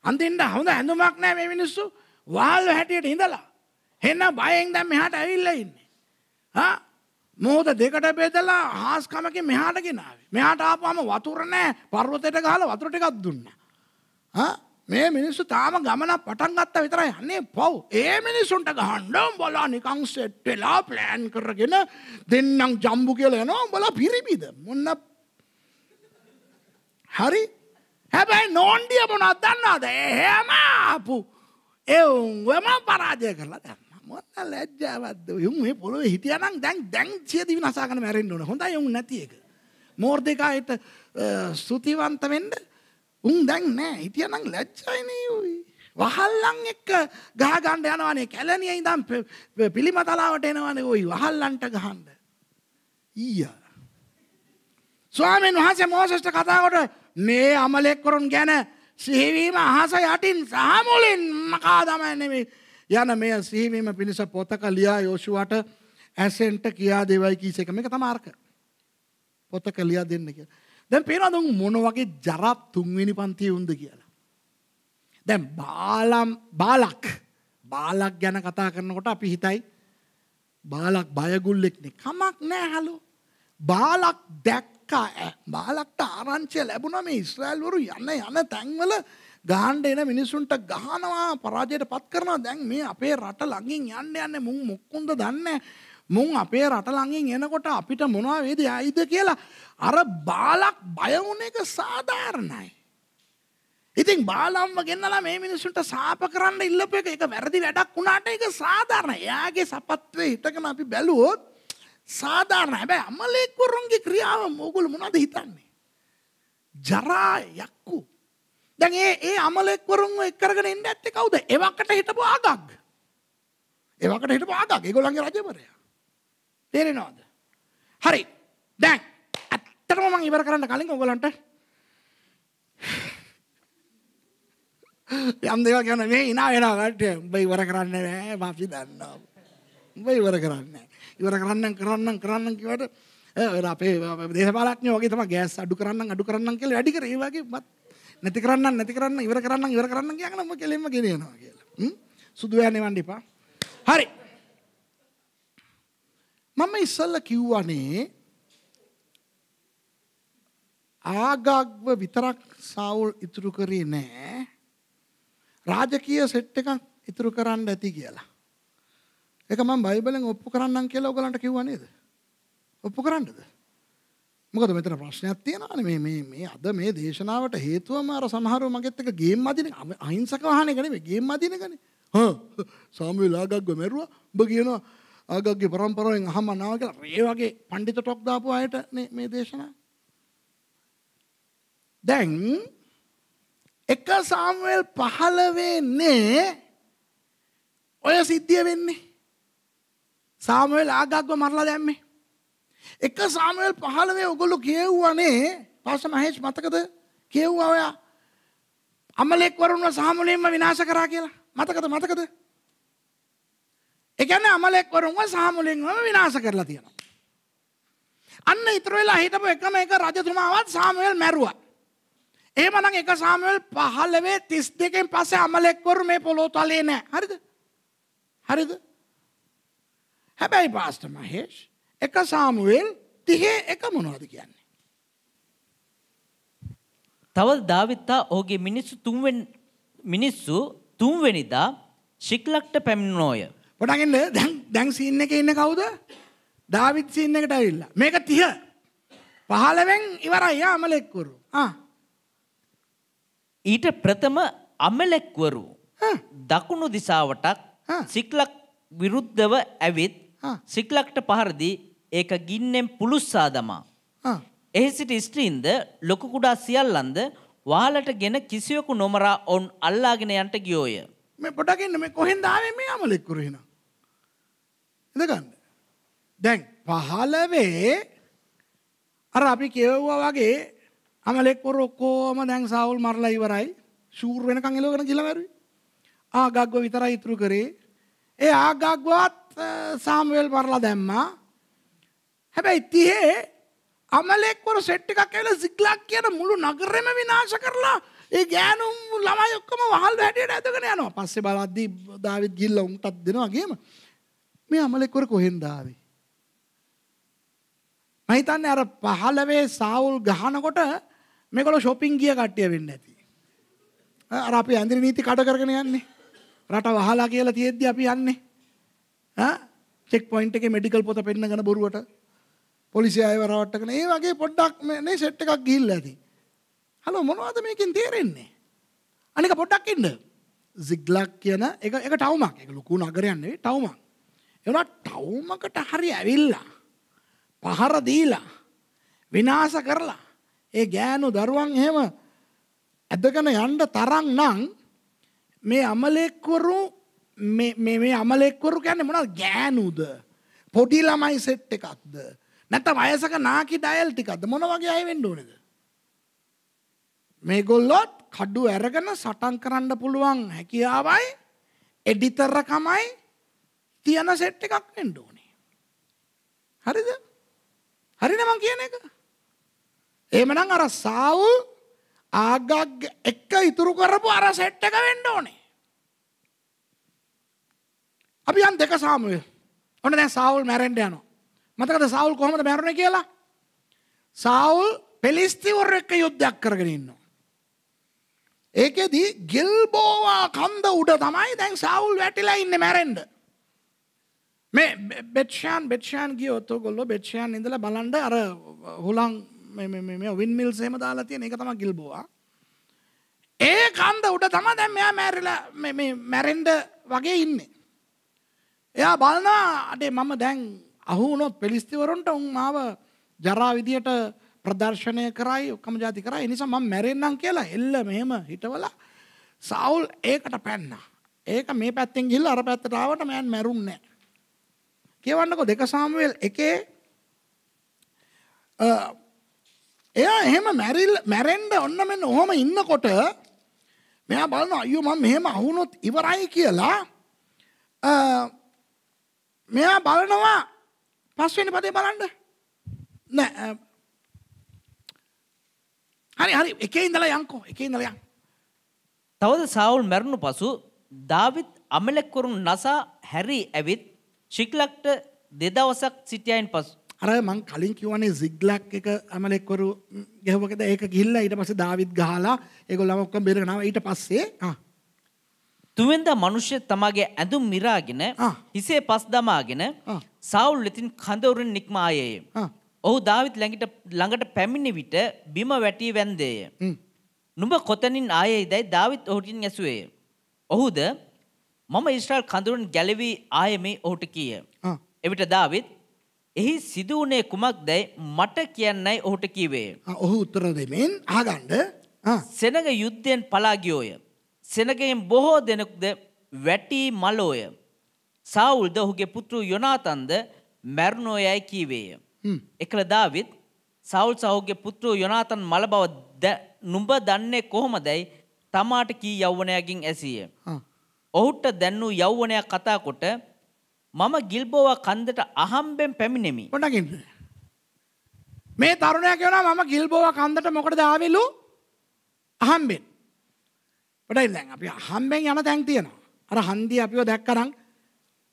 අන්තිමට හොඳ ඇඳුමක් නැහැ මේ මිනිස්සු. වාල්ව හැටියට හිඳලා හෙන්නම් බයෙන් දැන් මෙහාට ඇවිල්ලා ඉන්නේ. හා මොහොත දෙකට බෙදලා හාස්කමකින් මෙහාට ගෙනාවේ. මෙහාට ආපුවම වතුර නැහැ. පර්වතයට ගහලා වතුර ටිකක් දුන්නා. හා මේ මිනිස්සු තාම ගමන පටන් ගත්තා විතරයි යන්නේ පව්. ඒ මිනිසුන්ට ගහන්න උඹලා නිකන් සෙට් වෙලා ප්ලෑන් කරගෙන දෙන්නම් ජම්බු කියලා යනවා උඹලා පිරිමිද? මොන්න හරි හැබැයි නෝන්ඩිය මොනවද දන්නවද? එහෙම ආපු එවුවම පරාජය කරලා දැම්ම මොන්න ලැජ්ජාවත්ද යුම් මේ පොළොවේ හිටියනම් දැන් දැන් සියදිවි නසාගෙන මැරෙන්න ඕන හොඳයි යුම් නැති එක මෝර්දේකායට ස්තුතිවන්ත වෙන්න උන් දැන් නෑ හිටියනම් ලැජ්ජයිනේ යෝයි වහල්ලන් එක්ක ගහ ගන්න යනවනේ කැලණිය ඉඳන් පිළිම තලාවට එනවනේ ওই වහල්ලන්ට ගහන්න ඊයා ස්වාමීන් වහන්සේ මෝසෙස්ට කතා කොට මේ අමලෙක් කරුන් ගැන සිහිවීම අහස යටින් සහමුලින් මකා දමන්නෙමි යන මේ සිහිවීම පිණිස පොතක ලියා යෝෂුවට ඇසෙන්ට කියා දෙවයි කීස එක මේක තමයි අර්ක පොතක ලියා දෙන්න කියලා දැන් පේනවද උන් මොන වගේ ජරා තුන්වෙනි පන්තියේ උන්ද කියලා දැන් බාලම් බාලක් බාලක් ගැන කතා කරනකොට අපි හිතයි බාලක් බයගුල්ලෙක්නේ කමක් නෑ හලෝ බාලක් දැක් දැක්කා බාලක්ට ආරංචිය ලැබුණ මේ ඉස්රායිල්වරු යන්න යන තැන්වල ගහන්ඩ එන මිනිසුන්ට ගහනවා පරාජයට පත් කරනවා දැන් මේ අපේ රට ළඟින් යන්න යන්න මුං මුක්කුන්ද දන්න මුං අපේ රට ළඟින් එනකොට අපිට මොනවා වේද අයිද කියලා අර බාලක් බයවුණ එක සාධාරණයි. ඉතින් බාලම්ම ගෙන්නලා මේ මිනිසුන්ට සාප කරන්න ඉල්ලප එක එක වැරදි වැඩක් වුණාට එක සාධාරණ එයාගේ සපත්වය හිටගෙන අපි බැලුවොත් සාධාරණ හැබැ අමලෙක්වරුන්ගේ ක්‍රියාව මොගුල මොනද හිතන්නේ. ජරා යක්කු. දැන් ඒ ඒ අමලෙක්වරුන් එක්කරගෙන එන්න ඇත්තේ කවුද එවකට හිටපු ආගක්. එවකට හිටපු ආගක් ඒගොල්ලන්ගේ රජවරයා. තේරෙනවද? හරි. දැන් ඇත්තටම මම ඉවර කරන්න කලින් ඔයගලන්ට යම් දේවල් කියන මේ ඉනා වෙනවා කට්ටිය. උඹ ඉවර කරන්නේ නැහැ. මාපි දන්නවා. උඹ ඉවර කරන්නේ ඉවර කරන්න කරන්න කරන්න කිවට අපේ දේශපාලඥ වගේ තම ගෑස් අඩු කරන්න අඩු කරන්න කියලා වැඩි කරේ වගේ මත් නැති කරන්න නැති කරන්න ඉවර කරන්න ඉවර කරන්න කියන නම් කෙලෙම ගෙනියනවා කියලා සුදු යන්නේ වන්න එපා හරි මම ඉස්සල්ල කිව්වනේ ආගක්ව විතරක් සවුල් ඉතුරු කරේ නෑ රාජකීය සෙට් එකක් ඉතුරු කරන්න ඇති කියලා ඒක මම බයිබලෙන් ඔප්පු කරන්නම් කියලා ඔයගලන්ට කිව්වා නේද? ඔප්පු කරන්නද? මොකද මෙතන ප්‍රශ්නයක් තියෙනවානේ මේ මේ මේ අද මේ දේශනාවට හේතුවම අර සමහරව මගෙත් එක ගේම් අදින අහිංසක වහන එක නෙමෙයි ගේම් අදින එකනේ. හා සාමුවෙල් ආගග්ග මැරුවා. ඔබ කියනවා ආගග්ගේ પરම්පරාවෙන් අහම නාව කියලා මේ වගේ පඬිත ටොක් දාපු අයට මේ මේ දේශනාව. දැන් එක සාමුවෙල් 15 නේ ඔය සිද්ධිය වෙන්නේ. සාමුවෙල් ආගක්ව මරලා දැම්මේ. එක සාමුවෙල් 15 ඔගොල්ලෝ කියෙව්වනේ පාස මහේෂ් මතකද? කියෙව්වා ඔයා. අමලෙක් වරුන්ව සාමුවෙලින්ම විනාශ කරා කියලා. මතකද මතකද? ඒ කියන්නේ අමලෙක් වරුන්ව සාමුවෙලින්ම විනාශ කරලා තියෙනවා. අන්න ඉතුරු වෙලා හිටපු එකම එක රජතුමාවත් සාමුවෙල් මැරුවා. එහෙමනම් එක සාමුවෙල් 15 32 න් පස්සේ අමලෙක්වරු මේ පොළොව තලේ නැහැ. හරිද? හරිද? හැබැයි පාස්ට මහේෂ් එක සාමුවෙල් තිහේ එක මොනවද
කියන්නේ. තවද ධවිත්තා ඕගේ මිනිස්සු තුන්වෙන් මිනිස්සු තුන්වෙනිදා ශික්ලක්ට පැමිණෝය. පොඩගන්න
දැන් දැන් සින්න එක ඉන්න කවුද ධවිත් සින්න එකට ඇවිල්ලා මේක තිහ පහලවෙන් ඉවරයි අමලෙක්වරු ඊට
ප්‍රථම අමලෙක්වරු දකුණු දිසාවටත් සික්ලක් විරුද්ධව ඇවිත් සික්ලක්ට පහරදී ඒක ගින්නෙන් පුළුස්සා දමා. එහි සිටි ස්ත්‍රීන්ද ලොකු කුඩා සියල්ලන්ද වාලට ගෙන කිසියකු නොමරා ඔවුන් අල්ලාගෙන යන්ට ගියෝය. මේ පොඩගන්න මේ කොහෙන් දාවේ මේ අමලෙක්කුරෙන.
එදගන්න. දැන් පහලවේ අර අපි කියව්වා වගේ අමලෙක්කොර ඔක්කෝම දැන් සවුල් මරලා ඉවරයි ශූර් වෙනකං එලෝගෙන ගිලවැරි. ආගක්ව විතරයි ඉතුරු කරේ. ඒ ආගක්වත් සාම්වල් මරලා දැම්මා හැබැයි තිහේ අමලෙක්වර සෙට් එකක් ඇවිල සිග්ලක් කියන මුළු නගරෙම විනාශ කරලා ඒ ගෑනුම් ළමයි ඔක්කොම වහල් හැටියට ඇදගෙන යනවා. පස්සේ බලද්දී දාවිත් ගිහිල්ලා උන්ටත් දෙනවා ගේම. මේ අමලෙක්වර කොහෙන්ද ආවේ? මම හිතන්නේ අර 15 සාවුල් ගහනකොට මේගොල්ලෝ shopping ගිය කට්ටිය වෙන්නේ නැති. අර අපි ඇඳිරි නීති කඩ කරගෙන යන්නේ. රට වහලා කියලා තියෙද්දි අපි යන්නේ. චෙක් පොයින්ට් එකේ මෙඩිකල් පොත පෙන්නගෙන බොරුවට පොලිසිය ආයව රවට්ටගෙන ඒ වගේ පොඩ්ඩක් මේ සෙට් එකක් ගිහිල්ලා ඇති. හලෝ මොනවද මේකෙන් තේරෙන්නේ? අනික පොඩ්ඩක් ඉන්න. සිග්ලක් කියන එක එක ටවුමක්. ඒක ලොකු නගරයක් නෙවෙයි ටවුමක්. ඒ වුණා ටවුමකට හරි ඇවිල්ලා පහර දීලා විනාශ කරලා ඒ ගෑනු දරුවන් එහෙම ඇදගෙන යන්න තරම් නම් මේ අමලෙක්වරු මේ අමලෙක්වරු කියන්න මොනල් ගෑනුද. පොඩි ළමයි සෙට් එකක්ද. නැත වයසක නාකි ඩයල් ටිකක්ද මොන වගේ අය වෙන්න ඕනෙද. මේ ගොල්ලොත් කඩ්ඩු ඇරගෙන සටන් කරන්න පුළුවන් හැකියාවයි එඩිතරකමයි තියන සෙට් එකක් වෙන්න ඕනේ. හරිද? හරින මං කියන එක. එහෙමනම් අර සාවුල් ආගක් එක්ක ඉතුරු කරපු අර සෙට් එක වෙන්න ඕනේ. අපි යන් දෙක සාමුවෙල්. ඔන්න දැන් සාවුල් මැරෙන්න යනවා. මතකද සාවුල් කොහොමද මැරුණේ කියලා? සාවුල් පෙලිස්තිවරු එක්ක යුද්ධයක් කරගෙන ඉන්නවා. ඒකෙදී ගිල්බෝවා කන්ද උඩ තමයි දැන් සාවුල් වැටිලා ඉන්නේ මැරෙන්න. මේ බෙට්ෂාන් බෙට්ෂාන් ගියොත් ඔයගොල්ලෝ බෙට්ෂාන් ඉඳලා බලන්න අර හුලං මේ මේ මේ වින්මිල්ස් එහෙම දාලා තියෙන එක තමයි ගිල්බෝවා. ඒ කන්ද උඩ තමයි දැන් මෙයා මැරිලා මේ මේ මැරෙන්න වගේ ඉන්නේ. එයා බලනා අඩේ මම දැන් අහුනොත් පෙලිස්තිවරුන්ට උන් මාව ජරා විදියට ප්‍රදර්ශනය කරයි ඔක්කම ජාති කරයි නිසා මම මැරෙන්නම් කියලා එල්ල මෙහෙම හිටවලා සවුල් ඒකට පැන්නා. ඒක මේ පැත්තෙන් ගිහිල්ලා අර පැත්තට ආවට මෑන් මැරුන්නේ නැහැ. කියවන්නකෝ දෙක සාමුවෙල් එකේ එයා එහෙම මැරිල් මැරෙන්න ඔන්න මෙන්න ඔහොම ඉන්නකොට මෙයා බලනවා අයියෝ මම මෙහෙම අහුනොත් ඉවරයි කියලා මෙයා බලනවා පස්වෙනි පදේ බලන්න. නෑ. හරි හරි එකේ ඉඳලා යන්කෝ. එකේ ඉඳලා යන්.
තවද සාවුල් මැරුණු පසු දාවිත් අමලෙක්වරුන් නසා හැරි ඇවිත්
ශික්ලක්ට දෙදවසක් සිටියයින් පසු අර මං කලින් කිව්වනේ සිග්ලක් එක අමලෙක්වරු ගැහුවකද ඒක ගිහිල්ලා ඊට පස්සේ දාවිත් ගහලා ඒගොල්ලෝ ඔක්කොම බේරගෙන ආවා ඊට පස්සේ ආ
තුවෙන්ද මනුෂ්‍ය තමගේ ඇඳුම් මිරාගෙන හිසේ පස් දමාගෙන සවුල් ලෙතින් කඳවුරෙන් නික්ම ආයේය. ඔහු දාවිත් ළඟට ළඟට පැමිණි විට බිම වැටී වැන්දේය. නුඹ කොතනින් ආයේදයි දාවිත් ඔහුටින් ඇසුවේය. ඔහුද මම ඊශ්‍රායල් කඳවුරෙන් ගැලවී ආයමේ ඔහුට කීය. එවිට දාවිත් එහි සිදු වුණේ කුමක්දයි මට කියන්නයි ඔහුට කීවේය.
ඔහු උත්තර දෙමින් අහගන්න
සෙනඟ යුද්ධයෙන් පලා ගියෝය. සෙනගයෙන් බොහෝ දෙනෙකුද වැටී මලෝය. සවුල්ද ඔහුගේ පුතුරු යොනාතන්ද මැරුණෝ යැයි කීවේය. එකල දාවිත් සවුල් සහෝගේ පුතුරු යොනාතන් මල බව නුඹ දන්නේ කොහොමදැයි තමාට කී යෞවනයකින් ඇසිය. ඔහුට දැන්නූ යෞවනයක් කතාකොට මම ගිල්බෝවා කන්දට අහම්බෙන් පැමිණෙමි. ොඩකින්න. මේ
තරුණයක් යවනා මම ගිල්බෝවා කන්දට මොකට දාවිලු අහම්බෙන්. වඩයි දැන් අපි හම්බෙන් යන තැන් තියෙනවා. අර හන්දිය අපිව දැක්කනම්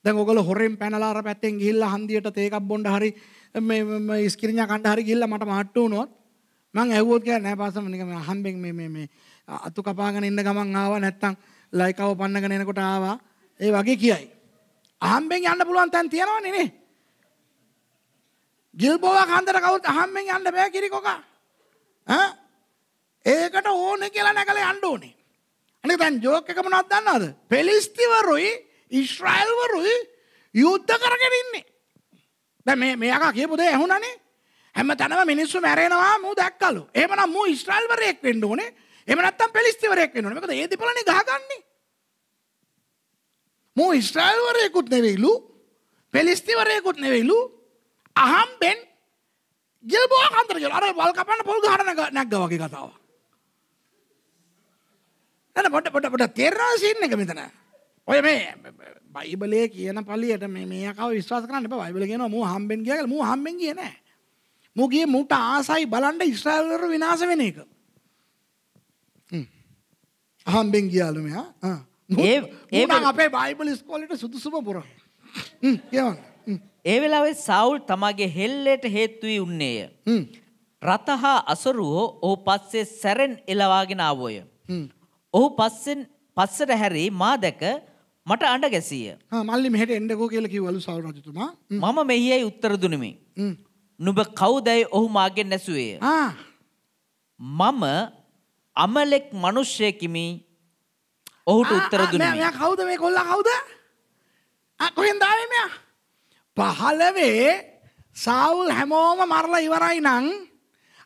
දැන් ඔයගොල්ලෝ හොරෙන් පැනලා අර පැත්තෙන් ගිහිල්ලා හන්දියට තේ එකක් බොන්න හරි මේ ඉස්කිරිඤ්ඤා කන්න හරි ගිහිල්ලා මට මාට්ටු වුණොත් මං ඇහුවොත් කියලා නෑ පාසම නිකන් හම්බෙන් මේ මේ මේ අතු කපාගෙන ඉන්න ගමන් ආවා නැත්තම් ලයිකව පන්නගෙන එනකොට ආවා ඒ වගේ කියයි. අහම්බෙන් යන්න පුළුවන් තැන් තියෙනවනේ නේ. ගිල්බෝවා කන්දර කවුරුත් අහම්බෙන් යන්න බෑ කිරිකොක. ඈ ඒකට ඕනේ කියලා නැගලා යන්න ඕනේ. අනේ දැන් ජෝක් එක මොනවද දන්නවද? පෙලිස්තිවරුයි ඊශ්‍රායල්වරුයි යුද්ධ කරගෙන ඉන්නේ. දැන් මේ මෙයාගා කියපු දේ ඇහුණානේ. හැම තැනම මිනිස්සු මැරෙනවා මූ දැක්කලු. එහෙමනම් මූ ඊශ්‍රායල්වරයෙක් වෙන්න ඕනේ. එහෙම නැත්නම් පෙලිස්තිවරයෙක් වෙන්න ඕනේ. මොකද ඒ දෙපළනේ ගහගන්නේ. මූ ඊශ්‍රායල්වරයෙකුත් නෙවෙයිලු. පෙලිස්තිවරයෙකුත් නෙවෙයිලු. අහම්බෙන් ගිල්බෝ හන්දර ගිහලා අර වල් කපන්න පොල් ගහන නැග්ගා වගේ කතාවක්. අර පොඩ පොඩ පොඩ තේරෙනවා සීන් එක මෙතන. ඔය මේ බයිබලයේ කියන පළියට මේ මේ අකව විශ්වාස කරන්න එපා. බයිබල කියනවා මූ හම්බෙන් ගියා කියලා මූ හම්බෙන් ගියේ නෑ. මූ ගියේ මූට ආසයි බලන්න ඊශ්‍රායෙල් වල විනාශ වෙන එක. හ්ම්. හම්බෙන් ගියාලු මෙයා. ආ. ඒ ඒ අපේ බයිබල් ඉස්කෝලේට සුදුසුම පුරන.
හ්ම්. කියවන්න. ඒ වෙලාවේ සවුල් තමගේ හෙල්ලට හේතුවී උන්නේය. රතහා අසරුවෝ ඕ පස්සේ සැරෙන් එලවාගෙන ආවෝය. ඔහු පස්සෙන් පස්සට හැරී මා දැක මට අඬ ගැසීය.
මල්ලි මෙහෙට එන්නකෝ කියලා කිව්වලු සවුල්
රජතුමා. මම මෙහියයි උත්තර දුනිමි. නුඹ කවුදයි ඔහු මාගෙන් නැසුවේය. මම අමලෙක් මිනිස්සෙකිමි. ඔහුට උත්තර දුනිමි. මෙයා
කවුද මේ කොල්ලා කවුද? ආ කොහෙන්ද ආවේ මෙයා? පහළවේ සාවුල් හැමෝම මරලා ඉවරයි නම්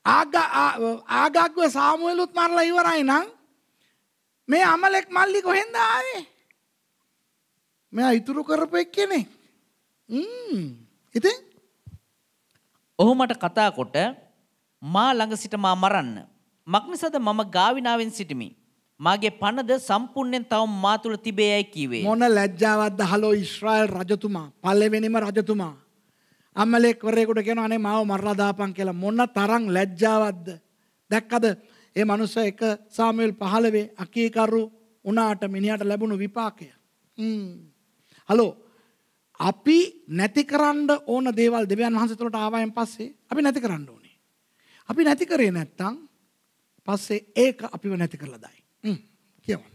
ආගාග්ව සාමුවෙලුත් මරලා ඉවරයි නම් මේ අමලෙක් මල්ලි කොහෙන්ද ආවේ? මෙයා ඉතුරු කරපු එක්කෙනෙක්.
ම්ම්. ඉතින් ඔහු මට කතා කොට මා ළඟ සිට මා මරන්න. මක්නිසාද මම ගාවිනාවෙන් සිටිමි. මාගේ පණද සම්පූර්ණයෙන් තවම මා තුල තිබේ යයි කීවේ.
මොන ලැජ්ජාවක්ද හලෝ ඊශ්‍රායල් රජතුමා, පළවෙනිම රජතුමා. අමලෙක් වරේකට කියනවා අනේ මාව මරලා දාපන් කියලා. මොන තරම් ලැජ්ජාවක්ද? දැක්කද ඒ මනුස්ස එක සාමල් පහළවේ අකීකරු උනාට මිනිහට ලැබුණු විපාකය. හලෝ අපි නැති කරන්න ඕන දේවල් දෙවියන් වහන්සේ තුළට ආවයන් පස්සේ අපි නැති කරන්න ඕනේ. අපි නැති කරේ නැත්තම් පස්සේ ඒක අපිව නැති කරලා දයි.
කියවන්න.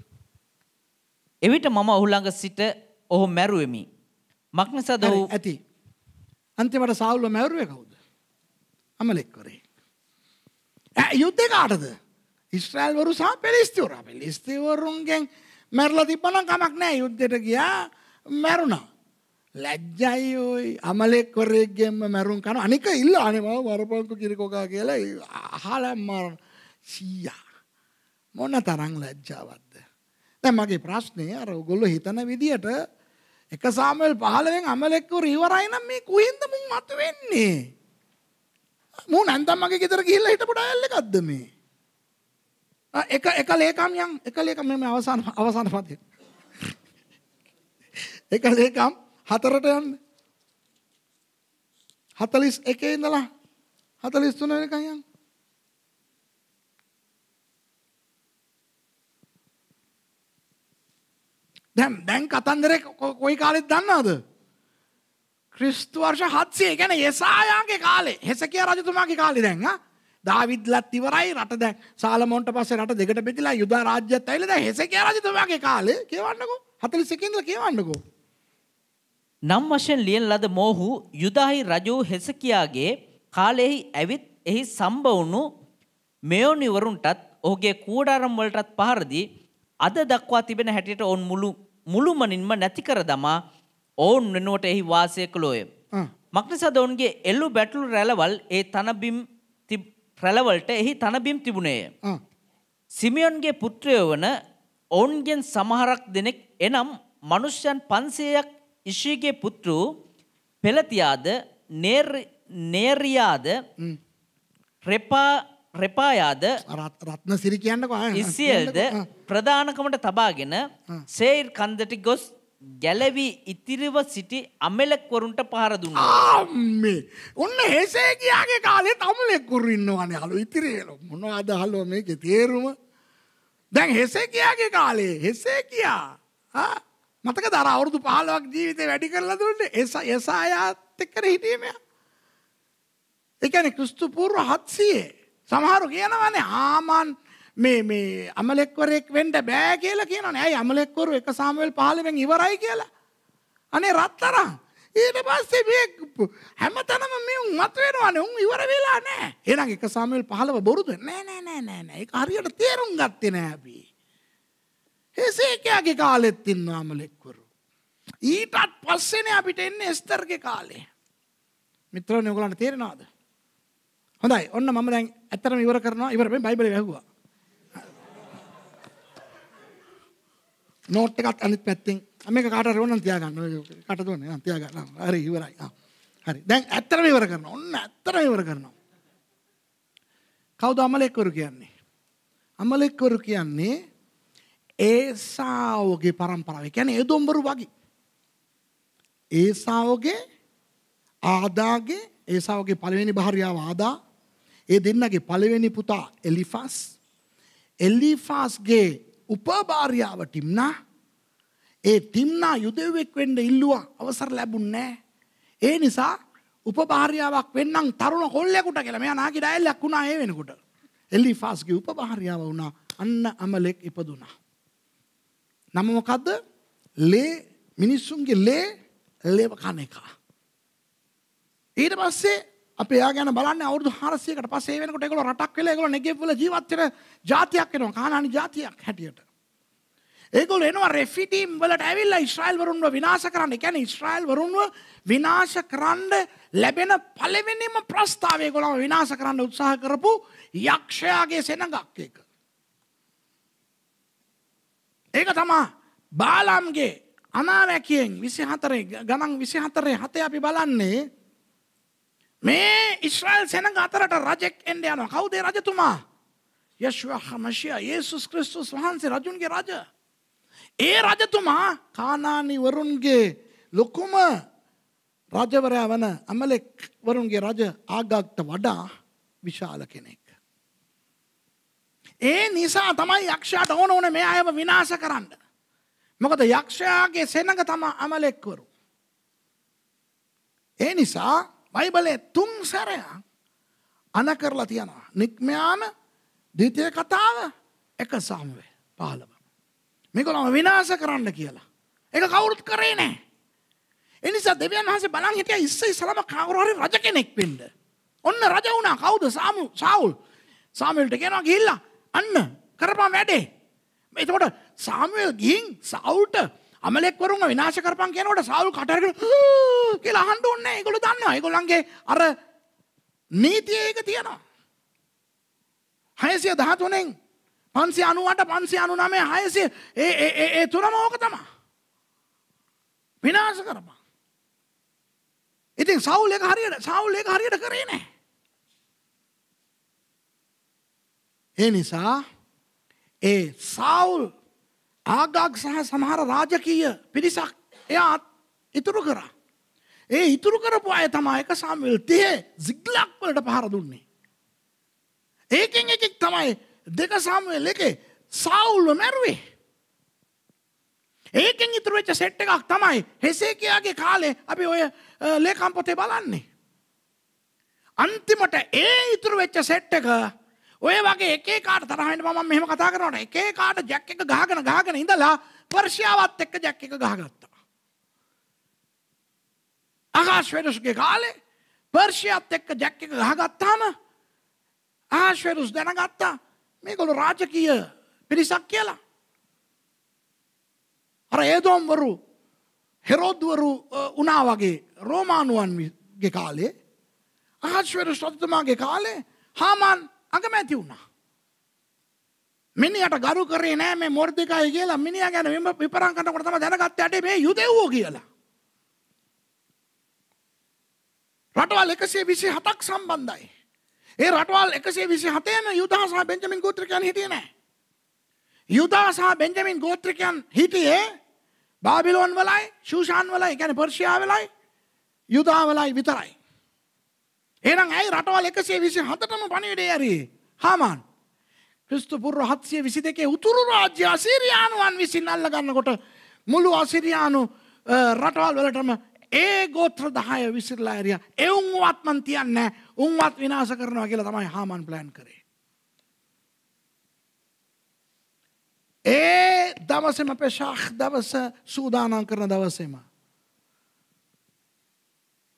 එවිට මම ඔහු ළඟ සිට ඔහු මැරුවෙමි. මක්නිසාද
ඔහු ඇති. අන්තිමට සාවුල්ව මැරුවේ කවුද? අමලෙක් කරේ. යුද්ධේ කාටද? ඉස්්‍රල්වරු සහ පෙලිස්තිවර පිලිස්තිවරුන්ගෙන් මැරල තිබන කමක් නෑ යුද්ධයට ගියා මැරුණා. ලැජ්ජයි ඔයි අමලෙක්වරයගෙන්ම මැරුම් කන අනික ඉල්ල අනිම වරපංකු කිරිකොකා කියලා අහලම්මර සීයා. මොන්න තරං ලැජ්ජාවත්ද. දැ මගේ ප්‍රශ්නය අර ගොල්ල හිතන විදියට එක සාමල් පහලෙන් අමලෙක්කු රීවරයිනම් මේ කුහින්ද මුන් මතු වෙන්නේ. මූ නැන්තම් මගේ ගෙතර කියල්ල හිටපුට ඇල්ල එකක්ද මේ. එක එක ලේකම්යන් එක ලේකම් මේ අවසාන අවසාන පදේ. එක ලේකම් හතරට යන්න. 41 ඉඳලා 43 වෙනකන් යන්න. දැන් දැන් කතන්දරේ කොයි කාලෙත් දන්නවද? ක්‍රිස්තු වර්ෂ 700 කියන්නේ යසායාගේ කාලේ. හෙසකියා රජතුමාගේ කාලේ දැන් ආ දාවිද්ලත් ඉවරයි රට දැන් සාලමොන්ට පස්සේ රට දෙකට බෙදලා යුදා රාජ්‍යයත් ඇවිල්ලා දැන් හෙසකියා රජතුමාගේ කාලේ කියවන්නකෝ 41 ඉඳලා කියවන්නකෝ නම්
වශයෙන් ලියන ලද මොහු යුදාහි රජු හෙසකියාගේ කාලෙහි ඇවිත් එහි සම්බවුණු මෙයොනිවරුන්ටත් ඔහුගේ කූඩාරම් වලටත් පහර දී අද දක්වා තිබෙන හැටියට ඔවුන් මුළු මුළුමනින්ම නැති කර දමා ඔවුන් වෙනුවට එහි වාසය කළෝය. මක්නිසාද ඔවුන්ගේ එල්ලු බැටළු රැළවල් ඒ තනබිම් රැලවලට එහි තනබිම් තිබුණේය. සිමියොන්ගේ පුත්‍රයෝ වන ඔවුන්ගෙන් සමහරක් දෙනෙක් එනම් මනුෂ්‍යයන් පන්සේයක් ඉශීගේ පුත්‍රු පෙළතියාද නේරියාද රෙපා රෙපායාද රත්න සිරි කියන්න ඉසියල්ද ප්‍රධානකමට තබාගෙන සේර් කන්දටි ගොස් ගැලවී ඉතිරිව සිටි
අමෙලෙක්වරුන්ට පහර දුන්නා. මේ ඔන්න හේසේ ගියාගේ කාලේ තමලෙක්වරු ඉන්නවනේ හලු ඉතිරියලු මොනවද හලුව මේකේ තේරුම? දැන් හේසේ ගියාගේ කාලේ හේසේ ගියා. ආ මතකද අර අවුරුදු 15ක් ජීවිතේ වැඩි කරලා දුන්නේ එස එසායාත් එක්කර හිටියේ මෙයා. ඒ කියන්නේ ක්‍රිස්තු පූර්ව 700 සමහරු කියනවානේ ආමන් මේ මේ අමලෙක්වරෙක් වෙන්ඩ බෑ කියලා කියන නෑ අමලෙක්වරු එක සාමවල් පහලවෙන් ඉවරයි කියලා. අනේ රත්තරම් ඊට පස්සේ මේ හැම තනම මේ මත් වෙනවාන උන් ඉවර වෙලා නෑ එනම් එක සාමවල් පහලව බොරුද නෑ නෑ නෑ නෑ නෑ එක හරියට තේරුම් ගත්තේ නෑබි. හෙසේකයාගේ කාලෙත් ඉන්න අමලෙක්වරු. ඊටත් පස්සෙන අපිට එන්න එස්තරගේ කාලේ. මිත්‍රව නියගලන්න තේරෙනවාද. හොඳයි ඔන්න මම දැන් ඇත්තරම ඉවර කරනවා ඉවර මේ බයිබල ඇහුවා නෝට් එකත් අනිත් පැත්තෙන් මේක කාට හරි ඕනනම් තියාගන්න කට දුන්න නේද තියාගන්න හරි ඉවරයි ආ හරි දැන් ඇත්තටම ඉවර කරනවා ඔන්න ඇත්තටම ඉවර කරනවා කවුද අමලෙක්වරු කියන්නේ අමලෙක්වරු කියන්නේ ඒසාවගේ පරම්පරාව කියන්නේ ඒදොම්බරු වගේ ඒසාවගේ ආදාගේ ඒසාවගේ පළවෙනි භාර්යාව ආදා ඒ දෙන්නගේ පළවෙනි පුතා එලිෆස් එලිෆාස්ගේ උපභාර්යාව ටිම්නා ඒ තිම්නා යුදෙව්වෙක් වෙන්න ඉල්ලුවා අවසර ලැබුන්නේ ඒ නිසා උපභාර්යාවක් වෙන්නම් තරුණ කොල්ලෙකුට කියලා මෙයා නාකි ඩයල්ලක් වුණා ඒ වෙනකොට එලිෆාස්ගේ උපභාර්යාව වුණා අන්න අමලෙක් ඉපදුනා නම මොකද්ද ලේ මිනිස්සුන්ගේ ලේ ලේව කන එක ඊට පස්සේ අප එයා ගැන බලන්න අවුරුදු 400කට පස්සේ ඒ වෙනකොට ඒගොල්ලෝ රටක් වෙලා ඒගොල්ලෝ නෙගෙව් වල ජීවත් වෙන ජාතියක් වෙනවා කානානි ජාතියක් හැටියට. ඒගොල්ලෝ එනවා රෙෆිඩීම් වලට ඇවිල්ලා ඊශ්‍රායල් වරුන්ව විනාශ කරන්න. ඒ කියන්නේ ඊශ්‍රායල් වරුන්ව විනාශ කරන්න ලැබෙන පළවෙනිම ප්‍රස්තාවය ඒගොල්ලෝ විනාශ කරන්න උත්සාහ කරපු යක්ෂයාගේ සෙනඟක් ඒක. ඒක තමයි බාලාම්ගේ අනාවැකියෙන් 24 ගණන් 24 හතේ අපි බලන්නේ මේ ඉස්්‍රයිල් සැනඟ අතරට රජෙක් එන්ඩ යනවා කවුදේ රජතුමා යශ්වහමශය ඒසුස් ක්‍රිස්තුස් වහන්සේ රජුන්ගේ රජ. ඒ රජතුමා කානානිවරුන්ගේ ලොකුම රජවරයා වන ඇමලෙක් වරුන්ගේ රජ ආගක්ට වඩා විශාල කෙනෙක්. ඒ නිසා තමයි යක්ෂයාට ඕන ඕන මේ අයම විනාශ කරන්න. මොකද යක්ෂයාගේ සෙනඟ තම අමලෙක්වරු. ඒ නිසා බයිබලේ තුන් සැරයක් අන කරලා තියෙනවා. නික්මයාන දෙතිය කතාව එක සාමවේ පහළව. මේකොළම විනාශ කරන්න කියලා. එක කවුරුත් කරේ නෑ. එනිසා දෙවියන් වහන්සේ බලන් හිටිය ඉස්ස ඉස්සලම කවුරු හරි රජ කෙනෙක් වෙන්න. ඔන්න රජ වුණා. කවුද? සාමු සාවුල්. සාමුවෙල්ට කියනවා ගිහිල්ලා අන්න කරපම් වැඩේ. එතකොට සාමුවෙල් ගිහින් සාවුල්ට අමලෙක්වරුන්ව විනාශ කරපන් කියනකොට සාවුල් කටරගෙන කියලා අහන්න ඕනේ ඒගොල්ලෝ දන්නවා. ඒගොල්ලන්ගේ අර නීතිය ඒක තියෙනවා. 613න් 598 599 600 ඒ ඒ ඒ තුනම ඕක තමයි. විනාශ කරපන්. ඉතින් සාවුල් එක හරියට සාවුල් එක හරියට කරේ නැහැ. ඒ නිසා ඒ සාවුල් ආගාක් සහ සමහර රාජකීය පිරිසක් එයාත් ඉතුරු කරා. ඒ ඉතුරු කරපු අය තමයි එක සාමුවෙල් 30 සිග්ලක් වලට පහර දුන්නේ. ඒකෙන් එකෙක් තමයි දෙක සාමුවෙල් එකේ සාවුල්ව මැරුවේ. ඒකෙන් ඉතුරු වෙච්ච සෙට් එකක් තමයි හෙසේකියාගේ කාලේ අපි ඔය ලේකම් පොතේ බලන්නේ. අන්තිමට ඒ ඉතුරු වෙච්ච සෙට් එක ඔය වගේ එකේ කාට තරහට මම මෙහම කතා කරනට එකේ කාට ජැක් එක ගාගන ගාගන ඉඳලා පර්ෂයාවත් එක්ක ජැක් එක ගාගත්තා. අගාශ්වරසුගේ කාලේ පර්ෂයත් එක්ක ජැක් එක ගහගත්තාම ආශ්වරුස් දැනගත්තා මේකොළු රාජකීය පිරිසක් කියලා. අර ඒදෝම්වරු හෙරෝද්වරු උනා වගේ රෝමානුවන්ගේ කාලේ ආශ්වර ශ්‍රතිතුමාගේ කාලේ හාමන් අගමැති වුණා. මිනිහට ගරු කරේ නෑ මේ මොර්දිකයි කියලා මිනිහා ගැන විපරම් කරනකොට තමයි දැනගත්තේ ඇටේ මේ යුදෙව්වෝ කියලා. රටවල් 127ක් සම්බන්ධයි. ඒ රටවල් 127ම යුදා සහ බෙන්ජමින් ගෝත්‍රිකයන් හිටියේ නෑ. යුදා සහ බෙන්ජමින් ගෝත්‍රිකයන් හිටියේ බාබිලෝන් වලයි, ශූෂාන් වලයි, කියන්නේ පර්ෂියා වලයි, යුදා වලයි විතරයි. එහෙනම් ඇයි රටවල් 127ටම පණිවිඩය ඇරි හාමාන් ක්‍රිස්තු පූර්ව 722 උතුරු රාජ්‍ය අසිරියානුවන් විසින් අල්ලගන්නකොට මුළු අසිරියානු රටවල් වලටම ඒ ගෝත්‍ර 10 විසිරලා ඇරියා ඒ උන්වත් මන් තියන්නේ උන්වත් විනාශ කරනවා කියලා තමයි හාමාන් ප්ලෑන් කරේ ඒ දවසෙම පෙශාක් දවස සූදානම් කරන දවසෙම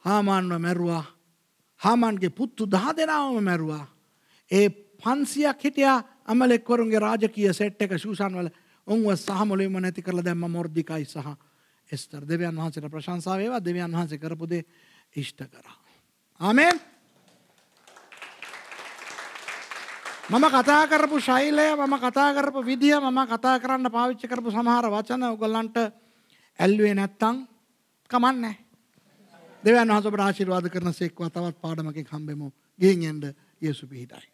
හාමාන්ව මැරුවා හාමන්ගේ පුත්තු දහ දෙනාවම මැරුවා. ඒ පන්සියක් හිටියා අමලෙක්වරුන්ගේ රාජකීය සෙට් එක ශූෂන්වල උන්ව සහමුලින්ම නැති කරලා දැම්ම මොර්දිකයි සහ එස්තර දෙවියන් වහන්සේට ප්‍රශංසාව වේවා දෙවියන් වහන්සේ කරපු දේ ඉෂ්ට කරා. ආමෙන්. මම කතා කරපු ශෛලය මම කතා කරපු විදිය මම කතා කරන්න පාවිච්චි කරපු සමහර වචන ඔයගොල්ලන්ට ඇල්ලුවේ නැත්තම් කමන්නේ. දෙවන් වහස ප්‍රාශිර්වාද කරන සේක්වා තවත් පාඩමකින් හම්බෙමු ගිහින් එන්න යේසු පිහිටයි